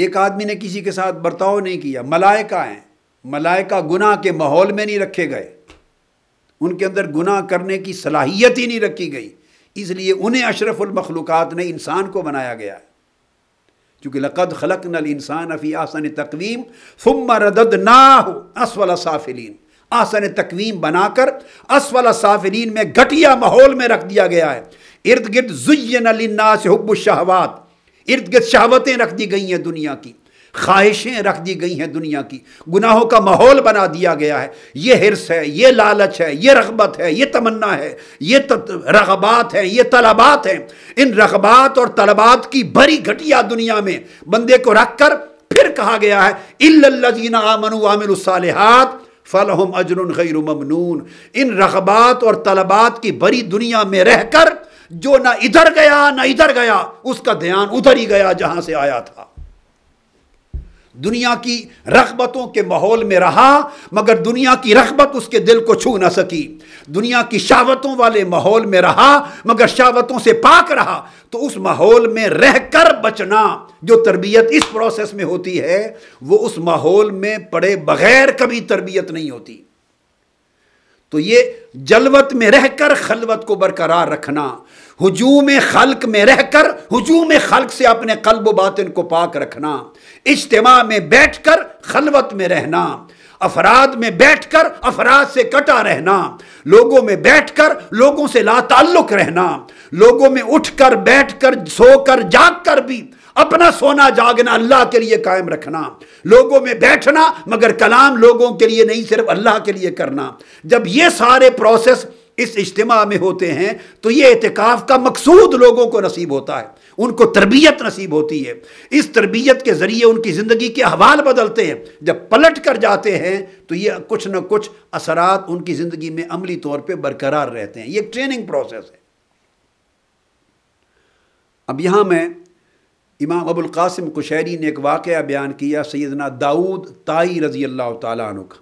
एक आदमी ने किसी के साथ बर्ताव नहीं किया मलायका हैं मलायका गुनाह के माहौल में नहीं रखे गए उनके अंदर गुनाह करने की सलाहियत ही नहीं रखी गई इसलिए उन्हें अशरफुलमखलूक़ात ने इंसान को बनाया गया है लक़द खलक नल इंसान अफ़ी आसन तकवीम फुम रदद ना हो असवल साफिलीन आसन तकवीम बनाकर असवल साफिलीन में घटिया माहौल में रख दिया गया है इर्द गिर्द नलिन्ना से हब्बुशहवात इर्द गिर्द शहावतें रख दी गई हैं दुनिया की ख्वाहिशें रख दी गई हैं दुनिया की गुनाहों का माहौल बना दिया गया है ये हिरस है ये लालच है ये रगबत है ये तमन्ना है ये रगबात है ये तलबात हैं इन रगबात और तलबात की भरी घटिया दुनिया में बंदे को रख कर फिर कहा गया है इल्लजीना आमनु आमिलसालहत फ़लहम अजर गैर ममनून इन रगबात और तलबात की भरी दुनिया में रहकर कर जो ना इधर गया ना इधर गया उसका ध्यान उधर ही गया जहां से आया था दुनिया की रगबतों के माहौल में रहा मगर दुनिया की रगबत उसके दिल को छू ना सकी दुनिया की शावतों वाले माहौल में रहा मगर शावतों से पाक रहा तो उस माहौल में रहकर बचना जो तरबियत इस प्रोसेस में होती है वो उस माहौल में पड़े बगैर कभी तरबियत नहीं होती तो ये जलवत में रहकर खलवत को बरकरार रखना हजूम खल्क में रहकर हजूम खल्क से अपने कल्ब बातिन को पाक रखना इज्तम में बैठ कर खलवत में रहना अफराद में बैठ कर अफराद से कटा रहना लोगों में बैठ कर लोगों से लाताल्लुक रहना लोगों में उठ कर बैठ कर सो कर जाग कर भी अपना सोना जागना अल्लाह के लिए कायम रखना लोगों में बैठना मगर कलाम लोगों के लिए नहीं सिर्फ अल्लाह के लिए करना जब ये सारे प्रोसेस इस इज्तम में होते हैं तो ये एहतिकाफ का मकसूद लोगों को नसीब होता है उनको तरबियत नसीब होती है इस तरबियत के ज़रिए उनकी ज़िंदगी के अहवाल बदलते हैं जब पलट कर जाते हैं तो ये कुछ ना कुछ असरात उनकी ज़िंदगी में अमली तौर पर बरकरार रहते हैं ये एक ट्रेनिंग प्रोसेस है अब यहाँ मैं इमाम अबुल कासिम कुशैरी ने एक वाक़ बयान किया सैदना दाऊद ताई रज़ी अल्लाह तु का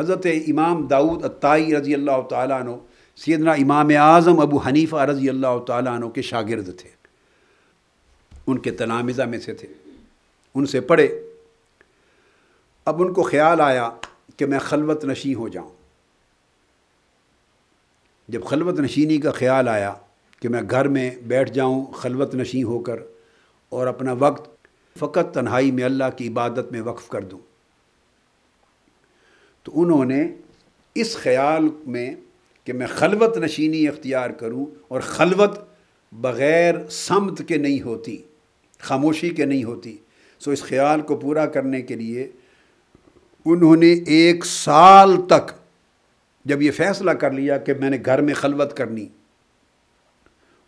हज़रत इमाम दाऊद ताई रज़ी अल्लाह तु सैदना इमाम आज़म अबू हनीफ़ा रज़ी अल्लाह तु के शागिर्द थे उनके तनामिज़ा में से थे उनसे पढ़े अब उनको ख्याल आया कि मैं खलवत नशी हो जाऊँ जब खलवत नशीनी का ख्याल आया कि मैं घर में बैठ जाऊं खलवत नशी होकर और अपना वक्त फ़कत तन्हाई में अल्लाह की इबादत में वक्फ़ कर दूँ तो उन्होंने इस ख्याल में कि मैं खलवत नशीनी इख्तियार करूँ और खलवत बग़ैर समत के नहीं होती खामोशी के नहीं होती सो इस ख्याल को पूरा करने के लिए उन्होंने एक साल तक जब ये फ़ैसला कर लिया कि मैंने घर में खलवत करनी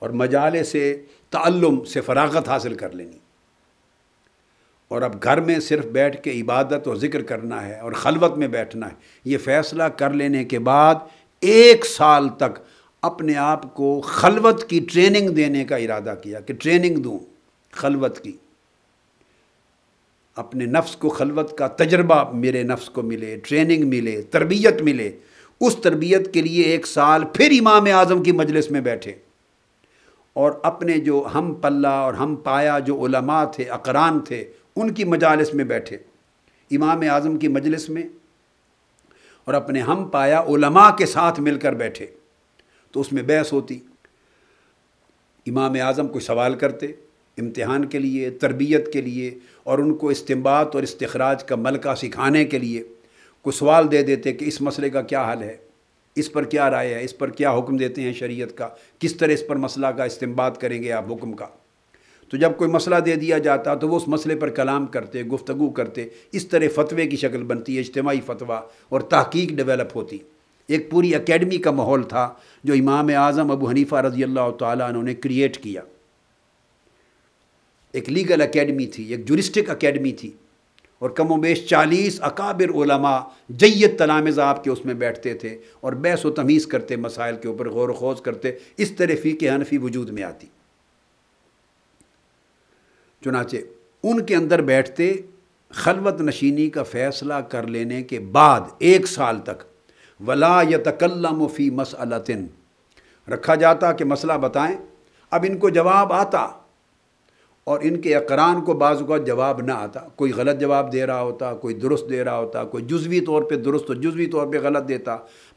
और मजाले से तल्लुम से फरागत हासिल कर लेनी और अब घर में सिर्फ बैठ के इबादत और ज़िक्र करना है और खलवत में बैठना है ये फ़ैसला कर लेने के बाद एक साल तक अपने आप को खलवत की ट्रेनिंग देने का इरादा किया कि ट्रेनिंग दूँ खलवत की अपने नफ्स को खलवत का तजर्बा मेरे नफ्स को मिले ट्रेनिंग मिले तरबियत मिले उस तरबियत के लिए एक साल फिर इमाम आज़म की मजलिस में बैठे और अपने जो हम पल्ला और हम पाया जो उलमा थे अकरान थे उनकी मजालस में बैठे इमाम आज़म की मजलिस में और अपने हम पाया उलमा के साथ मिलकर बैठे तो उसमें बहस होती इमाम आज़म कोई सवाल करते इम्तहान के लिए तरबियत के लिए और उनको इस्तेमाल और इस्तराज का मलका सिखाने के लिए कुछ सवाल दे देते कि इस मसले का क्या हल है इस पर क्या राय है इस पर क्या हुक्म देते हैं शरीयत का किस तरह इस पर मसला का इस्तेमाल करेंगे आप हुक्म का तो जब कोई मसला दे दिया जाता तो वो उस मसले पर कलाम करते गुफ्तगु करते इस तरह फतवे की शक्ल बनती है इज्तमाही फतवा और तहकीक डेवलप होती एक पूरी अकेडमी का माहौल था जो इमाम आज़म अबू हनीफ़ा रज़ी अल्लाह तु ने क्रिएट किया एक लीगल अकेडमी थी एक जुरिस्टिक अकेडमी थी और कम वेश चालीस अकाबिर उलमा जैत तलामज़ आपके उसमें बैठते थे और बहस व तमीज़ करते मसाइल के ऊपर गौर खोज करते इस तरह फ़ी के हनफी वजूद में आती चुनाचे उनके अंदर बैठते खलवत नशीनी का फ़ैसला कर लेने के बाद एक साल तक वला या तकल्लम फ़ी रखा जाता कि मसला बताएं अब इनको जवाब आता और इनके अकरान को बाज़ का जवाब ना आता कोई गलत जवाब दे रहा होता कोई दुरुस्त दे रहा होता कोई जुजवी तौर पर दुरुस्त जुजवी तौर पर गलत देता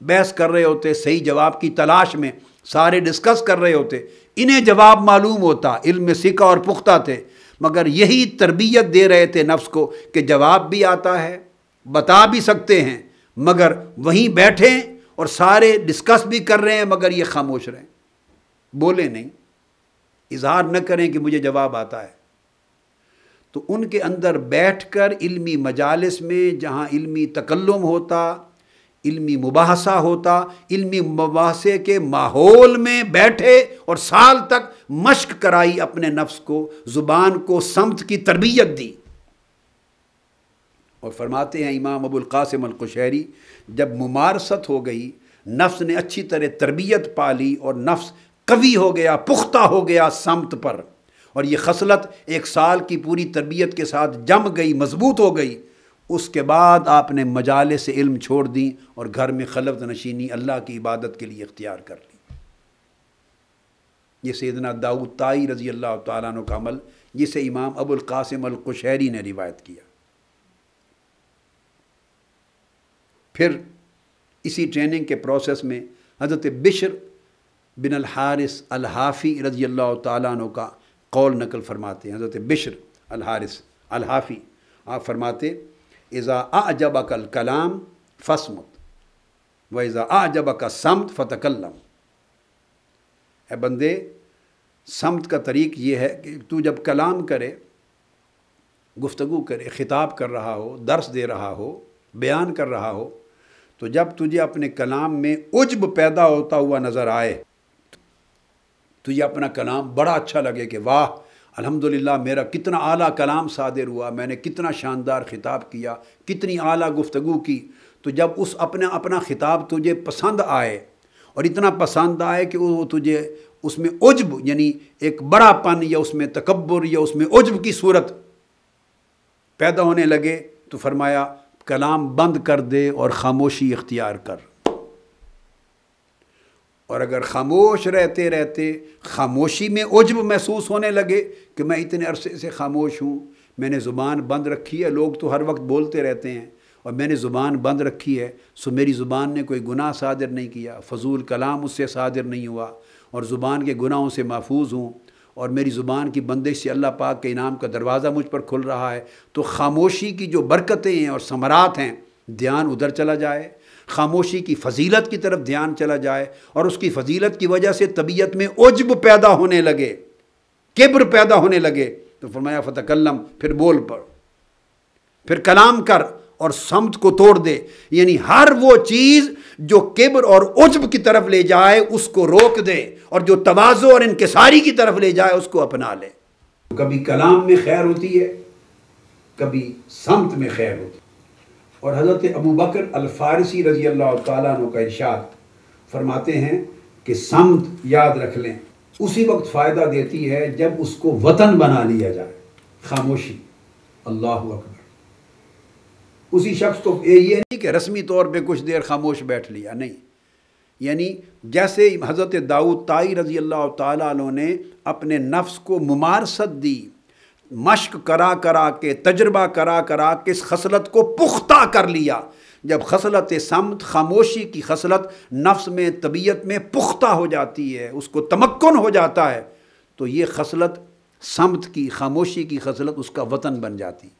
बहस कर रहे होते सही जवाब की तलाश में सारे डिस्कस कर रहे होते इन्हें जवाब मालूम होता इल्म सिका और पुख्ता थे मगर यही तरबियत दे रहे थे नफ्स को कि जवाब भी आता है बता भी सकते हैं मगर वहीं बैठें और सारे डिस्कस भी कर रहे हैं मगर ये खामोश रहें बोले नहीं इजहार न करें कि मुझे जवाब आता है तो उनके अंदर बैठकर इल्मी मजालस में जहाँ इल्मी तकल्लुम होता इल्मी मुबासा होता इल्मी मुबासे के माहौल में बैठे और साल तक मश्क कराई अपने नफ्स को ज़ुबान को समत की तरबियत दी और फरमाते हैं इमाम अबुल कासिम अलकुशहरी जब मुमारसत हो गई नफ्स ने अच्छी तरह तरबियत पा ली और नफ्स कवि हो गया पुख्ता हो गया समत पर और ये खसलत एक साल की पूरी तरबियत के साथ जम गई मजबूत हो गई उसके बाद आपने मजाले से इल्म छोड़ दी और घर में खलत नशीनी अल्लाह की इबादत के लिए इख्तियार कर ली ये सैदना दाऊद ताई रज़ी अल्लाह तु का अमल जिसे इमाम अल अलकुशहरी ने रिवायत किया फिर इसी ट्रेनिंग के प्रोसेस में हज़रत बिशर बिन अलहारिस अलहाफ़ी रजी अल्लाह तु का कौल नकल फरमाते हैं हज़रत बिशर अलहारिस अलहाफ़ी आप फरमाते इज़ा जब अकल कलाम फसमत व इज़ा जब का समत फ़तकल्लम है बंदे समत का तरीक ये है कि तू जब कलाम करे गुफ्तगु करे ख़िताब कर रहा हो दर्स दे रहा हो बयान कर रहा हो तो जब तुझे अपने कलाम में उजब पैदा होता हुआ नज़र आए तो ये अपना कलाम बड़ा अच्छा लगे कि वाह अल्हम्दुलिल्लाह मेरा कितना आला कलाम सादिर हुआ मैंने कितना शानदार खिताब किया कितनी आला गुफ्तु की तो जब उस अपना अपना खिताब तुझे पसंद आए और इतना पसंद आए कि वो तुझे उसमें उजब यानी एक बड़ापन या उसमें तकबर या उसमें उजब की सूरत पैदा होने लगे तो फरमाया कलाम बंद कर दे और ख़ामोशी इख्तियार कर और अगर खामोश रहते रहते खामोशी में उजब महसूस होने लगे कि मैं इतने अरसे से खामोश हूँ मैंने ज़ुबान बंद रखी है लोग तो हर वक्त बोलते रहते हैं और मैंने ज़ुबान बंद रखी है सो मेरी ज़ुबान ने कोई गुनाह सादिर नहीं किया फजूल कलाम उससे सादिर नहीं हुआ और ज़ुबान के गुनाहों से महफूज हूँ और मेरी ज़ुबान की बंदिश से अल्लाह पाक के इनाम का दरवाज़ा मुझ पर खुल रहा है तो खामोशी की जो बरकतें हैं और समरात हैं ध्यान उधर चला जाए खामोशी की फजीलत की तरफ ध्यान चला जाए और उसकी फजीलत की वजह से तबीयत में उजब पैदा होने लगे किब्र पैदा होने लगे तो फरमाया फ़तकल्लम फिर बोल पड़ फिर कलाम कर और समत को तोड़ दे यानी हर वो चीज़ जो किब्र और उजब की तरफ ले जाए उसको रोक दे और जो तोज़ो और इनकसारी की तरफ ले जाए उसको अपना ले कभी कलाम में खैर होती है कभी समत में खैर होती है और हज़रत अबू बकर अल-फ़ारसी रजी अल्लाह तु का इर्शाद फरमाते हैं कि समत याद रख लें उसी वक्त फ़ायदा देती है जब उसको वतन बना लिया जाए खामोशी अल्लाह अकबर उसी शख्स को ये नहीं कि रस्मी तौर पे कुछ देर खामोश बैठ लिया नहीं यानी जैसे हज़रत दाऊद ताई रजी अल्लाह तु ने अपने नफ्स को ममारसत दी मश्क करा करा के तजर्बा करा करा के इस खसलत को पुख्ता कर लिया जब खसलत समत खामोशी की खसलत नफ्स में तबीयत में पुख्ता हो जाती है उसको तमक्न हो जाता है तो ये खसलत समत की खामोशी की खसलत उसका वतन बन जाती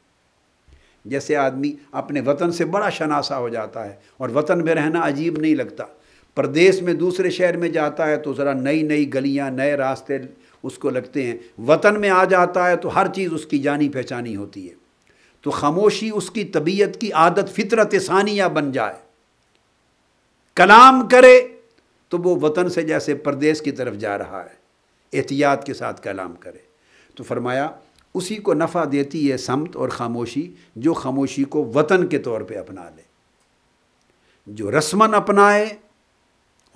जैसे आदमी अपने वतन से बड़ा शनासा हो जाता है और वतन में रहना अजीब नहीं लगता प्रदेश में दूसरे शहर में जाता है तो ज़रा नई नई गलियाँ नए रास्ते उसको लगते हैं वतन में आ जाता है तो हर चीज़ उसकी जानी पहचानी होती है तो खामोशी उसकी तबीयत की आदत फितरत सानिया बन जाए कलाम करे तो वो वतन से जैसे परदेश की तरफ जा रहा है एहतियात के साथ कलाम करे तो फरमाया उसी को नफ़ा देती है समत और खामोशी जो खामोशी को वतन के तौर पे अपना ले जो रस्मन अपनाए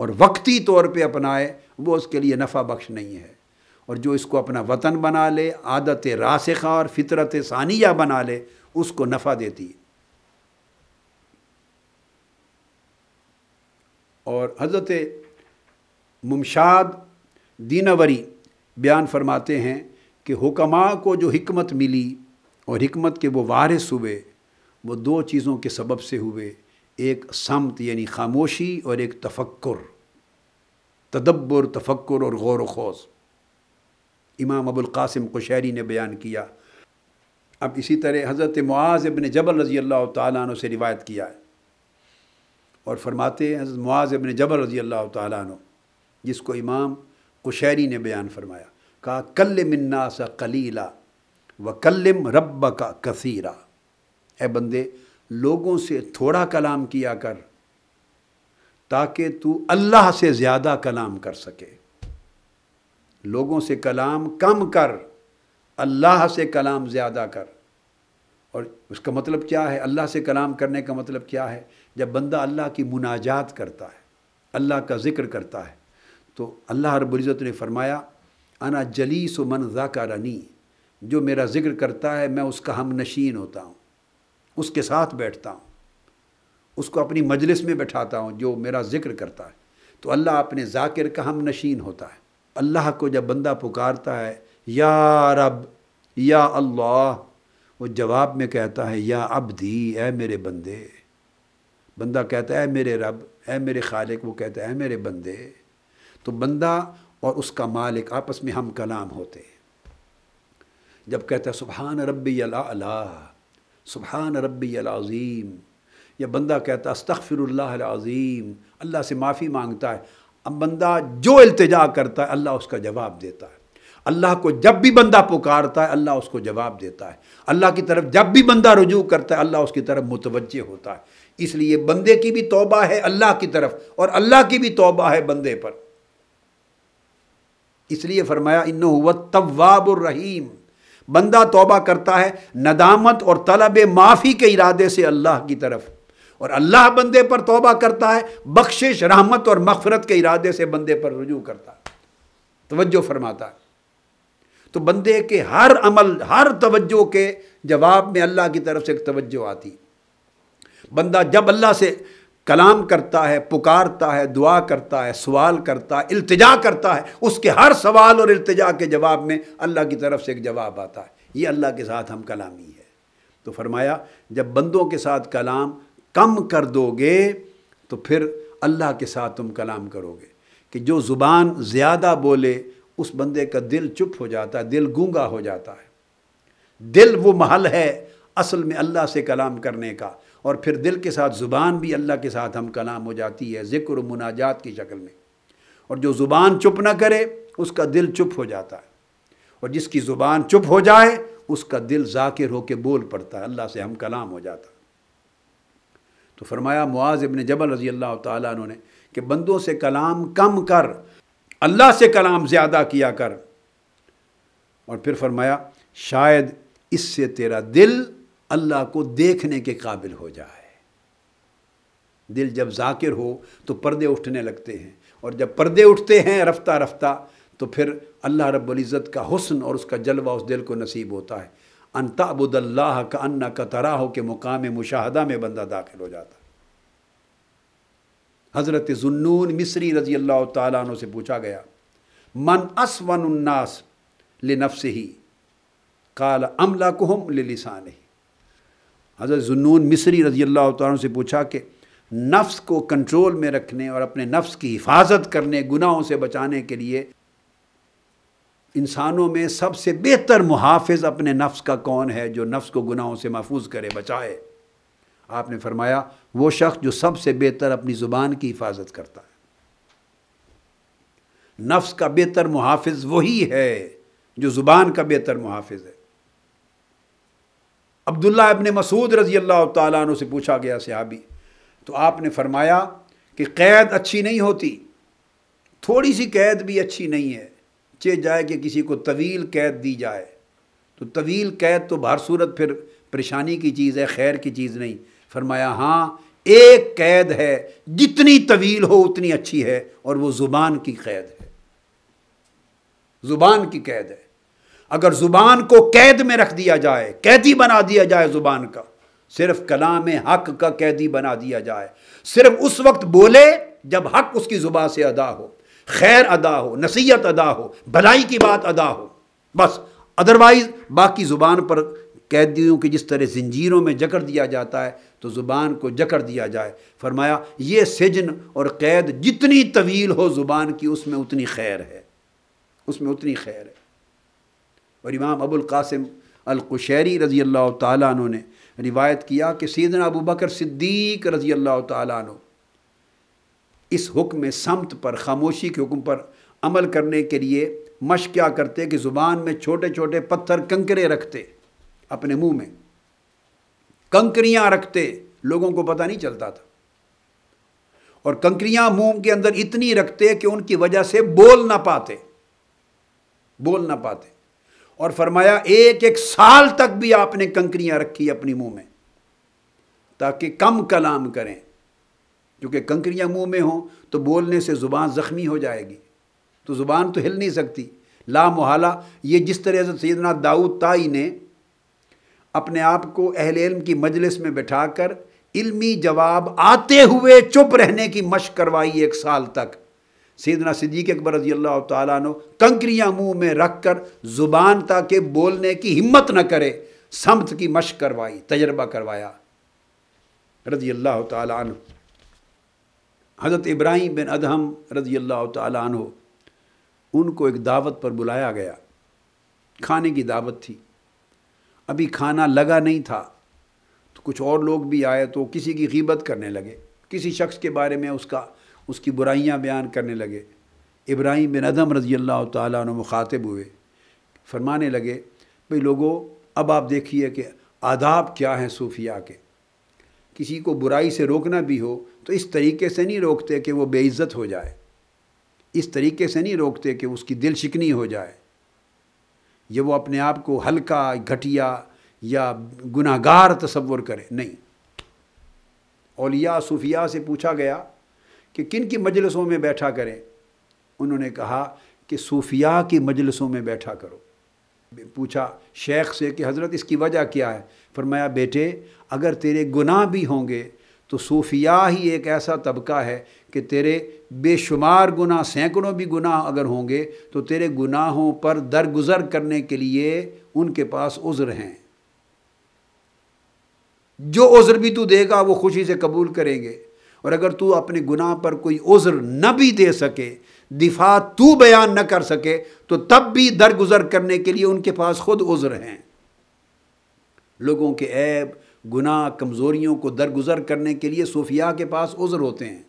और वक्ती तौर पे अपनाए वो उसके लिए नफ़ा बख्श नहीं है और जो इसको अपना वतन बना ले आदत रासखा और फितरत सानिया बना ले उसको नफ़ा देती है और हज़रत मुमशाद दीनावरी बयान फरमाते हैं कि हुकमा को जो हमत मिली और हमत के वो वारिस हुए वो दो चीज़ों के सबब से हुए एक समत यानी खामोशी और एक तफक् तदब्बर तफक् और गौर व खौज़ इमाम अबुल्कासिम कुशैरी ने बयान किया अब इसी तरह हज़रत मुआज़ इबन जबल रज़ी अल्लाह तु से रिवायत किया है और फरमाते हैं हज़रत मुआज़ इबन जबल रज़ी अल्लाह तु जिसको इमाम कुशैरी ने बयान फरमाया कहा कल सा कलीला व कलम रब का कसीरा ए बंदे लोगों से थोड़ा कलाम किया कर ताकि तू अल्लाह से ज़्यादा कलाम कर सके लोगों से कलाम कम कर अल्लाह से कलाम ज़्यादा कर और उसका मतलब क्या है अल्लाह से कलाम करने का मतलब क्या है जब बंदा अल्लाह की मुनाजात करता है अल्लाह का ज़िक्र करता है तो अल्लाह रबुल्ज़त ने फरमाया अना जलीस मन रनी जो मेरा ज़िक्र करता है मैं उसका हम नशीन होता हूँ उसके साथ बैठता हूँ उसको अपनी मजलिस में बैठाता हूँ जो मेरा ज़िक्र करता है तो अल्लाह अपने जाकिर का हम नशीन होता है अल्लाह को जब बंदा पुकारता है या रब या अल्लाह वो जवाब में कहता है या अब दी ऐ मेरे बंदे बंदा कहता है मेरे रब ऐ मेरे खालिक वो कहता है मेरे बंदे तो बंदा और उसका मालिक आपस में हम कलाम होते हैं जब कहता है सुबहान रबी अला सुबहान रबी अलाज़ीम या बंदा कहता अस्तफ़िरल्लाज़ीम अल्लाह से माफ़ी मांगता है अब बंदा जो अल्तजा करता है अल्लाह उसका जवाब देता है अल्लाह को जब भी बंदा पुकारता है अल्लाह उसको जवाब देता है अल्लाह की तरफ जब भी बंदा रुजू करता है अल्लाह उसकी तरफ मुतवजह होता है इसलिए बंदे की भी तोबा है अल्लाह की तरफ और अल्लाह की भी तोबा है बंदे पर इसलिए फरमाया इन हुआ बंदा तोबा करता है नदामत और तलब माफ़ी के इरादे से अल्लाह की तरफ और अल्लाह बंदे पर तोबा करता है बख्शिश रहमत और मफरत के इरादे से बंदे पर रुजू करता है तोज्जो फरमाता है तो बंदे के हर अमल हर तवज्जो के जवाब में अल्लाह की तरफ से एक तवज्जो आती बंदा जब अल्लाह से कलाम करता है पुकारता है दुआ करता है सवाल करता है इल्तजा करता है उसके हर सवाल और इल्तजा के जवाब में अल्लाह की तरफ से एक जवाब आता है ये अल्लाह के साथ हम कलामी है तो फरमाया जब बंदों के साथ कलाम कम कर दोगे तो फिर अल्लाह के साथ तुम कलाम करोगे कि जो ज़ुबान ज़्यादा बोले उस बंदे का दिल चुप हो जाता है दिल गूंगा हो जाता है दिल वो महल है असल में अल्लाह से कलाम करने का और फिर दिल के साथ ज़ुबान भी अल्लाह के साथ हम कलाम हो जाती है ज़िक्र मुनाजात की शक्ल में और जो ज़ुबान चुप ना करे उसका दिल चुप हो जाता है और जिसकी ज़ुबान चुप हो जाए उसका दिल जाकिर होके बोल पड़ता है अल्लाह से हम कलाम हो जाता है तो फरमाया मुआज इबन जबल रजी अल्लाह तुमने ने कि बंदों से कलाम कम कर अल्लाह से कलाम ज़्यादा किया कर और फिर फरमाया शायद इससे तेरा दिल अल्लाह को देखने के काबिल हो जाए दिल जब जाकिर हो तो पर्दे उठने लगते हैं और जब पर्दे उठते हैं रफ्ता रफ्ता तो फिर अल्लाह इज़्ज़त का हुस्न और उसका जलवा उस दिल को नसीब होता है अनताबुदल्ला का अन्ना का तरा हो के मुकाम मुशाहदा में बंदा दाखिल हो जाता हज़रत जुन्नून मिस्री रजी अल्लाह तु से पूछा गया मन असवनन्नास ले नफ्स ही काल अमला कुहम ले लिसान ही हज़रत जुन्नून मिस्री रजी अल्लाह तु से पूछा कि नफ्स को कंट्रोल में रखने और अपने नफ्स की हिफाजत करने गुनाहों से बचाने के लिए इंसानों में सबसे बेहतर मुहाफ़ अपने नफ्स का कौन है जो नफ्स को गुनाहों से महफूज करे बचाए आपने फरमाया वो शख्स जो सबसे बेहतर अपनी ज़ुबान की हिफाजत करता है नफ्स का बेहतर मुहाफ़ वही है जो ज़ुबान का बेहतर मुहाफ़ है अब्दुल्ला अपने मसूद रज़ी अल्लाह तु से पूछा गया सहाबी तो आपने फरमाया कि क़ैद अच्छी नहीं होती थोड़ी सी कैद भी अच्छी नहीं है चे जाए कि किसी को तवील कैद दी जाए तो तवील कैद तो बहर सूरत फिर परेशानी की चीज़ है खैर की चीज़ नहीं फरमाया हाँ एक कैद है जितनी तवील हो उतनी अच्छी है और वो ज़ुबान की कैद है ज़ुबान की कैद है अगर ज़ुबान को कैद में रख दिया जाए कैदी बना दिया जाए ज़ुबान का सिर्फ कलाम हक का कैदी बना दिया जाए सिर्फ उस वक्त बोले जब हक उसकी ज़ुबान से अदा हो खैर अदा हो नसीहत अदा हो भलाई की बात अदा हो बस अदरवाइज़ बाकी ज़ुबान पर कैदियों की जिस तरह जंजीरों में जकड़ दिया जाता है तो ज़ुबान को जकड़ दिया जाए फरमाया ये सिजन और कैद जितनी तवील हो ज़ुबान की उसमें उतनी खैर है उसमें उतनी खैर है और इमाम अबुल कासिम अलकुशैरी रज़ी अल्लाह तु ने रिवायत किया कि सीदना अबू बकर सिद्दीक रज़ी अल्लाह तु इस हुक्म समत पर खामोशी के हुक्म पर अमल करने के लिए मश क्या करते कि ज़ुबान में छोटे छोटे पत्थर कंकरे रखते अपने मुंह में कंकरियां रखते लोगों को पता नहीं चलता था और कंकरियां मुंह के अंदर इतनी रखते कि उनकी वजह से बोल ना पाते बोल ना पाते और फरमाया एक एक साल तक भी आपने कंकरियां रखी अपने मुंह में ताकि कम कलाम करें क्योंकि कंकरियाँ मुंह में हों तो बोलने से ज़ुबान ज़ख्मी हो जाएगी तो ज़ुबान तो हिल नहीं सकती ला मोहला ये जिस तरह से सैदना दाऊद ताई ने अपने आप को अहल इल्म की मजलिस में बैठा कर इलमी जवाब आते हुए चुप रहने की मश करवाई एक साल तक सैदना सिद्दीक अकबर रजी अल्लाह तु कंकरियाँ मुँह में रख कर ज़ुबान ताकि बोलने की हिम्मत न करे समत की मश करवाई तजर्बा करवाया रजी अल्लाह तु हज़रत इब्राहिम बिन अदहम रज़ी अल्लाह तन उनको एक दावत पर बुलाया गया खाने की दावत थी अभी खाना लगा नहीं था तो कुछ और लोग भी आए तो किसी की गिबत करने लगे किसी शख्स के बारे में उसका उसकी बुराइयां बयान करने लगे इब्राहिम बिन अदम रज़ी अल्लाह तुम मुखातिब हुए फरमाने लगे भाई लोगों अब आप देखिए कि आदाब क्या हैं सूफिया के किसी को बुराई से रोकना भी हो तो इस तरीके से नहीं रोकते कि वो बेइज्जत हो जाए इस तरीके से नहीं रोकते कि उसकी दिल शिकनी हो जाए ये वो अपने आप को हल्का घटिया या गुनागार तस्वुर करे नहीं ओलिया सूफिया से पूछा गया कि किन की मजलसों में बैठा करें उन्होंने कहा कि सूफिया की मजलसों में बैठा करो पूछा शेख से कि हज़रत इसकी वजह क्या है फरमाया बेटे अगर तेरे गुनाह भी होंगे तो सूफिया ही एक ऐसा तबका है कि तेरे बेशुमार गुनाह सैकड़ों भी गुनाह अगर होंगे तो तेरे गुनाहों पर दरगुजर करने के लिए उनके पास उज़्र हैं जो उज़्र भी तू देगा वो खुशी से कबूल करेंगे और अगर तू अपने गुनाह पर कोई उज़्र न भी दे सके दिफा तू बयान न कर सके तो तब भी दरगुजर करने के लिए उनके पास खुद उज़्र हैं लोगों के ऐब गुनाह कमज़ोरियों को दरगुजर करने के लिए सूफिया के पास उज़र होते हैं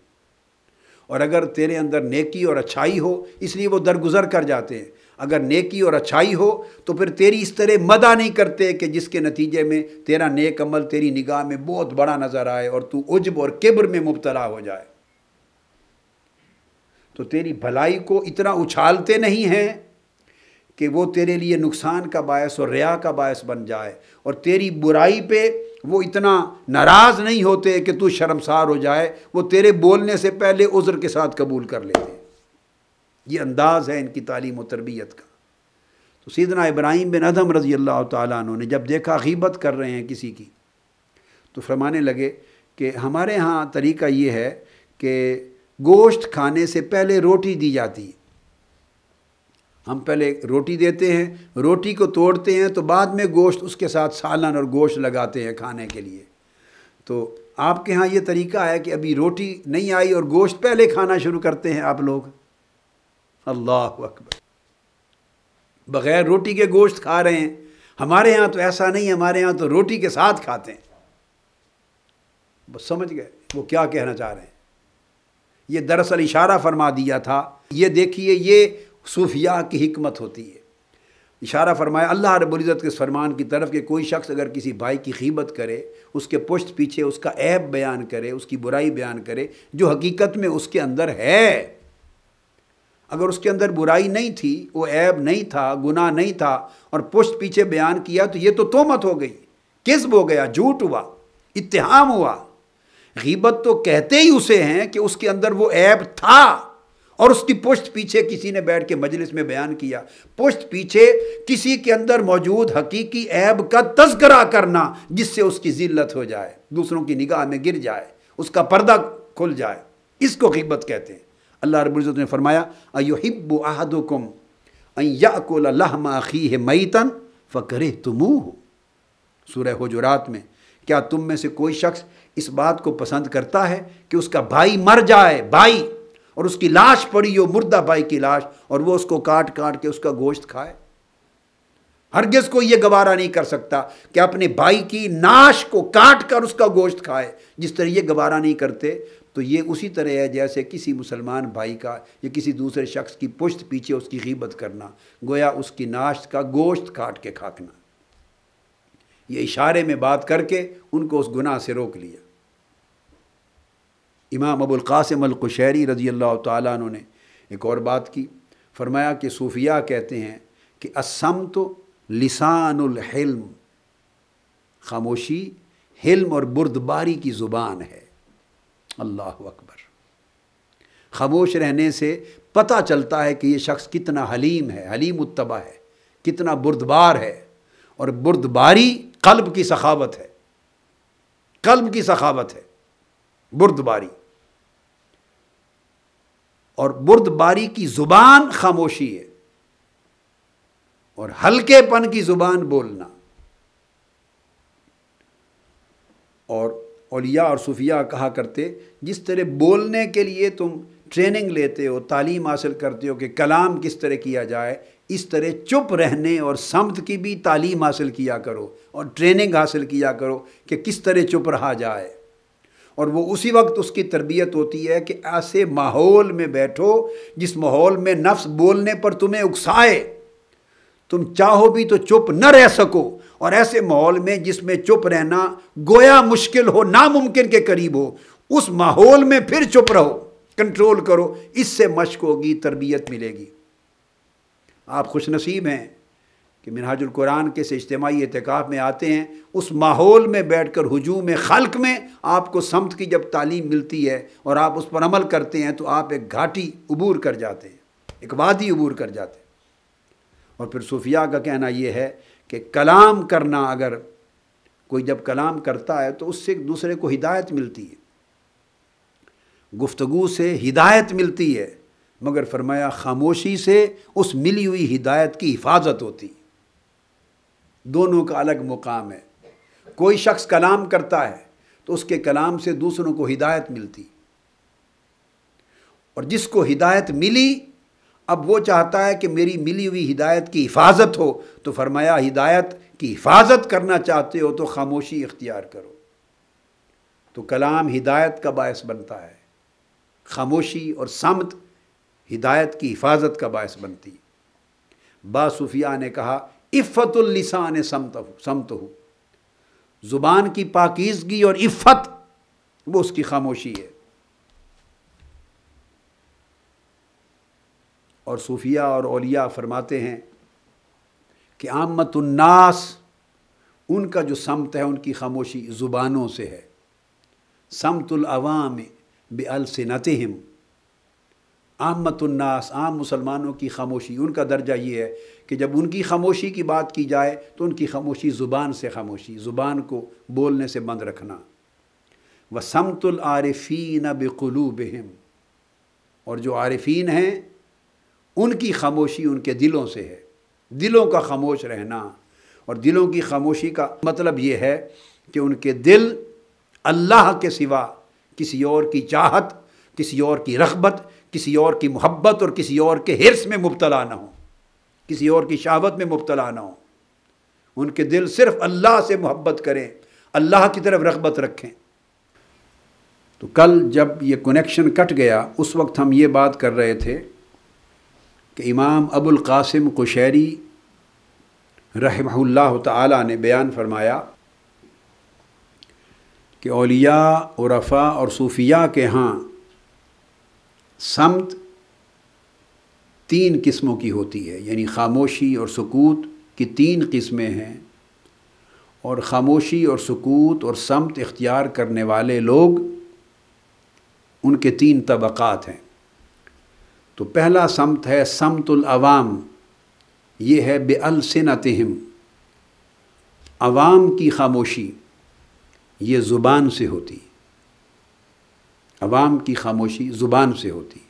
और अगर तेरे अंदर नेकी और अच्छाई हो इसलिए वो दरगुजर कर जाते हैं अगर नेकी और अच्छाई हो तो फिर तेरी इस तरह मदा नहीं करते कि जिसके नतीजे में तेरा नेक अमल तेरी निगाह में बहुत बड़ा नज़र आए और तू उजब और किब्र में मुबतला हो जाए तो तेरी भलाई को इतना उछालते नहीं हैं कि वो तेरे लिए नुकसान का बायस और रिया का बायस बन जाए और तेरी बुराई पे वो इतना नाराज़ नहीं होते कि तू शर्मसार हो जाए वो तेरे बोलने से पहले उज़र के साथ कबूल कर लेते ये अंदाज़ है इनकी तालीम और तरबियत का तो सीधना इब्राहिम बिन अदम रज़ी अल्लाह तु ने जब देखा गीबत कर रहे हैं किसी की तो फरमाने लगे कि हमारे यहाँ तरीका ये है कि गोश्त खाने से पहले रोटी दी जाती हम पहले रोटी देते हैं रोटी को तोड़ते हैं तो बाद में गोश्त उसके साथ सालन और गोश्त लगाते हैं खाने के लिए तो आपके यहाँ ये तरीका है कि अभी रोटी नहीं आई और गोश्त पहले खाना शुरू करते हैं आप लोग अल्लाह अकबर बग़ैर रोटी के गोश्त खा रहे हैं हमारे यहाँ तो ऐसा नहीं है हमारे यहाँ तो रोटी के साथ खाते हैं बस समझ गए वो क्या कहना चाह रहे हैं ये दरअसल इशारा फरमा दिया था ये देखिए ये सूफिया की हमत होती है इशारा फरमाया अल्लाह रबुल्ज़त के फरमान की तरफ के कोई शख्स अगर किसी भाई की ख़ीबत करे उसके पुश्त पीछे उसका ऐब बयान करे उसकी बुराई बयान करे जो हकीकत में उसके अंदर है अगर उसके अंदर बुराई नहीं थी वो ऐब नहीं था गुनाह नहीं था और पुश्त पीछे बयान किया तो ये तो तोमत हो गई किस्ब हो गया झूठ हुआ इतहाम हुआ गीबत तो कहते ही उसे हैं कि उसके अंदर वो ऐब था और उसकी पुष्ट पीछे किसी ने बैठ के मजलिस में बयान किया पुष्ट पीछे किसी के अंदर मौजूद हकीकी ऐब का तस्करा करना जिससे उसकी जिल्लत हो जाए दूसरों की निगाह में गिर जाए उसका पर्दा खुल जाए इसको हिब्बत कहते हैं अल्लाह रबुल्ज़त ने फरमाया अयोहिब आहदुकुम अयाकुल्लाहमाखी है मईतन फ़करे तुमूह सूर्य हजरात में क्या तुम में से कोई शख्स इस बात को पसंद करता है कि उसका भाई मर जाए भाई और उसकी लाश पड़ी हो मुर्दा भाई की लाश और वो उसको काट काट के उसका गोश्त खाए हरगिज को ये गवारा नहीं कर सकता कि अपने भाई की नाश को काट कर उसका गोश्त खाए जिस तरह ये गवारा नहीं करते तो ये उसी तरह है जैसे किसी मुसलमान भाई का या किसी दूसरे शख्स की पुश्त पीछे उसकी गिबत करना गोया उसकी नाश का गोश्त काट के खाकना ये इशारे में बात करके उनको उस गुनाह से रोक लिया इमाम अबुल्क़ासम अलकुशैरी रज़ी अल्लाह तु ने एक और बात की फरमाया कि सूफिया कहते हैं कि असम तो लिसानहिल्म खामोशी हिल्म और बुर्दबारी की ज़ुबान है अल्लाह अकबर खामोश रहने से पता चलता है कि ये शख्स कितना हलीम है हलीम उत्तबा है कितना बुर्दबार है और बुर्दबारी कल्ब की सखावत है कल्ब की सखावत है बुर्दबारी और बुर्दबारी की ज़ुबान खामोशी है और हल्केपन की ज़ुबान बोलना और औलिया और सूफिया कहा करते जिस तरह बोलने के लिए तुम ट्रेनिंग लेते हो तालीम हासिल करते हो कि कलाम किस तरह किया जाए इस तरह चुप रहने और समत की भी तालीम हासिल किया करो और ट्रेनिंग हासिल किया करो कि किस तरह चुप रहा जाए और वो उसी वक्त उसकी तरबियत होती है कि ऐसे माहौल में बैठो जिस माहौल में नफ्स बोलने पर तुम्हें उकसाए तुम चाहो भी तो चुप न रह सको और ऐसे माहौल में जिसमें चुप रहना गोया मुश्किल हो नामुमकिन के करीब हो उस माहौल में फिर चुप रहो कंट्रोल करो इससे मश्क होगी तरबियत मिलेगी आप खुशनसीब हैं कि मिनहाजुल कुरान के से इज्तमाही एहतिकाफ़ में आते हैं उस माहौल में बैठ कर हजूम खल्क में आपको समत की जब तालीम मिलती है और आप उस पर अमल करते हैं तो आप एक घाटी अबूर कर जाते हैं एक वादी अबूर कर जाते हैं और फिर सूफिया का कहना यह है कि कलाम करना अगर कोई जब कलाम करता है तो उससे एक दूसरे को हिदायत मिलती है गुफ्तगु से हिदायत मिलती है मगर फरमाया खामोशी से उस मिली हुई हिदायत की हिफाजत होती दोनों का अलग मुकाम है कोई शख्स कलाम करता है तो उसके कलाम से दूसरों को हिदायत मिलती और जिसको हिदायत मिली अब वो चाहता है कि मेरी मिली हुई हिदायत की हिफाजत हो तो फरमाया हिदायत की हिफाजत करना चाहते हो तो खामोशी इख्तियार करो तो कलाम हिदायत का बायस बनता है खामोशी और समत हिदायत की हिफाजत का बायस बनती बासुफिया ने कहा इफ़तुल्लिसान समत हो ज़ुबान की पाकिजगी और इफ़त वो उसकी खामोशी है और सूफिया और औलिया फरमाते हैं कि आमतुन्नास उनका जो समत है उनकी खामोशी ज़ुबानों से है समतुल अवाम बेअलसनतम आमतुन्नास आम मुसलमानों की खामोशी उनका दर्जा ये है कि जब उनकी खामोशी की बात की जाए तो उनकी खामोशी ज़ुबान से खामोशी ज़ुबान को बोलने से बंद रखना व समतुल आरफीन बहम और जो आरफीन हैं उनकी खामोशी उनके दिलों से है दिलों का खामोश रहना और दिलों की खामोशी का मतलब ये है कि उनके दिल अल्लाह के सिवा किसी और की चाहत किसी और की रगबत किसी और की मोहब्बत और किसी और के हिरस में मुबतला ना हो किसी और की शहावत में मुबतला ना हो उनके दिल सिर्फ अल्लाह से मोहब्बत करें अल्लाह की तरफ रगबत रखें तो कल जब ये कनेक्शन कट गया उस वक्त हम ये बात कर रहे थे कि इमाम अबुल कासिम कुशैरी रहमल्ला ताला ने बयान फरमाया कि अलिया उरफ़ा और सूफिया के यहाँ समत तीन किस्मों की होती है यानी खामोशी और सकूत की तीन किस्में हैं और खामोशी और सकूत और समत इख्तियार करने वाले लोग उनके तीन तबक़ात हैं तो पहला समत है समतुलवाम ये है तहम अवाम की खामोशी ये ज़ुबान से होती अवाम की खामोशी ज़ुबान से होती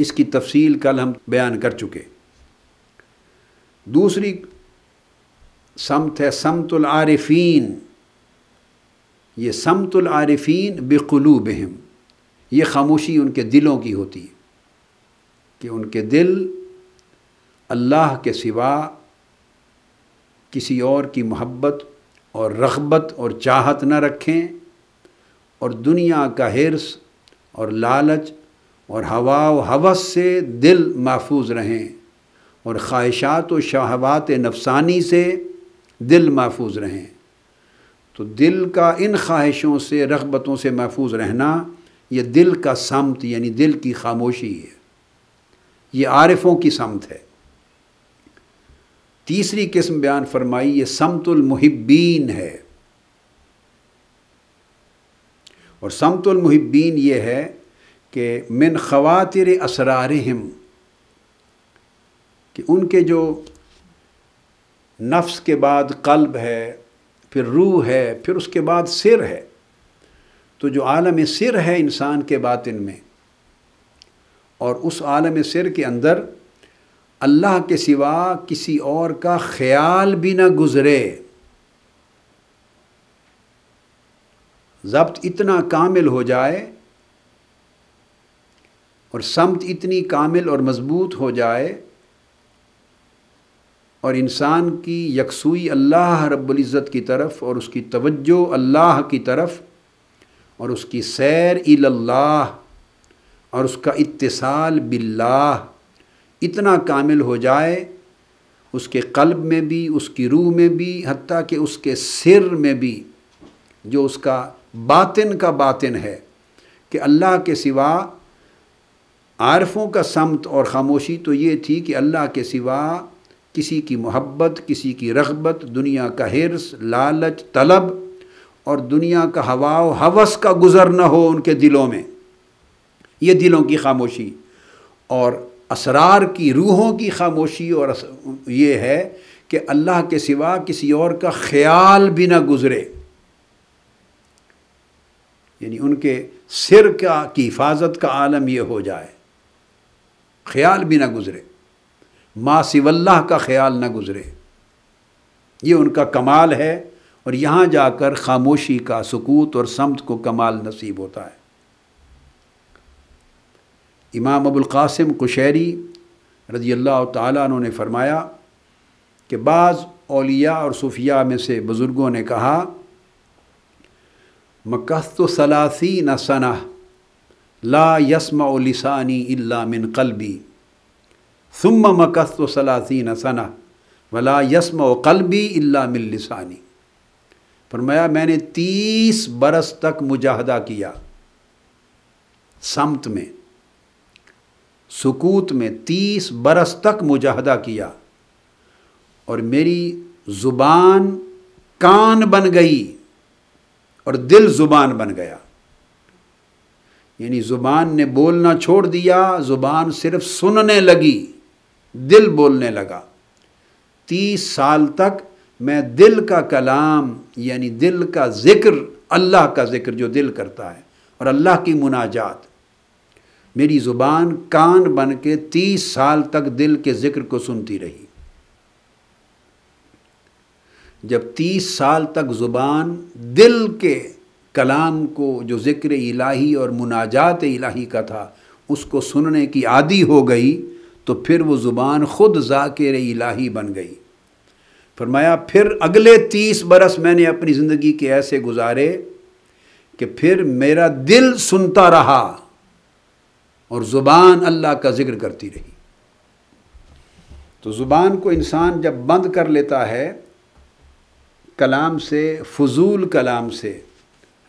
इसकी तफसील कल हम बयान कर चुके दूसरी समत है समतुल ये समतुल आरिफीन बहम ये खामोशी उनके दिलों की होती है कि उनके दिल अल्लाह के सिवा किसी और की मोहब्बत और रगबत और चाहत न रखें और दुनिया का हिरस और लालच और हवा व हवस से दिल महफूज रहें और ख्वाहिशात व शहवात नफसानी से दिल महफूज रहें तो दिल का इन ख्वाहिशों से रगबतों से महफूज रहना ये दिल का समत यानी दिल की खामोशी है ये आरिफों की समत है तीसरी किस्म बयान फरमाई ये समतुलमहब्बीन है और समतुलमहब्बीन ये है कि मिन खवातिर असरार हम कि उनके जो नफ्स के बाद कल्ब है फिर रूह है फिर उसके बाद सिर है तो जो आलम सिर है इंसान के बातिन में और उस आलम सिर के अंदर अल्लाह के सिवा किसी और का ख्याल भी ना गुज़रे ज़ब्त इतना कामिल हो जाए और समत इतनी कामिल और मज़बूत हो जाए और इंसान की यकसुई अल्लाह रब्ज़त की तरफ और उसकी तवज्जो अल्लाह की तरफ और उसकी सैर इल्लाह और उसका इत्तिसाल बिल्लाह इतना कामिल हो जाए उसके कल्ब में भी उसकी रूह में भी हती कि उसके सिर में भी जो उसका बातिन का बातिन है कि अल्लाह के सिवा आरफों का समत और ख़ामोशी तो ये थी कि अल्लाह के सिवा किसी की मोहब्बत किसी की रगबत दुनिया का हिरस लालच तलब और दुनिया का हवा हवस का गुज़र न हो उनके दिलों में ये दिलों की खामोशी और असरार की रूहों की खामोशी और ये है कि अल्लाह के सिवा किसी और का ख्याल भी ना गुज़रे यानी उनके सिर का की हिफाजत का आलम ये हो जाए ख्याल भी ना गुज़रे माँ सिवल्ला का ख्याल ना गुज़रे ये उनका कमाल है और यहाँ जाकर खामोशी का सकूत और समत को कमाल नसीब होता है इमाम अबुल्क़ासिम कुशैरी रज़ी अल्लाह तुमने फरमाया कि बाज़ अलिया और सूफिया में से बुज़ुर्गों ने कहा मकस्त सलासी न सना ला यसम लसानी इल्ला मिन कलबी सुम मकस्त सलासी न सना वला यसम कलबी इल्ला मिन पर फरमाया मैंने तीस बरस तक मुजाहदा किया समत में सुकूत में तीस बरस तक मुजाहदा किया और मेरी ज़ुबान कान बन गई और दिल ज़ुबान बन गया यानी ज़ुबान ने बोलना छोड़ दिया ज़ुबान सिर्फ सुनने लगी दिल बोलने लगा तीस साल तक मैं दिल का कलाम यानी दिल का ज़िक्र अल्लाह का ज़िक्र जो दिल करता है और अल्लाह की मुनाजात मेरी ज़ुबान कान बन के तीस साल तक दिल के ज़िक्र को सुनती रही जब तीस साल तक ज़ुबान दिल के कलाम को जो ज़िक्र इलाही और मुनाजात इलाही का था उसको सुनने की आदि हो गई तो फिर वो ज़ुबान ख़ुद ज़ाकिर इलाही बन गई फरमाया फिर अगले तीस बरस मैंने अपनी ज़िंदगी के ऐसे गुजारे कि फिर मेरा दिल सुनता रहा और ज़ुबान अल्लाह का ज़िक्र करती रही तो ज़ुबान को इंसान जब बंद कर लेता है कलाम से फजूल कलाम से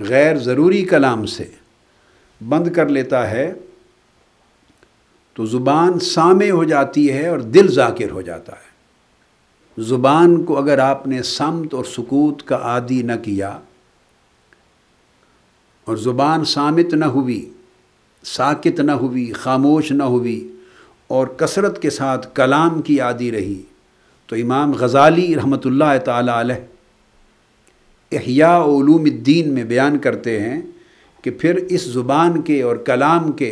गैर ज़रूरी कलाम से बंद कर लेता है तो ज़ुबान सामे हो जाती है और दिल जाकिर हो जाता है ज़ुबान को अगर आपने समत और सकूत का आदि न किया और ज़ुबान सामित न हुई साकित न हुई खामोश न हुई और कसरत के साथ कलाम की आदि रही तो इमाम गज़ाली रहमतुल्लाह ताला अलैह अहियाद्दीन में बयान करते हैं कि फिर इस ज़ुबान के और कलाम के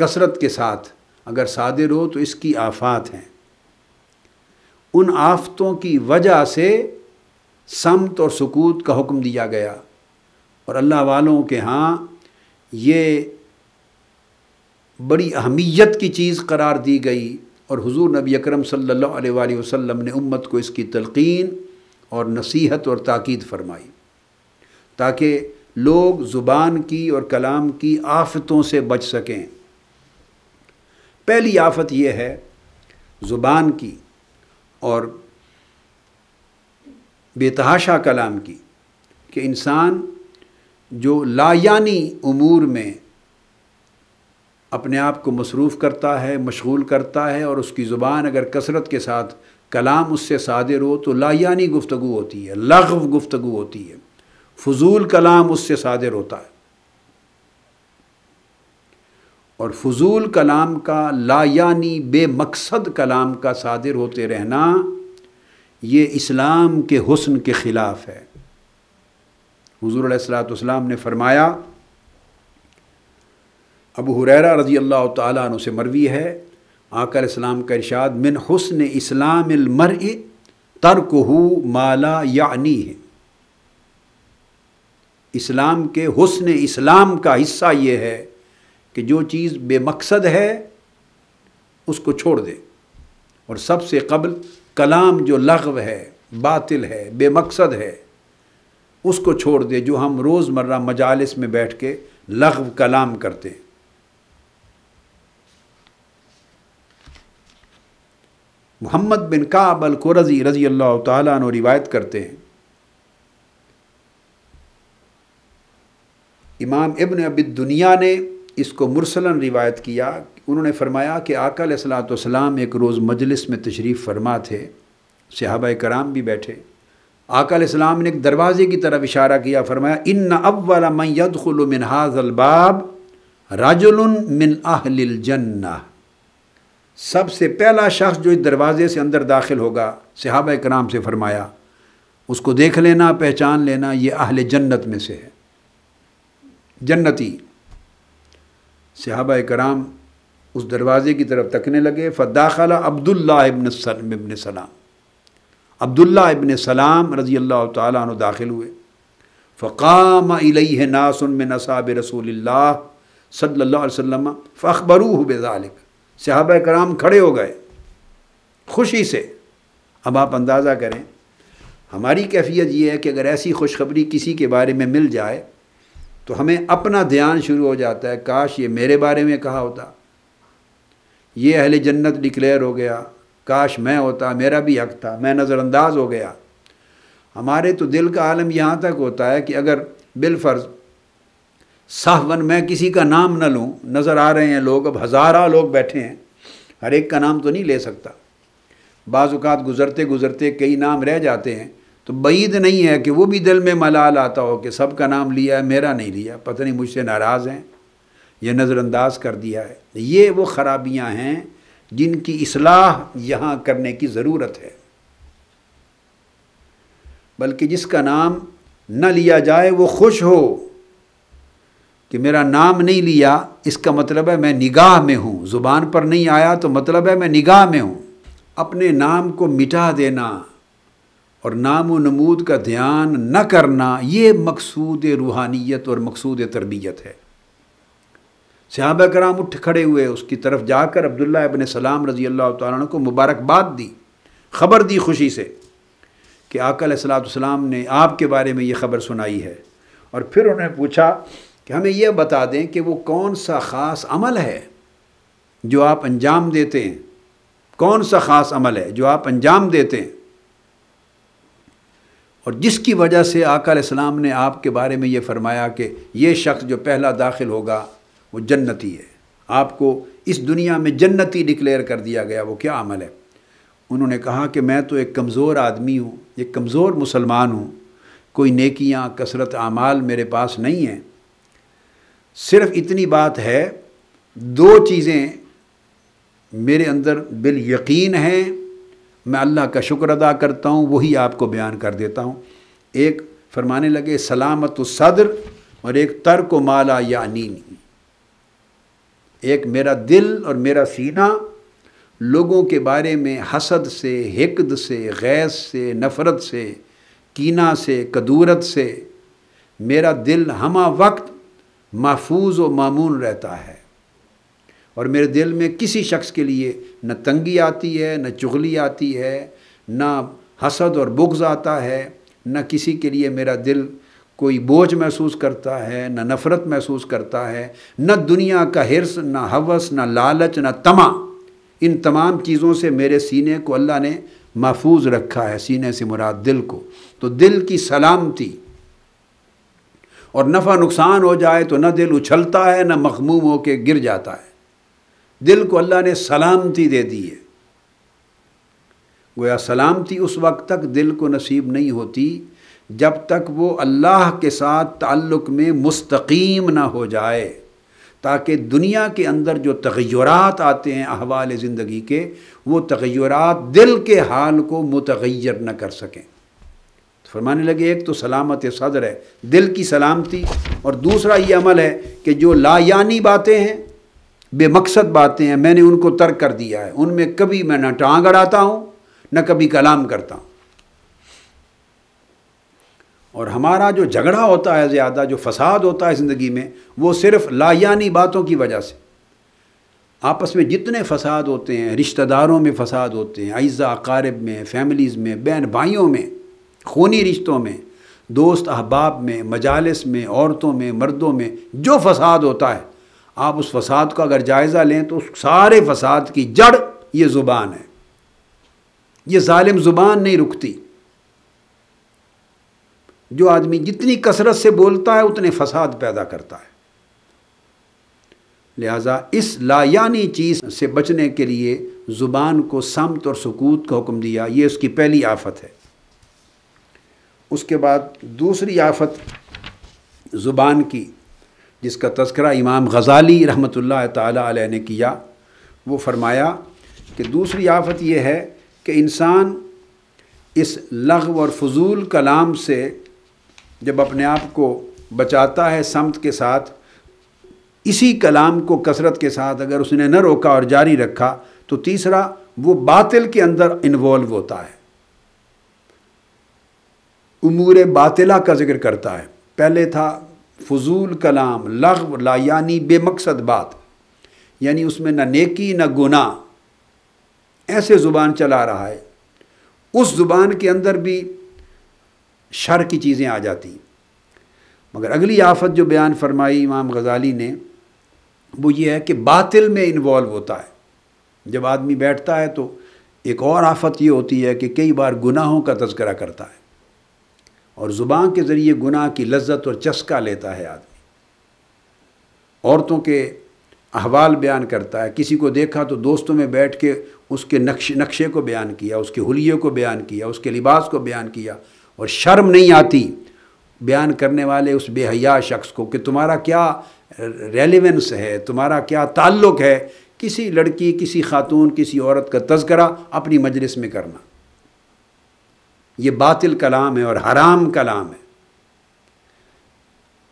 कसरत के साथ अगर सादिर हो तो इसकी आफात हैं उन आफतों की वजह से समत और सकूत का हुक्म दिया गया और अल्लाह वालों के हाँ ये बड़ी अहमियत की चीज़ करार दी गई और हुजूर नबी अकरम सल्लल्लाहु अलैहि वसल्लम ने उम्मत को इसकी तलकीन और नसीहत और ताक़द फरमाई ताकि लोग ज़ुबान की और कलाम की आफतों से बच सकें पहली आफत यह है ज़ुबान की और बेतहाशा कलाम की कि इंसान जो लायानी अमूर में अपने आप को मसरूफ़ करता है मशगूल करता है और उसकी ज़ुबान अगर कसरत के साथ कलाम उससे सादिर हो तो लायानी गुफ्तु होती है लघव गुफ्तु होती है फजूल कलाम उससे सादिर होता है और फजूल कलाम का लायानी बेमकसद कलाम का सादिर होते रहना ये इस्लाम के हुस्न के ख़िलाफ़ है हजूर सलाम ने फ़रमाया अबू हुरैरा रज़ी अल्लाह तुसे से मरवी है आकर इस्लाम का इरशाद मिन हसन इस्लामर तर्क हो माला यानी है इस्लाम के हसन इस्लाम का हिस्सा ये है कि जो चीज़ बेमकसद है उसको छोड़ दे और सबसे कबल कलाम जो लग्व है बातिल है बेमकसद है उसको छोड़ दे जो हम रोज़मर्रा मजालस में बैठ के लغव कलाम करते हैं मोहम्मद बिन काब अल कुरजी रजी अल्लाह तु रिवायत करते हैं इमाम इब्न अबिद दुनिया ने इसको मुरसलन रिवायत किया उन्होंने फरमाया कि आकल सलाम एक रोज़ मजलिस में तशरीफ़ फरमा थे सिहब कराम भी बैठे आकल सलाम ने एक दरवाज़े की तरफ इशारा किया फरमाया इन अव्वल वाला मिन हाजलबाब राजुल मिन अहल जन्ना सबसे पहला शख्स जो इस दरवाज़े से अंदर दाखिल होगा सिहाब कराम से फरमाया उसको देख लेना पहचान लेना ये अहल जन्नत में से है जन्नती सहाबा कराम उस दरवाज़े की तरफ तकने लगे फ़दाखला अब्दुल्ला इबन इबन सलाम अब्दुल्ला इबन सलाम रज़ी अल्लाह तु दाखिल हुए फ़काम है नासन में नसाब रसूल सल्ला वसम फ़खबरू बेज़ालिक सहाब कराम खड़े हो गए खुशी से अब आप अंदाज़ा करें हमारी कैफियत ये है कि अगर ऐसी खुशखबरी किसी के बारे में मिल जाए तो हमें अपना ध्यान शुरू हो जाता है काश ये मेरे बारे में कहा होता ये अहल जन्नत डिक्लेयर हो गया काश मैं होता मेरा भी हक था मैं नज़रअंदाज हो गया हमारे तो दिल का आलम यहाँ तक होता है कि अगर बिलफ़र्ज़ साहवन मैं किसी का नाम न लूँ नज़र आ रहे हैं लोग अब हज़ारा लोग बैठे हैं हर एक का नाम तो नहीं ले सकता बाज़ात गुज़रते गुज़रते कई नाम रह जाते हैं तो बैद नहीं है कि वो भी दिल में मलाल आता हो कि सब का नाम लिया है मेरा नहीं लिया पता नहीं मुझसे नाराज़ हैं यह नज़रअंदाज कर दिया है ये वो ख़राबियाँ हैं जिनकी असलाह यहाँ करने की ज़रूरत है बल्कि जिसका नाम न लिया जाए वो खुश हो कि मेरा नाम नहीं लिया इसका मतलब है मैं निगाह में हूँ ज़ुबान पर नहीं आया तो मतलब है मैं निगाह में हूँ अपने नाम को मिटा देना और नाम व नमूद का ध्यान न करना ये मकसूद रूहानियत और मकसूद तरबियत है सहाब कराम उठ खड़े हुए उसकी तरफ जाकर अब्दुल्ला अबन सलाम रजी अल्लाह को मुबारकबाद दी खबर दी खुशी से कि आकल सलाम ने आपके बारे में ये खबर सुनाई है और फिर उन्हें पूछा कि हमें यह बता दें कि वो कौन सा ख़ास अमल है जो आप अंजाम देते हैं कौन सा ख़ास अमल है जो आप अंजाम देते हैं और जिसकी वजह से आका इस्लाम ने आपके बारे में ये फरमाया कि ये शख्स जो पहला दाखिल होगा वो जन्नती है आपको इस दुनिया में जन्नती डिक्लेयर कर दिया गया वो क्या अमल है उन्होंने कहा कि मैं तो एक कमज़ोर आदमी हूँ एक कमज़ोर मुसलमान हूँ कोई नेकियाँ कसरत आमाल मेरे पास नहीं हैं सिर्फ इतनी बात है दो चीज़ें मेरे अंदर बिल यकीन हैं मैं अल्लाह का शुक्र अदा करता हूँ वही आपको बयान कर देता हूँ एक फरमाने लगे सलामत सदर और एक तर्क माला या यानी एक मेरा दिल और मेरा सीना लोगों के बारे में हसद से हिकद से गैस से नफ़रत से कीना से कदूरत से मेरा दिल हमा वक्त महफूज व मामून रहता है और मेरे दिल में किसी शख्स के लिए न तंगी आती है न चुगली आती है न हसद और बुग्ज आता है न किसी के लिए मेरा दिल कोई बोझ महसूस करता है न नफ़रत महसूस करता है न दुनिया का हिरस न हवस न लालच न तमा इन तमाम चीज़ों से मेरे सीने को अल्लाह ने महफूज रखा है सीने से मुराद दिल को तो दिल की सलामती और नफ़ा नुकसान हो जाए तो न दिल उछलता है ना मखमूम हो के गिर जाता है दिल को अल्लाह ने सलामती दे दी है गोया सलामती उस वक्त तक दिल को नसीब नहीं होती जब तक वो अल्लाह के साथ ताल्लुक़ में मुस्तकीम ना हो जाए ताकि दुनिया के अंदर जो तगैरत आते हैं अहवाल ज़िंदगी के वो तगैरत दिल के हाल को मुतगैर न कर सकें तो फरमाने लगे एक तो सलामत सदर है दिल की सलामती और दूसरा ये अमल है कि जो लायानी बातें हैं बेमकसद बातें हैं मैंने उनको तर्क कर दिया है उनमें कभी मैं ना टांग अड़ाता हूँ न कभी कलाम करता हूँ और हमारा जो झगड़ा होता है ज़्यादा जो फसाद होता है ज़िंदगी में वो सिर्फ लायानी बातों की वजह से आपस में जितने फसाद होते हैं रिश्तेदारों में फसाद होते हैं अज़ा अकारब में फैमिलीज़ में बहन भाइयों में खूनी रिश्तों में दोस्त अहबाब में मजालस में औरतों में मर्दों में जो फसाद होता है आप उस फसाद का अगर जायज़ा लें तो उस सारे फसाद की जड़ ये ज़ुबान है ये ालिम ज़ुबान नहीं रुकती जो आदमी जितनी कसरत से बोलता है उतने फसाद पैदा करता है लिहाजा इस लायानी चीज़ से बचने के लिए ज़ुबान को समत और सकूत का हुक्म दिया ये उसकी पहली आफत है उसके बाद दूसरी आफत ज़ुबान की जिसका तस्करा इमाम गज़ाली रहमत ला ने किया वो फरमाया कि दूसरी आफत यह है कि इंसान इस लघ और फजूल कलाम से जब अपने आप को बचाता है समत के साथ इसी कलाम को कसरत के साथ अगर उसने न रोका और जारी रखा तो तीसरा वो बातिल के अंदर इन्वॉल्व होता है उमूर बातिला का जिक्र करता है पहले था फजूल कलाम लग ला यानी बेमकसद बात यानी उसमें न नेकी न गुना ऐसे ज़ुबान चला रहा है उस ज़ुबान के अंदर भी शर की चीज़ें आ जाती मगर अगली आफत जो बयान फरमाई इमाम गज़ाली ने वो ये है कि बातिल में इन्वॉल्व होता है जब आदमी बैठता है तो एक और आफत ये होती है कि कई बार गुनाहों का तस्करा करता है और ज़ुबान के ज़रिए गुनाह की लज्जत और चस्का लेता है आदमी औरतों के अहवाल बयान करता है किसी को देखा तो दोस्तों में बैठ के उसके नक्श नक्शे को बयान किया उसके हुलिये को बयान किया उसके लिबास को बयान किया और शर्म नहीं आती बयान करने वाले उस बेहया शख्स को कि तुम्हारा क्या रेलिवेंस है तुम्हारा क्या ताल्लुक़ है किसी लड़की किसी खातून किसी औरत का तस्करा अपनी मजलिस में करना ये बातिल कलाम है और हराम कलाम है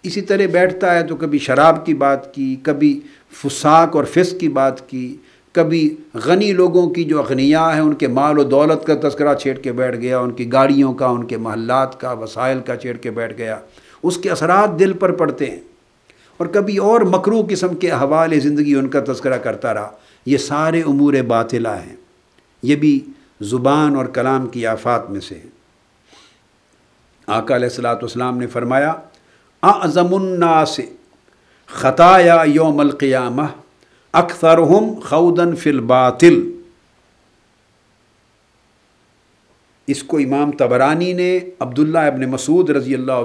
इसी तरह बैठता है तो कभी शराब की बात की कभी फुसाक और फिस की बात की कभी गनी लोगों की जो अगनिया हैं उनके माल और दौलत का तस्करा छेड़ के बैठ गया उनकी गाड़ियों का उनके महल्लात का वसाइल का छेड़ के बैठ गया उसके असरात दिल पर पड़ते हैं और कभी और मकरू किस्म के हवाले ज़िंदगी उनका तस्करा करता रहा ये सारे अमूर बातिला हैं ये भी ज़ुबान और कलाम की आफात में से हैं आकाम ने फरमाया आज़मुन्ना से ख़ताया योमलक़ियाम अक्सर हम खौदन फिलबातिल इसको इमाम तबरानी ने अब्दुल्ला अबन मसूद रज़ी अल्लाह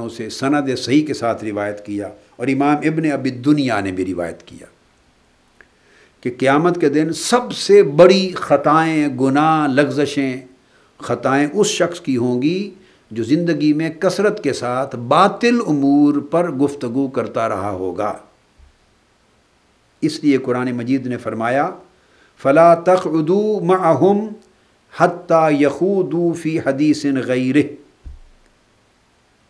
तु से सनद सही के साथ रिवायत किया और इमाम इबन अबिदुनिया ने भी रिवायत किया कि क़्यामत के दिन सबसे बड़ी ख़ताएँ गुनाह लग्जशें ख़ताएँ उस शख्स की होंगी जो ज़िंदगी में कसरत के साथ बातिल अमूर पर गुफ्तगु करता रहा होगा इसलिए कुरान मजीद ने फरमाया फ़ला उदू महम हती यखूदू फ़ी हदीसन गैर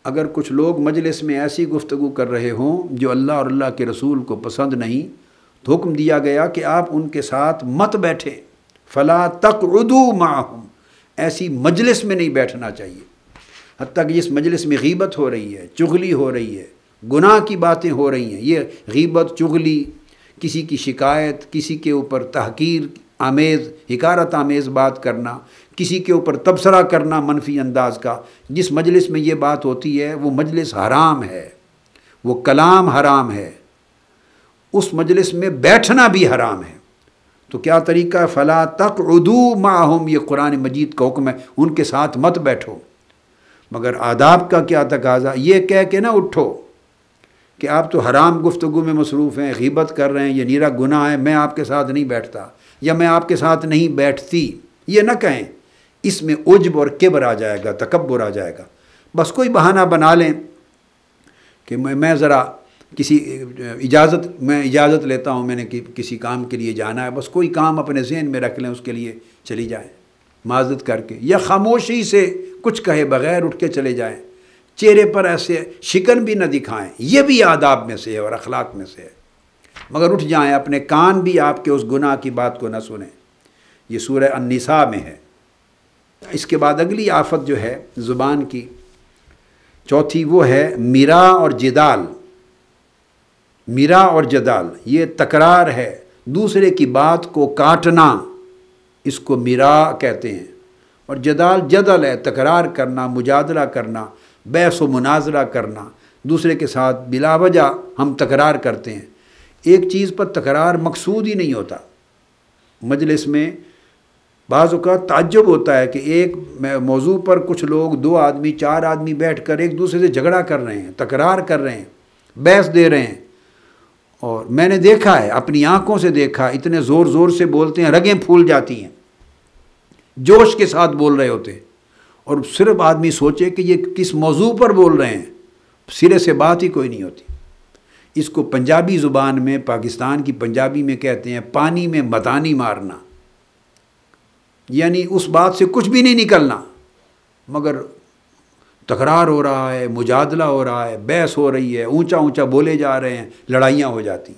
अगर कुछ लोग मजलिस में ऐसी गुफ्तु कर रहे हों जो अल्लाह और अल्लाह के रसूल को पसंद नहीं तो हुक्म दिया गया कि आप उनके साथ मत बैठें फ़ला तक उदू माहम ऐसी मजलिस में नहीं बैठना चाहिए हती कि इस मजलिस में गीबत हो रही है चुगली हो रही है गुनाह की बातें हो रही हैं ये गीबत चुगली किसी की शिकायत किसी के ऊपर तहकीर आमेज़ हकारत आमेज़ बात करना किसी के ऊपर तबसरा करना मनफी अंदाज का जिस मजलिस में ये बात होती है वो मजलिस हराम है वो कलाम हराम है उस मजलिस में बैठना भी हराम है तो क्या तरीका फ़ला तक उदू माहम ये कुरान मजीद का हुक्म है उनके साथ मत बैठो मगर आदाब का क्या तकाजा ये कह के ना उठो कि आप तो हराम गुफ्तु में मसरूफ़ हैं गीबत कर रहे हैं ये नीरा गुना है मैं आपके साथ नहीं बैठता या मैं आपके साथ नहीं बैठती ये ना कहें इसमें उजब और किबर आ जाएगा तकबर आ जाएगा बस कोई बहाना बना लें कि मैं मैं ज़रा किसी इजाज़त मैं इजाज़त लेता हूँ मैंने कि किसी काम के लिए जाना है बस कोई काम अपने जहन में रख लें उसके लिए चली जाएँ माजत करके या खामोशी से कुछ कहे बगैर उठ के चले जाएँ चेहरे पर ऐसे शिकन भी ना दिखाएं ये भी आदाब में से है और अखलाक में से है मगर उठ जाएं अपने कान भी आपके उस गुनाह की बात को ना सुने ये सूर्य अनसा में है इसके बाद अगली आफत जो है ज़ुबान की चौथी वो है मीरा और जिदाल मीरा और जदाल ये तकरार है दूसरे की बात को काटना इसको मीरा कहते हैं और जदाल जदल है तकरार करना मुजादला करना बहस व मुनाजरा करना दूसरे के साथ बिलावजा हम तकरार करते हैं एक चीज़ पर तकरार मकसूद ही नहीं होता मजलिस में बाज़ का ताज्जब होता है कि एक मौजू पर कुछ लोग दो आदमी चार आदमी बैठ कर एक दूसरे से झगड़ा कर रहे हैं तकरार कर रहे हैं बहस दे रहे हैं और मैंने देखा है अपनी आंखों से देखा इतने ज़ोर ज़ोर से बोलते हैं रगें फूल जाती हैं जोश के साथ बोल रहे होते और सिर्फ आदमी सोचे कि ये किस मौजू पर बोल रहे हैं सिरे से बात ही कोई नहीं होती इसको पंजाबी ज़ुबान में पाकिस्तान की पंजाबी में कहते हैं पानी में मतानी मारना यानी उस बात से कुछ भी नहीं निकलना मगर तकरार हो रहा है मुजादला हो रहा है बहस हो रही है ऊंचा ऊंचा बोले जा रहे हैं लड़ाइयाँ हो जाती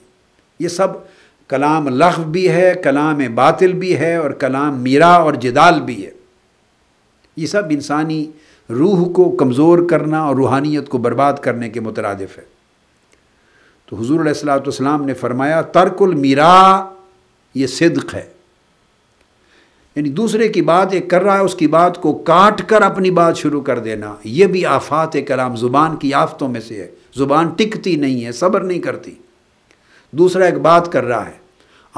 ये सब कलाम लख भी है कलाम बातिल भी है और कलाम मीरा और जिदाल भी है ये सब इंसानी रूह को कमज़ोर करना और रूहानियत को बर्बाद करने के मुतरदफ़ है तो हजूर सलाम ने फरमाया तर्कुल मीरा ये सिद्क है यानी दूसरे की बात एक कर रहा है उसकी बात को काट कर अपनी बात शुरू कर देना ये भी आफात कलाम ज़ुबान की आफतों में से है ज़ुबान टिकती नहीं है सब्र नहीं करती दूसरा एक बात कर रहा है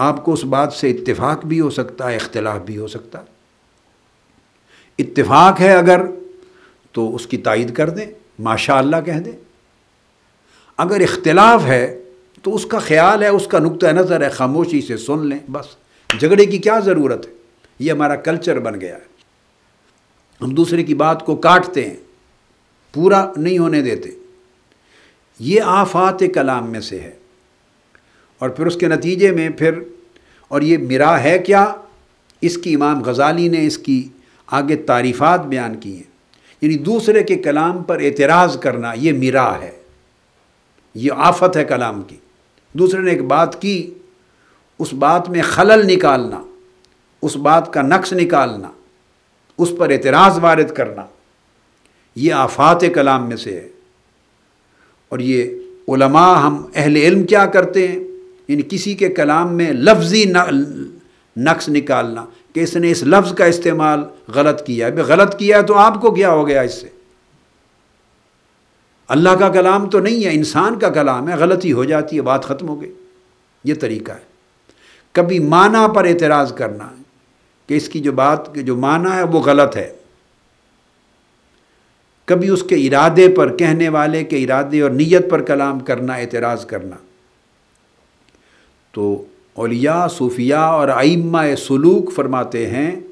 आपको उस बात से इतफाक भी हो सकता है इख्तलाफ भी हो सकता है है अगर तो उसकी तायद कर दें माशा कह दें अगर इख्तलाफ है तो उसका ख्याल है उसका नुक़ नज़र है खामोशी से सुन लें बस झगड़े की क्या ज़रूरत है ये हमारा कल्चर बन गया है हम दूसरे की बात को काटते हैं पूरा नहीं होने देते ये आफात कलाम में से है और फिर उसके नतीजे में फिर और ये मिरा है क्या इसकी इमाम गज़ाली ने इसकी आगे तारीफ़ात बयान की हैं यानी दूसरे के कलाम पर एतराज़ करना ये मिरा है ये आफत है कलाम की दूसरे ने एक बात की उस बात में खलल निकालना उस बात का नक्श निकालना उस पर एतराज़ वारद करना ये आफात कलाम में से है और ये उलमा हम अहल इल्म क्या करते हैं इन किसी के कलाम में लफ्ज़ी नक्श निकालना कि इसने इस लफ्ज़ का इस्तेमाल गलत किया है गलत किया है तो आपको क्या हो गया इससे अल्लाह का कलाम तो नहीं है इंसान का कलाम है गलती हो जाती है बात ख़त्म हो गई ये तरीका है कभी माना पर एतराज़ करना कि इसकी जो बात जो माना है वो गलत है कभी उसके इरादे पर कहने वाले के इरादे और नीयत पर कलाम करना एतराज़ करना तो अलिया सूफिया और आइम्मा सलूक फरमाते हैं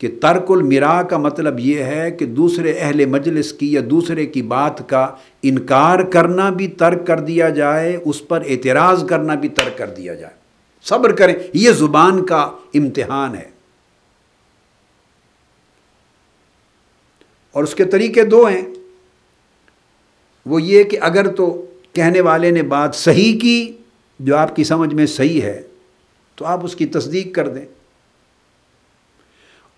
कि तर्कुल मिरा का मतलब ये है कि दूसरे अहल मजलिस की या दूसरे की बात का इनकार करना भी तर्क कर दिया जाए उस पर एतराज़ करना भी तर्क कर दिया जाए सब्र करें ये ज़ुबान का इम्तहान है और उसके तरीके दो हैं वो ये कि अगर तो कहने वाले ने बात सही की जो आपकी समझ में सही है तो आप उसकी तस्दीक कर दें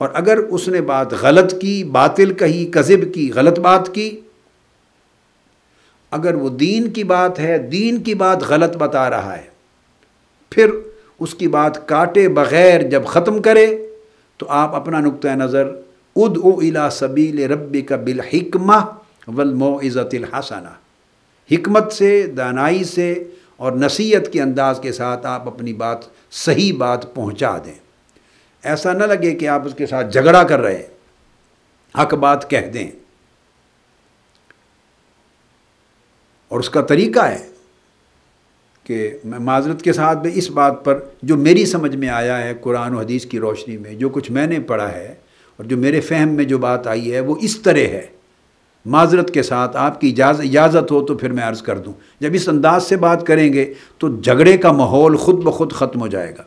और अगर उसने बात गलत की बातिल कही कज़िब की गलत बात की अगर वो दीन की बात है दीन की बात गलत बता रहा है फिर उसकी बात काटे बग़ैर जब ख़त्म करे तो आप अपना नुक़ नज़र उद इला सबील रब का बिलहिकमा वलमोज़तिल हसाना हमत से दानाई से और नसीहत के अंदाज के साथ आप अपनी बात सही बात पहुँचा दें ऐसा न लगे कि आप उसके साथ झगड़ा कर रहे हक बात कह दें और उसका तरीका है कि मैं माजरत के साथ भी इस बात पर जो मेरी समझ में आया है कुरान और हदीस की रोशनी में जो कुछ मैंने पढ़ा है और जो मेरे फहम में जो बात आई है वो इस तरह है माजरत के साथ आपकी इजाज़ इजाज़त हो तो फिर मैं अर्ज़ कर दूँ जब इस अंदाज से बात करेंगे तो झगड़े का माहौल ख़ुद ब खुद ख़त्म हो जाएगा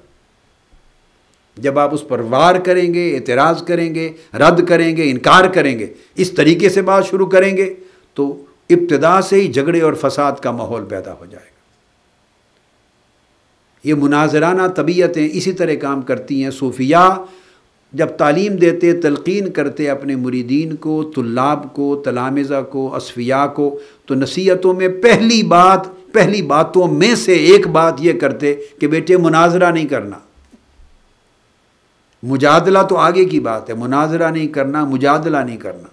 जब आप उस पर वार करेंगे एतराज़ करेंगे रद्द करेंगे इनकार करेंगे इस तरीके से बात शुरू करेंगे तो इब्तदा से ही झगड़े और फसाद का माहौल पैदा हो जाएगा ये मुनाजराना तबीयतें इसी तरह काम करती हैं सूफिया जब तालीम देते तलकिन करते अपने मुरीदीन को तुल्लाब को तलामज़ा को असफिया को तो नसीहतों में पहली बात पहली बातों में से एक बात ये करते कि बेटे मुनाजरा नहीं करना मुजादला तो आगे की बात है मुनाजरा नहीं करना मुजादला नहीं करना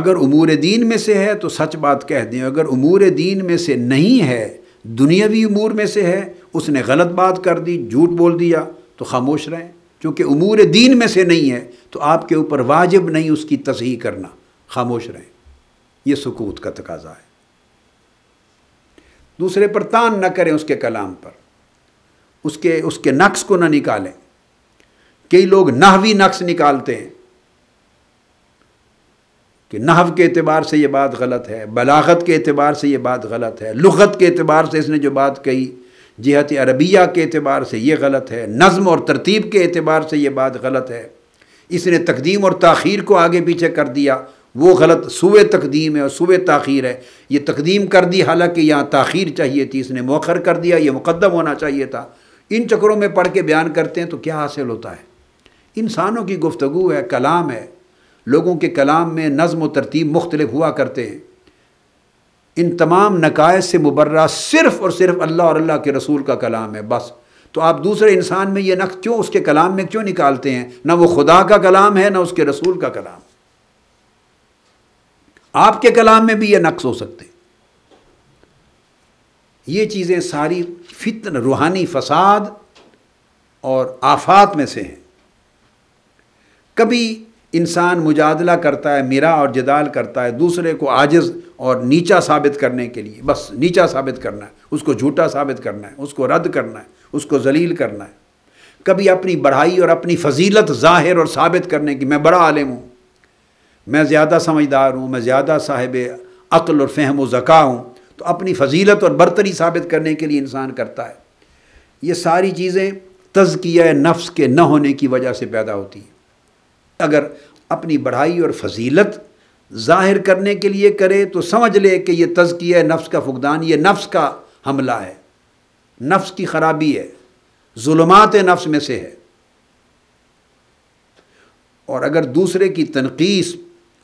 अगर उमूर दीन में से है तो सच बात कह दें अगर उमूर दीन में से नहीं है दुनियावी उमूर में से है उसने गलत बात कर दी झूठ बोल दिया तो खामोश रहें क्योंकि उमूर दीन में से नहीं है तो आपके ऊपर वाजिब नहीं उसकी तस्ही करना खामोश रहें यह सुकूत का तकाजा है दूसरे पर तान न करें उसके कलाम पर उसके उसके नक्स को ना निकालें कई लोग नहवी नक्स निकालते हैं कि नहव के अतबार से यह बात गलत है बलागत के अतबार से यह बात गलत है लुगत के अतबार से इसने जो बात कही जहत अरबिया के अतबार से ये गलत है नज़म और तरतीब के अतबार से ये बात गलत है इसने तकदीम और तखीर को आगे पीछे कर दिया वो गलत सुबह तकदीम है और सुबह तखीर है ये तकदीम कर दी हालांकि यहाँ तखीर चाहिए थी इसने मौखर कर दिया ये मुकदम होना चाहिए था इन चक्रों में पढ़ के बयान करते हैं तो क्या हासिल होता है इंसानों की गुफ्तु है कलाम है लोगों के कलाम में नज़म व तरतीब मुख्तलिफ हुआ करते हैं इन तमाम नकाय से मुबर्रा सिर्फ़ और सिर्फ अल्लाह और अल्लाह के रसूल का कलाम है बस तो आप दूसरे इंसान में ये नक्श क्यों उसके कलाम में क्यों निकालते हैं ना वो खुदा का कलाम है ना उसके रसूल का कलाम आपके कलाम में भी ये नक्श हो सकते ये चीज़ें सारी फितन रूहानी फसाद और आफात में से हैं कभी इंसान मुजादला करता है मेरा और जदाल करता है दूसरे को आजिज़ और नीचा साबित करने के लिए बस नीचा साबित करना है उसको झूठा साबित करना है उसको रद्द करना है उसको जलील करना है कभी अपनी बढ़ाई और अपनी फजीलत ज़ाहिर और साबित करने की मैं बड़ा आलिम हूँ मैं ज़्यादा समझदार हूँ मैं ज़्यादा साहिब अक्ल और फहम व ज़क़ा हूँ तो अपनी फजीलत और बरतरी साबित करने के लिए इंसान करता है ये सारी चीज़ें तजकिया नफ्स के न होने की वजह से पैदा होती हैं अगर अपनी बढ़ाई और फजीलत ज़ाहिर करने के लिए करे तो समझ ले कि यह तजकिया नफ्स का फुकदान ये नफ्स का हमला है नफ्स की ख़राबी है जुलमात नफ्स में से है और अगर दूसरे की तनकीस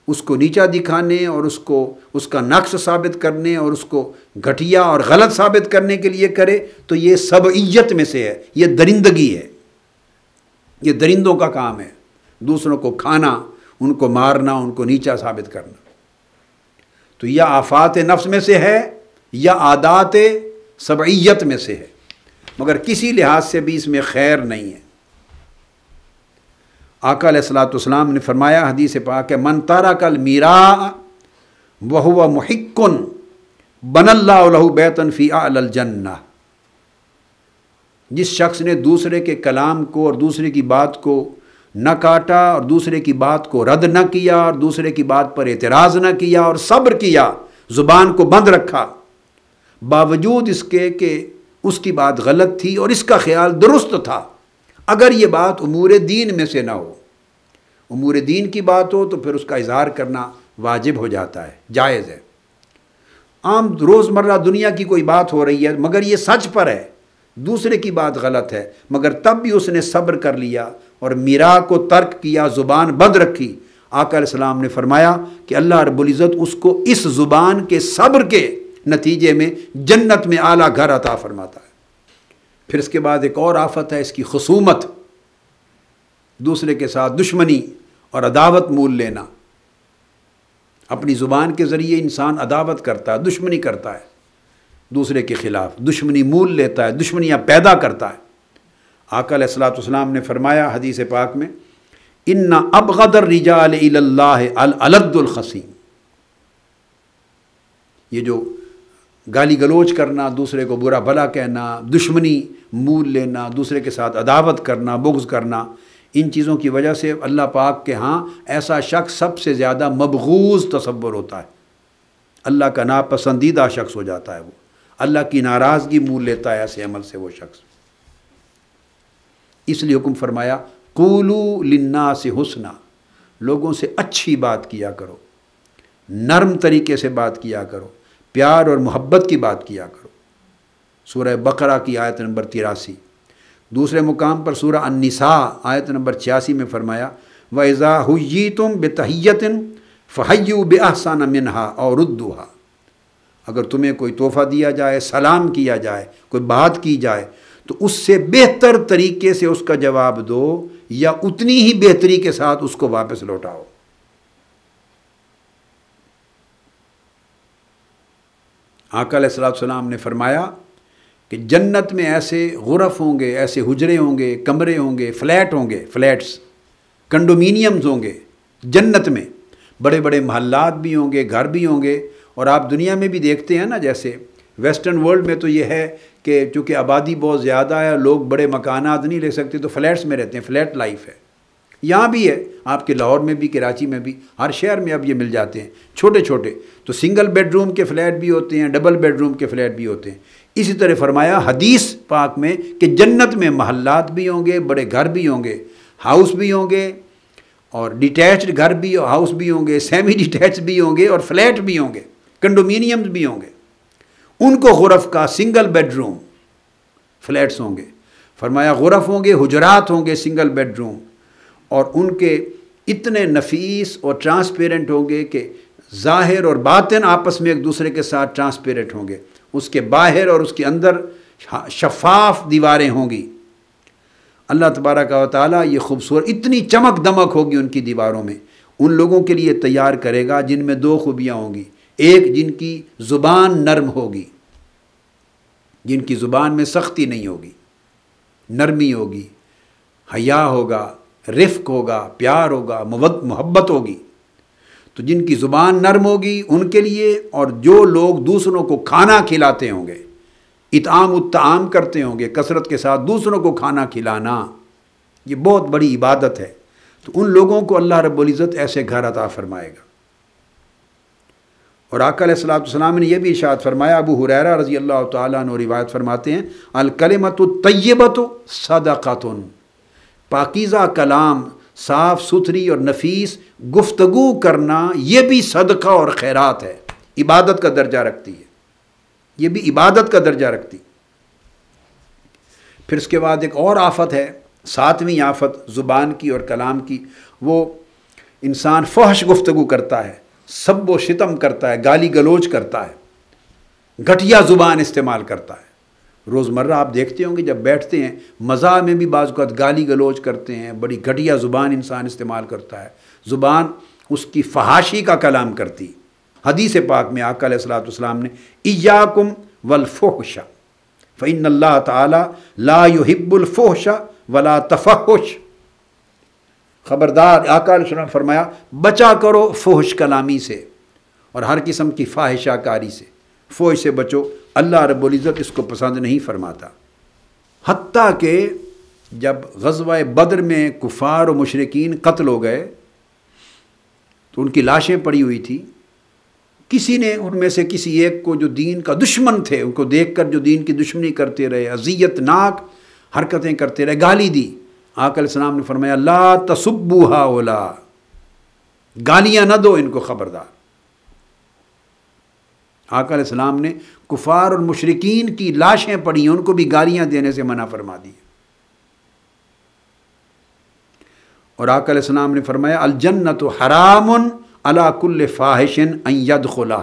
उसको नीचा दिखाने और उसको उसका नक्श साबित करने और उसको घटिया और गलत साबित करने के लिए करे तो ये सब इज्जत में से है ये दरिंदगी है ये दरिंदों का काम है दूसरों को खाना उनको मारना उनको नीचा साबित करना तो यह आफात नफ्स में से है या आदात सबैयत में से है मगर किसी लिहाज से भी इसमें खैर नहीं है आकल सलाम ने फरमाया हदीस पा के मन तारा कल मीरा वह व मुहिक्कन बनल्लाहु बैतन फ़ी जन्ना जिस शख्स ने दूसरे के कलाम को और दूसरे की बात को न काटा और दूसरे की बात को रद्द न किया और दूसरे की बात पर एतराज़ न किया और सब्र किया ज़ुबान को बंद रखा बावजूद इसके कि उसकी बात गलत थी और इसका ख्याल दुरुस्त था अगर ये बात उमूर दीन में से ना हो उमूर दीन की बात हो तो फिर उसका इजहार करना वाजिब हो जाता है जायज़ है आम रोज़मर्रा दुनिया की कोई बात हो रही है मगर ये सच पर है दूसरे की बात गलत है मगर तब भी उसने सब्र कर लिया और मीरा को तर्क किया ज़ुबान बंद रखी आकर सलाम ने फरमाया कि अल्लाह रबुल्ज़त उसको इस ज़ुबान के सब्र के नतीजे में जन्नत में आला घर अता फरमाता है फिर इसके बाद एक और आफत है इसकी खसूमत दूसरे के साथ दुश्मनी और अदावत मूल लेना अपनी ज़ुबान के ज़रिए इंसान अदावत करता है दुश्मनी करता है दूसरे के ख़िलाफ़ दुश्मनी मूल लेता है दुश्मनियाँ पैदा करता है आकल असलातम ने फरमाया हदीस पाक में इन्ना अब रिजा अलद्दुलखसीम ये जो गाली गलोच करना दूसरे को बुरा भला कहना दुश्मनी मूल लेना दूसरे के साथ अदावत करना बुग्ज़ करना इन चीज़ों की वजह से अल्लाह पाक के हाँ ऐसा शख्स सबसे ज़्यादा मबगूज़ तस्वर होता है अल्लाह का नापसंदीदा शख्स हो जाता है वो अल्लाह की नाराज़गी मूल लेता है ऐसे अमल से वो शख्स इसलिए हुक्म फरमाया कोलू लिन्ना से हुसना लोगों से अच्छी बात किया करो नरम तरीके से बात किया करो प्यार और मोहब्बत की बात किया करो सूरह बकरा की आयत नंबर तिरासी दूसरे मुकाम पर सूरह अनिसा आयत नंबर छियासी में फरमाया वज़ा हुई तुम बेतहैतिन फ़हयु बेहसाना मिनहा और रुद्दुहा अगर तुम्हें कोई तोहफ़ा दिया जाए सलाम किया जाए कोई बात की जाए तो उससे बेहतर तरीके से उसका जवाब दो या उतनी ही बेहतरी के साथ उसको वापस लौटाओ आकल सलाम ने फरमाया कि जन्नत में ऐसे गुरफ होंगे ऐसे हुजरे होंगे कमरे होंगे फ्लैट होंगे फ्लैट्स कंडोमिनियम्स होंगे जन्नत में बड़े बड़े महल्लात भी होंगे घर भी होंगे और आप दुनिया में भी देखते हैं ना जैसे वेस्टर्न वर्ल्ड में तो ये है कि चूँकि आबादी बहुत ज़्यादा है लोग बड़े मकानात नहीं ले सकते तो फ्लैट्स में रहते हैं फ्लैट लाइफ है यहाँ भी है आपके लाहौर में भी कराची में भी हर शहर में अब ये मिल जाते हैं छोटे छोटे तो सिंगल बेडरूम के फ्लैट भी होते हैं डबल बेडरूम के फ्लैट भी होते हैं इसी तरह फरमाया हदीस पाक में कि जन्नत में महल्लात भी होंगे बड़े घर भी होंगे हाउस भी होंगे और डिटैच घर भी हाउस भी होंगे सेमी डिटैच भी होंगे और फ्लैट भी होंगे कंडोमिनियम भी होंगे उनको गुरफ का सिंगल बेडरूम फ्लैट्स होंगे फरमाया गुरफ होंगे हजरात होंगे सिंगल बेडरूम और उनके इतने नफीस और ट्रांसपेरेंट होंगे कि ज़ाहिर और बातिन आपस में एक दूसरे के साथ ट्रांसपेरेंट होंगे उसके बाहर और उसके अंदर शफाफ दीवारें होंगी अल्लाह तबारा का ताली ये खूबसूरत इतनी चमक दमक होगी उनकी दीवारों में उन लोगों के लिए तैयार करेगा जिनमें दो खूबियाँ होंगी एक जिनकी ज़ुबान नर्म होगी जिनकी ज़ुबान में सख्ती नहीं होगी नरमी होगी हया होगा रिफ्क होगा प्यार होगा मोहब्बत होगी तो जिनकी ज़ुबान नरम होगी उनके लिए और जो लोग दूसरों को खाना खिलाते होंगे इताम उत्ताम करते होंगे कसरत के साथ दूसरों को खाना खिलाना ये बहुत बड़ी इबादत है तो उन लोगों को अल्लाह रब्बुल इज़्ज़त ऐसे घर अता फरमाएगा और सलाम ने यह भी इशात फरमाया अबू हुररा रजी अल्लाह तु रिवायत फरमाते हैं अलकलमत तयबत सदाकतन पाकिज़ा कलाम साफ़ सुथरी और नफीस गुफ्तगु करना ये भी सदका और खैरात है इबादत का दर्जा रखती है ये भी इबादत का दर्जा रखती फिर उसके बाद एक और आफत है सातवीं आफत ज़ुबान की और कलाम की वो इंसान फहश गुफ्तगु करता है सब वो शितम करता है गाली गलोच करता है घटिया ज़ुबान इस्तेमाल करता है रोज़मर्रा आप देखते होंगे जब बैठते हैं मज़ा में भी बाज़ गाली गलोच करते हैं बड़ी घटिया ज़ुबान इंसान इस्तेमाल करता है ज़ुबान उसकी फहाशी का कलाम करती हदीस पाक में आका सलाम ने इयाकुम वलफोशा फ़ैन अल्लाह ताला ला फोशा वला तफ़ोश ख़बरदार आकाम फरमाया बचा करो फोहश कलामी से और हर किस्म की फाहिशाकारी से फोहश से बचो अल्लाह रब्ज़त इसको पसंद नहीं फरमाता हती के जब गजवा बद्र में कुफार और मशरकिन कत्ल हो गए तो उनकी लाशें पड़ी हुई थी किसी ने उनमें से किसी एक को जो दीन का दुश्मन थे उनको देख कर जो दीन की दुश्मनी करते रहे अजियतनाक हरकतें करते रहे गाली दी आकलम ने फरमाया ला तसब्बू हाउला गालियाँ ना दो इनको ख़बरदार आकलम ने कुफार और मुशरकिन की लाशें पड़ी हैं उनको भी गालियां देने से मना फरमा दी और आकलम ने फरमाया अलजन्नत हराम अलाकुल्ल फ़ाहिशन अयद खुला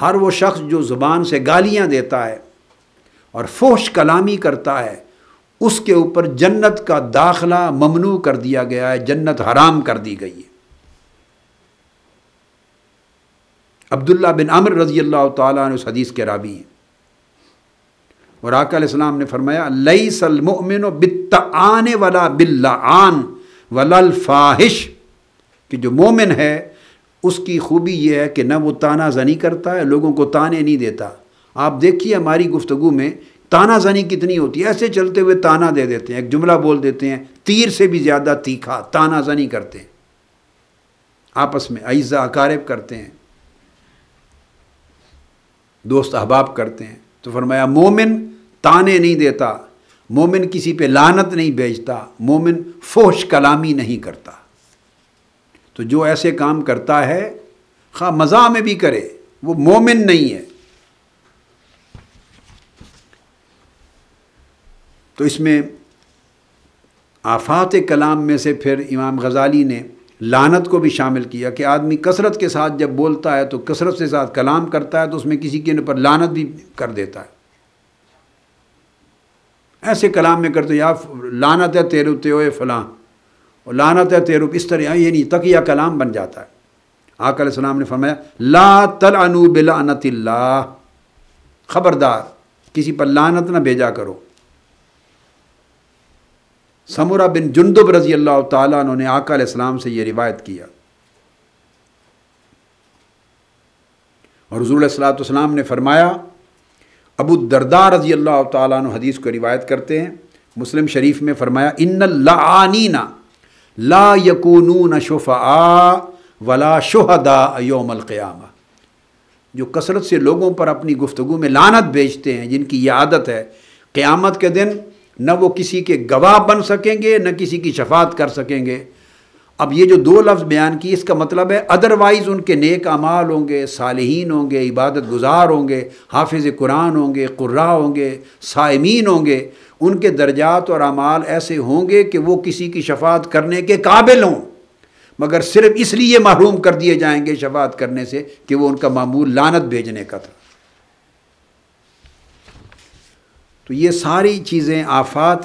हर वो शख्स जो ज़ुबान से गालियाँ देता है और फोश कलामी करता है उसके ऊपर जन्नत का दाखला ममनू कर दिया गया है जन्नत हराम कर दी गई है अब्दुल्ला बिन अमर रजी अल्लाह उस हदीस के राबी हैं और आकाम ने फरमाया लई सलमिन बित आने वाला बिल्ला आन वलल फाहिश कि जो मोमिन है उसकी खूबी यह है कि न वो ताना जनी करता है लोगों को ताने नहीं देता आप देखिए हमारी गुफ्तगु में तानाजानी कितनी होती है ऐसे चलते हुए ताना दे देते हैं एक जुमला बोल देते हैं तीर से भी ज़्यादा तीखा तानाजानी करते हैं आपस में अज्जा अकारब करते हैं दोस्त अहबाब करते हैं तो फरमाया मोमिन ताने नहीं देता मोमिन किसी पे लानत नहीं भेजता मोमिन फोश कलामी नहीं करता तो जो ऐसे काम करता है खा मज़ा में भी करे वो मोमिन नहीं है तो इसमें आफात कलाम में से फिर इमाम गज़ाली ने लानत को भी शामिल किया कि आदमी कसरत के साथ जब बोलता है तो कसरत के साथ कलाम करता है तो उसमें किसी के ऊपर लानत भी कर देता है ऐसे कलाम में करते या लानत है तेरु त्यो फलां और लानत है तेरु इस तरह ये नहीं तक या कलाम बन जाता है आकल सलाम ने फरमाया ला तल अनु बिलानत खबरदार किसी पर लानत ना भेजा करो समूरा बिन जुंदुब रजी अल्लाह तुमने आका से ये रिवायत किया और सलाम ने फरमाया अबू दरदा रजी अल्लाह तुम हदीस को रिवायत करते हैं मुस्लिम शरीफ में फरमाया इन लानीना ला यकूनून शुफ़ा वला शुहदा योमल क़्यामा जो कसरत से लोगों पर अपनी गुफ्तु में लानत भेजते हैं जिनकी ये आदत है क़्यामत के दिन न वो किसी के गवाह बन सकेंगे न किसी की शफात कर सकेंगे अब ये जो दो लफ्ज़ बयान किए इसका मतलब है अदरवाइज़ उनके नेक अमाल होंगे सालहीन होंगे इबादत गुजार होंगे हाफिज़ कुरान होंगे कुर्रा होंगे सायमीन होंगे उनके दर्जात और अमाल ऐसे होंगे कि वो किसी की शफात करने के काबिल हों मगर सिर्फ इसलिए महरूम कर दिए जाएंगे शफात करने से कि वो उनका मामूल लानत भेजने का था तो ये सारी चीज़ें आफात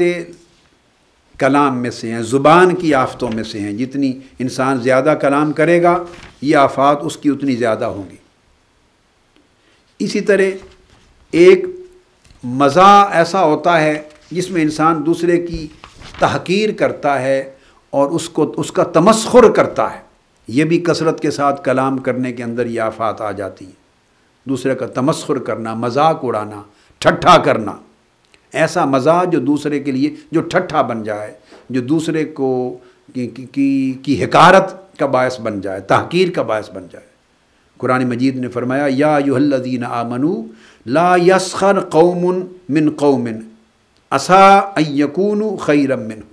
कलाम में से हैं ज़ुबान की आफतों में से हैं जितनी इंसान ज़्यादा कलाम करेगा ये आफात उसकी उतनी ज़्यादा होगी इसी तरह एक मज़ा ऐसा होता है जिसमें इंसान दूसरे की तहकीर करता है और उसको उसका तमस्खुर करता है ये भी कसरत के साथ कलाम करने के अंदर ये आफात आ जाती हैं दूसरे का तमस्खुर करना मजाक उड़ाना ठट्ठा करना ऐसा मज़ा जो दूसरे के लिए जो ठट्ठा बन जाए जो दूसरे को की, की, की, की हकारत का बायस बन जाए तहकीर का बायस बन जाए कुरान मजीद ने फरमाया या यूहल्लिन आमनु ला यसखर कौमन मिन कौमिन असा अयकून खैरम मिन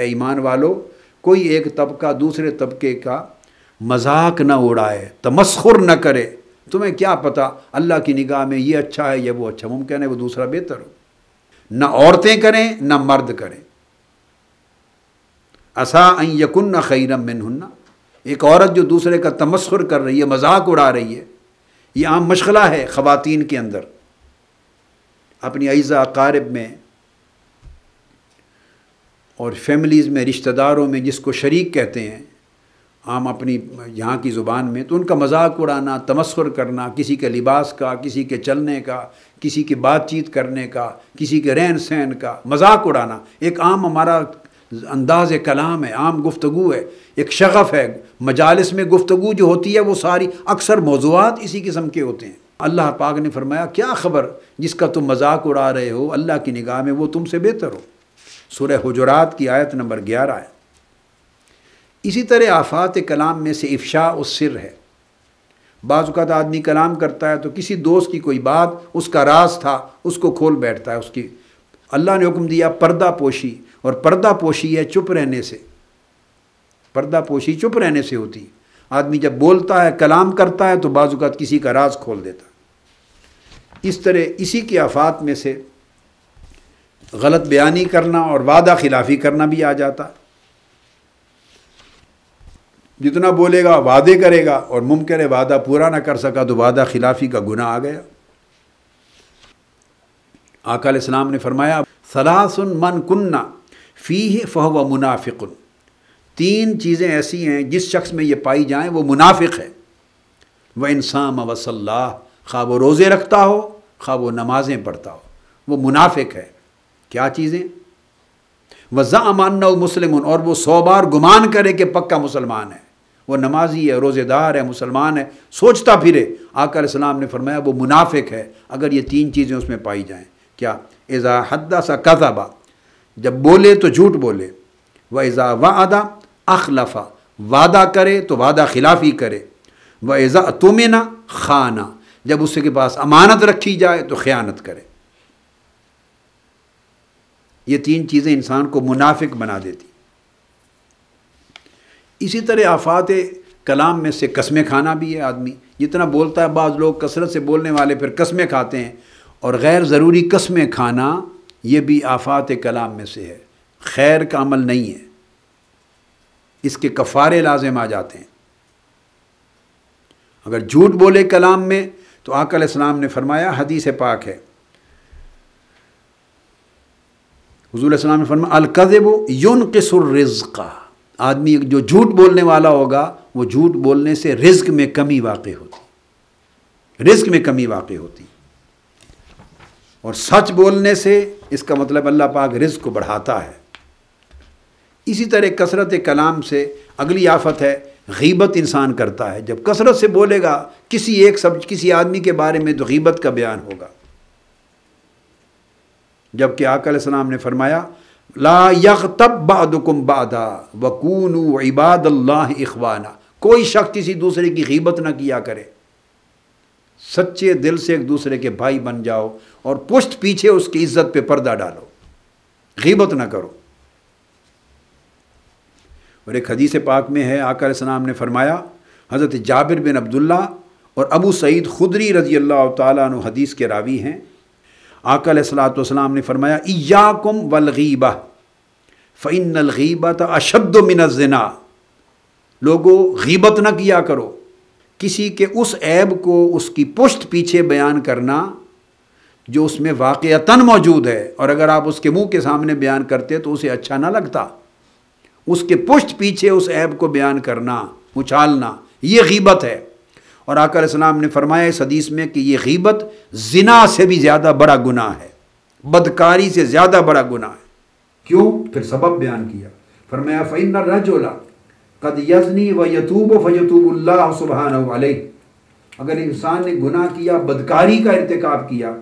ए ईमान वालो कोई एक तबका दूसरे तबके का मजाक न उड़ाए तमस्खुर ना करे तुम्हें क्या पता अल्लाह की निगाह में ये अच्छा है या वो अच्छा मुमकिन है वो दूसरा बेहतर हो ना औरतें करें ना मर्द करें असा अं यकुन्न खैरम मिन एक औरत जो दूसरे का तमस्खुर कर रही है मजाक उड़ा रही है ये आम मशगला है ख़वातीन के अंदर अपनी अज़ा अकारब में और फैमिलीज़ में रिश्तेदारों में जिसको शरीक कहते हैं हम अपनी यहाँ की ज़ुबान में तो उनका मजाक उड़ाना तमस्र करना किसी के लिबास का किसी के चलने का किसी की बातचीत करने का किसी के रहन सहन का मजाक उड़ाना एक आम हमारा अंदाज कलाम है आम गुफ्तु है एक शगफ़ है मजालस में गुफ्तु जो होती है वो सारी अक्सर मौजूद इसी किस्म के होते हैं अल्लाह पाक ने फरमाया क्या ख़बर जिसका तुम मजाक उड़ा रहे हो अल्लाह की निगाह में वो तुमसे बेहतर हो सुरह हजरात की आयत नंबर ग्यारह है इसी तरह आफात कलाम में से इफ्शा सिर है बाज़ात आदमी कलाम करता है तो किसी दोस्त की कोई बात उसका राज था उसको खोल बैठता है उसकी अल्लाह ने हुक्म दिया पर्दा पोशी और पर्दा पोशी है चुप रहने से पर्दा पोशी चुप रहने से होती आदमी जब बोलता है कलाम करता है तो बाज़ात किसी का राज खोल देता इस तरह इसी के आफात में से गलत बयानी करना और वादा खिलाफी करना भी आ जाता है जितना बोलेगा वादे करेगा और मुमकिन है वादा पूरा ना कर सका तो वादा खिलाफी का गुना आ गया आकल इस्लाम ने फरमाया सलासन मन कुन्ना फ़ी फ़हव मुनाफिक तीन चीज़ें ऐसी हैं जिस शख्स में ये पाई जाएं वो मुनाफिक है वह इंसान वसल्ला खा वो रोज़े रखता हो खा वो नमाज़ें पढ़ता हो वो मुनाफिक है क्या चीज़ें वज़ा अमान मुसलिम और वो सौ बार गुमान करे कि पक्का मुसलमान है वो नमाजी है रोज़ेदार है मुसलमान है सोचता फिरे आकर इस्लाम ने फरमाया वो मुनाफिक है अगर ये तीन चीज़ें उसमें पाई जाएँ क्या एज़ा हदा सा कतबा जब बोले तो झूठ बोले व एज़ा वादा अखलफा वादा करे तो वादा खिलाफी करे व एज़ा तुमिना खाना जब उसके के पास अमानत रखी जाए तो ख़यानत करे ये तीन चीज़ें इंसान को मुनाफिक बना देती इसी तरह आफात कलाम में से कस्में खाना भी है आदमी जितना बोलता है बाज़ लोग कसरत से बोलने वाले फिर कस्में खाते हैं और गैर ज़रूरी कस्में खाना ये भी आफात कलाम में से है खैर का अमल नहीं है इसके कफ़ारे लाजम आ जाते हैं अगर झूठ बोले कलाम में तो आकल इस्लाम ने फरमाया हदीस पाक है हजूल इस्लाम ने फरमाया अलकज़ब यन कसुर रिज़ का आदमी जो झूठ बोलने वाला होगा वो झूठ बोलने से रिस्क में कमी वाकई होती रिज्क में कमी वाकई होती और सच बोलने से इसका मतलब अल्लाह पाक रिस्क को बढ़ाता है इसी तरह कसरत कलाम से अगली आफत है गीबत इंसान करता है जब कसरत से बोलेगा किसी एक सब किसी आदमी के बारे में तो गीबत का बयान होगा जबकि आकल ने फरमाया लातबादुकुम बादा वकून इबाद अल्लाह इखवाना कोई शख्स किसी दूसरे की गीबत ना किया करे सच्चे दिल से एक दूसरे के भाई बन जाओ और पुष्ट पीछे उसकी इज्जत पे पर्दा डालो गीबत ना करो और एक हदीस पाक में है आकर सलाम ने फरमाया हज़रत जाबिर बिन अब्दुल्ला और अबू सईद खुदरी रजी अल्लाह तदीस के रावी हैं आकल सलाम ने फरमाया इयाकुम वलगीबा फ़ैन तो अशद मिनजना लोगो गीबत ना किया करो किसी के उस ऐब को उसकी पुश्त पीछे बयान करना जो उसमें वाक़ता मौजूद है और अगर आप उसके मुंह के सामने बयान करते तो उसे अच्छा ना लगता उसके पुश्त पीछे उस ऐब को बयान करना उछालना ये गीबत है और आकर इस्लाम ने फरमाया इस हदीस में कि ये गीबत जिना से भी ज़्यादा बड़ा गुनाह है बदकारी से ज़्यादा बड़ा गुनाह है क्यों फिर सबब बयान किया फरमाया फ़ैन रजोला कद यजनी व यतूब फ़यतूबुल्ला सुबहान अगर इंसान ने गुनाह किया बदकारी का इरतकब किया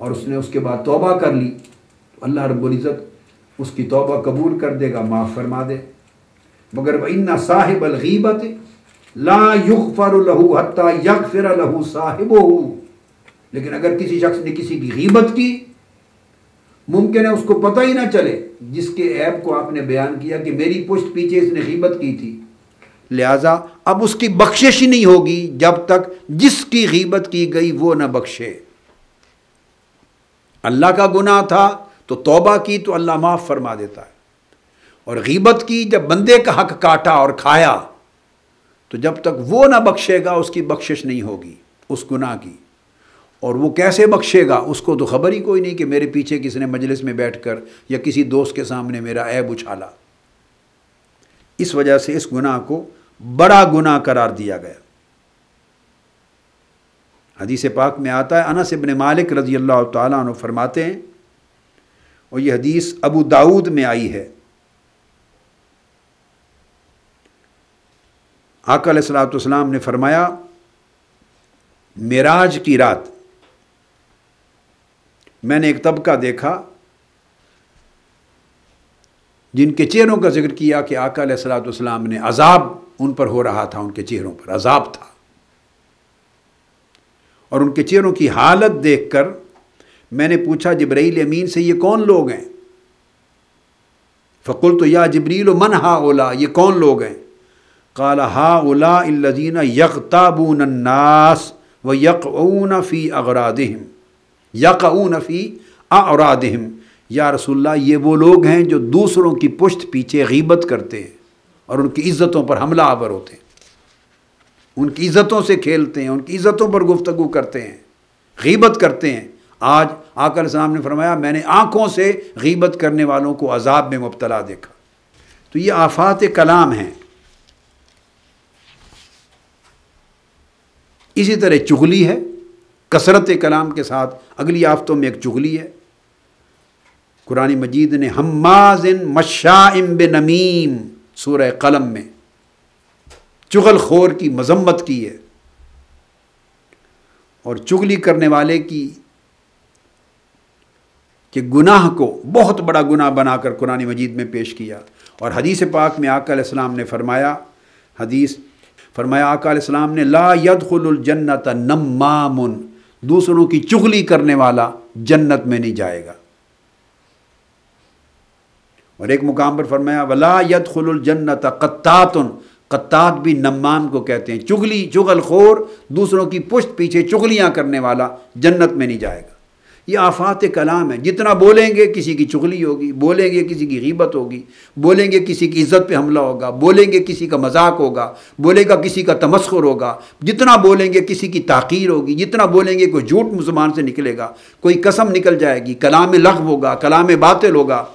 और उसने उसके बाद तोबा कर ली तो अल्लाह रब्ज़त उसकी तोबा कबूल कर देगा माफ़ फरमा दे मगर वन्ना साहिब अलगीबत ला युग फर लहू हत्ता यक फिर लहू साहिब लेकिन अगर किसी शख्स ने किसी की गीबत की मुमकिन है उसको पता ही ना चले जिसके ऐप को आपने बयान किया कि मेरी पुष्ट पीछे इसने गीबत की थी लिहाजा अब उसकी बख्शिश ही नहीं होगी जब तक जिसकी गीबत की गई वो ना बख्शे अल्लाह का गुनाह था तो तौबा की तो अल्लाह माफ़ फरमा देता है और गीबत की जब बंदे का हक काटा और खाया तो जब तक वो ना बख्शेगा उसकी बख्शिश नहीं होगी उस गुनाह की और वो कैसे बख्शेगा उसको तो खबर ही कोई नहीं कि मेरे पीछे किसी ने मजलिस में बैठ कर या किसी दोस्त के सामने मेरा ऐब उछाला इस वजह से इस गुनाह को बड़ा गुनाह करार दिया गया हदीस पाक में आता है अनस इबन मालिक रजी अल्लाह तरमाते फरमाते हैं और यह हदीस अबू दाऊद में आई है आकल सलाम ने फरमाया मेराज की रात मैंने एक तबका देखा जिनके चेहरों का जिक्र किया कि आकल सलाम ने अजाब उन पर हो रहा था उनके चेहरों पर अजाब था और उनके चेहरों की हालत देखकर मैंने पूछा जबरील अमीन से ये कौन लोग हैं फ़कुल तो या जबरील मन हा ओला ये कौन लोग हैं काल हा उला लजीना यकताबूनन्नास व यकऊन फ़ी अगरादहम यकऊन फ़ी अरादहम या रसुल्ला ये वो लोग हैं जो दूसरों की पुश्त पीछे गीबत करते हैं और उनकी इज़्ज़तों पर हमला आवर होते हैं उनकी इज़्ज़तों से खेलते हैं उनकी इज़्ज़तों पर गुफ्तगु करते हैं गीबत करते हैं आज आकर साहब ने फरमाया मैंने आँखों से गीबत करने वालों को अजाब में मुबतला देखा तो ये आफात कलाम हैं इसी तरह चुगली है कसरत कलाम के साथ अगली आफ्तों में एक चुगली है कुरानी मजीद ने हमाजिन मशा बे नमीम सूर कलम में चुगल खोर की मजम्मत की है और चुगली करने वाले की के गुनाह को बहुत बड़ा गुनाह बनाकर कुरानी मजीद में पेश किया और हदीस पाक में आकल इस्लाम ने फरमाया हदीस फरमाया इस्लाम ने ला यदखलजन्नत नमामुन दूसरों की चुगली करने वाला जन्नत में नहीं जाएगा और एक मुकाम पर फरमाया वला यदखलजन्नत कत्तातन कत्तात भी नमाम को कहते हैं चुगली चुगल खोर दूसरों की पुश्त पीछे चुगलियाँ करने वाला जन्नत में नहीं जाएगा ये आफात कलाम है जितना बोलेंगे किसी की चुगली होगी बोलेंगे किसी की गीबत होगी बोलेंगे किसी की इज्जत पे हमला होगा बोलेंगे किसी का मजाक होगा बोलेगा किसी का तमस्खुर होगा जितना बोलेंगे किसी की ताकीर होगी जितना बोलेंगे कोई झूठ मुसलमान से निकलेगा कोई कसम निकल जाएगी कलाम लघव होगा कलाम बातिल होगा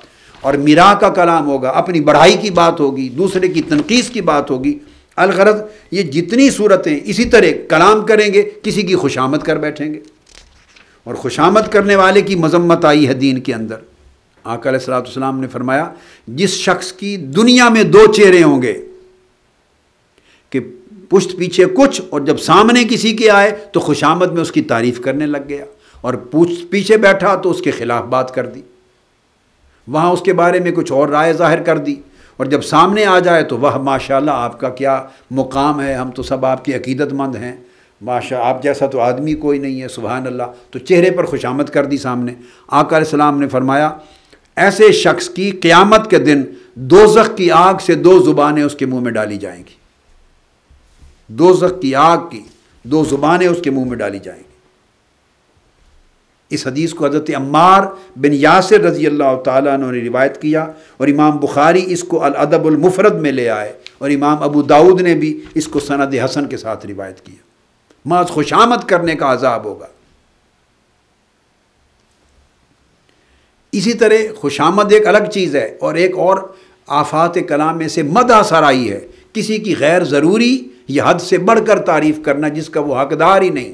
और मीरा का कलाम होगा अपनी बढ़ाई की बात होगी दूसरे की तनकीस की बात होगी अलगरज ये जितनी सूरतें इसी तरह कलाम करेंगे किसी की खुशामद कर बैठेंगे और खुशामद करने वाले की मजम्मत आई है दीन के अंदर आकल सलाम ने फरमाया जिस शख्स की दुनिया में दो चेहरे होंगे कि पुश्त पीछे कुछ और जब सामने किसी के आए तो खुशामद में उसकी तारीफ़ करने लग गया और पूछ पीछे बैठा तो उसके खिलाफ बात कर दी वहाँ उसके बारे में कुछ और राय जाहिर कर दी और जब सामने आ जाए तो वह माशाल्लाह आपका क्या मुकाम है हम तो सब आपके अकीदतमंद हैं माशा आप जैसा तो आदमी कोई नहीं है सुबहान अल्लाह तो चेहरे पर खुशामद कर दी सामने आकर सलाम ने फरमाया ऐसे शख्स की क़्यामत के दिन दोजख की आग से दो ज़ुबानें उसके मुंह में डाली जाएंगी दोजख की आग की दो ज़ुबानें उसके मुंह में डाली जाएंगी इस हदीस को हज़रत अम्मार बिन यासर रजी अल्लाह तुमने ने रिवायत किया और इमाम बुखारी इसको अलअदबुलमफरद में ले आए और इमाम अबू दाऊद ने भी इसको सनद हसन के साथ रिवायत किया माज खुशामद करने का अजाब होगा इसी तरह खुशामद एक अलग चीज़ है और एक और आफात कलाम में से मदा सराई है किसी की गैर ज़रूरी या हद से बढ़कर तारीफ़ करना जिसका वो हकदार ही नहीं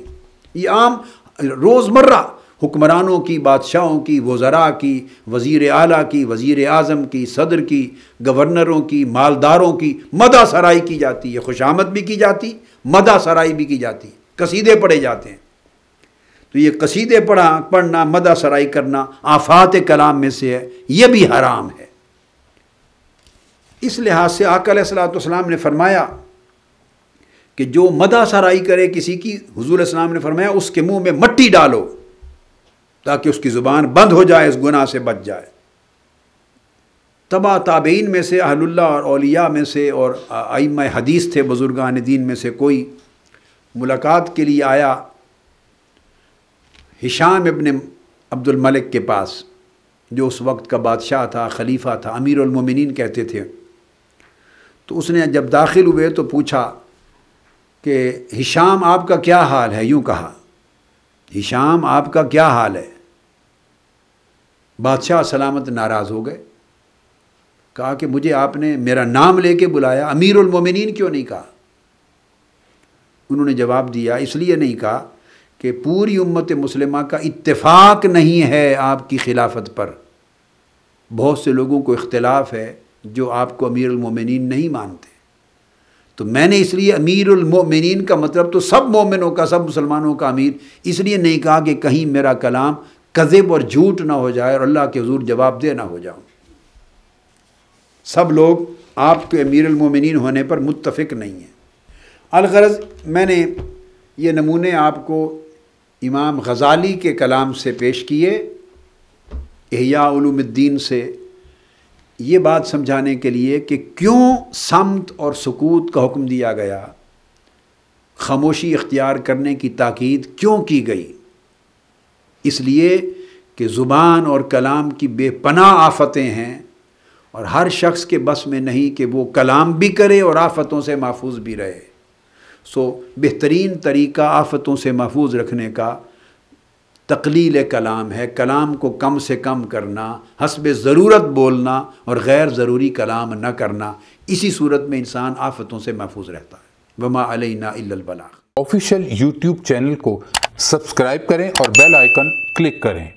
ये आम रोज़मर्रा हुक्मरानों की बादशाहों की वज़रा की वज़ी अली की वज़ी अजम की सदर की गवर्नरों की मालदारों की मदा सराई की जाती है खुशामद भी की जाती मदा सराई भी की जाती है कसीदे पढ़े जाते हैं तो ये कसीदे पढ़ा पढ़ना मदा सराई करना आफात कलाम में से है ये भी हराम है इस लिहाज से आकल ने फरमाया कि जो मदा सराई करे किसी की हजूर इस्लाम ने फरमाया उसके मुंह में मट्टी डालो ताकि उसकी ज़ुबान बंद हो जाए इस गुनाह से बच जाए तबा ताबेन में से अहलुल्ला और अलिया में से और आइम हदीस थे बुज़ुर्गान दीन में से कोई मुलाकात के लिए आया हिशाम इबन अब्दुलमलिक के पास जो उस वक्त का बादशाह था खलीफा था अमीरमिन कहते थे तो उसने जब दाखिल हुए तो पूछा कि हिशाम आपका क्या हाल है यूँ कहा हिशाम आपका क्या हाल है बादशाह सलामत नाराज़ हो गए कहा कि मुझे आपने मेरा नाम लेके बुलाया अमीर मोमिनीन क्यों नहीं कहा उन्होंने जवाब दिया इसलिए नहीं कहा कि पूरी उम्मत मुसलमा का इत्तेफाक नहीं है आपकी खिलाफत पर बहुत से लोगों को इख्तलाफ है जो आपको अमीर अमीरमिन नहीं मानते तो मैंने इसलिए अमीर अमीरमिन का मतलब तो सब मोमिनों का सब मुसलमानों का अमीर इसलिए नहीं कहा कि कहीं मेरा कलाम कज़ब और झूठ ना हो जाए और अल्लाह के हजूर जवाब दे ना हो जाऊँ सब लोग आपके तो अमीरमिन होने पर मुतफ़ नहीं हैं अलगरज मैंने ये नमूने आपको इमाम गज़ाली के कलाम से पेश किए अहियाद्दीन से ये बात समझाने के लिए कि क्यों समत और सकूत का हुक्म दिया गया खामोशी इख्तियार करने की ताकीद क्यों की गई इसलिए कि ज़ुबान और कलाम की बेपना आफतें हैं और हर शख्स के बस में नहीं कि वो कलाम भी करे और आफतों से महफूज भी रहे सो बेहतरीन तरीका आफतों से महफूज रखने का तकलील कलाम है कलाम को कम से कम करना हसब ज़रूरत बोलना और गैर ज़रूरी कलाम न करना इसी सूरत में इंसान आफतों से महफूज रहता है वमा अलना बलाग ऑफिशियल यूट्यूब चैनल को सब्सक्राइब करें और बेल आइकन क्लिक करें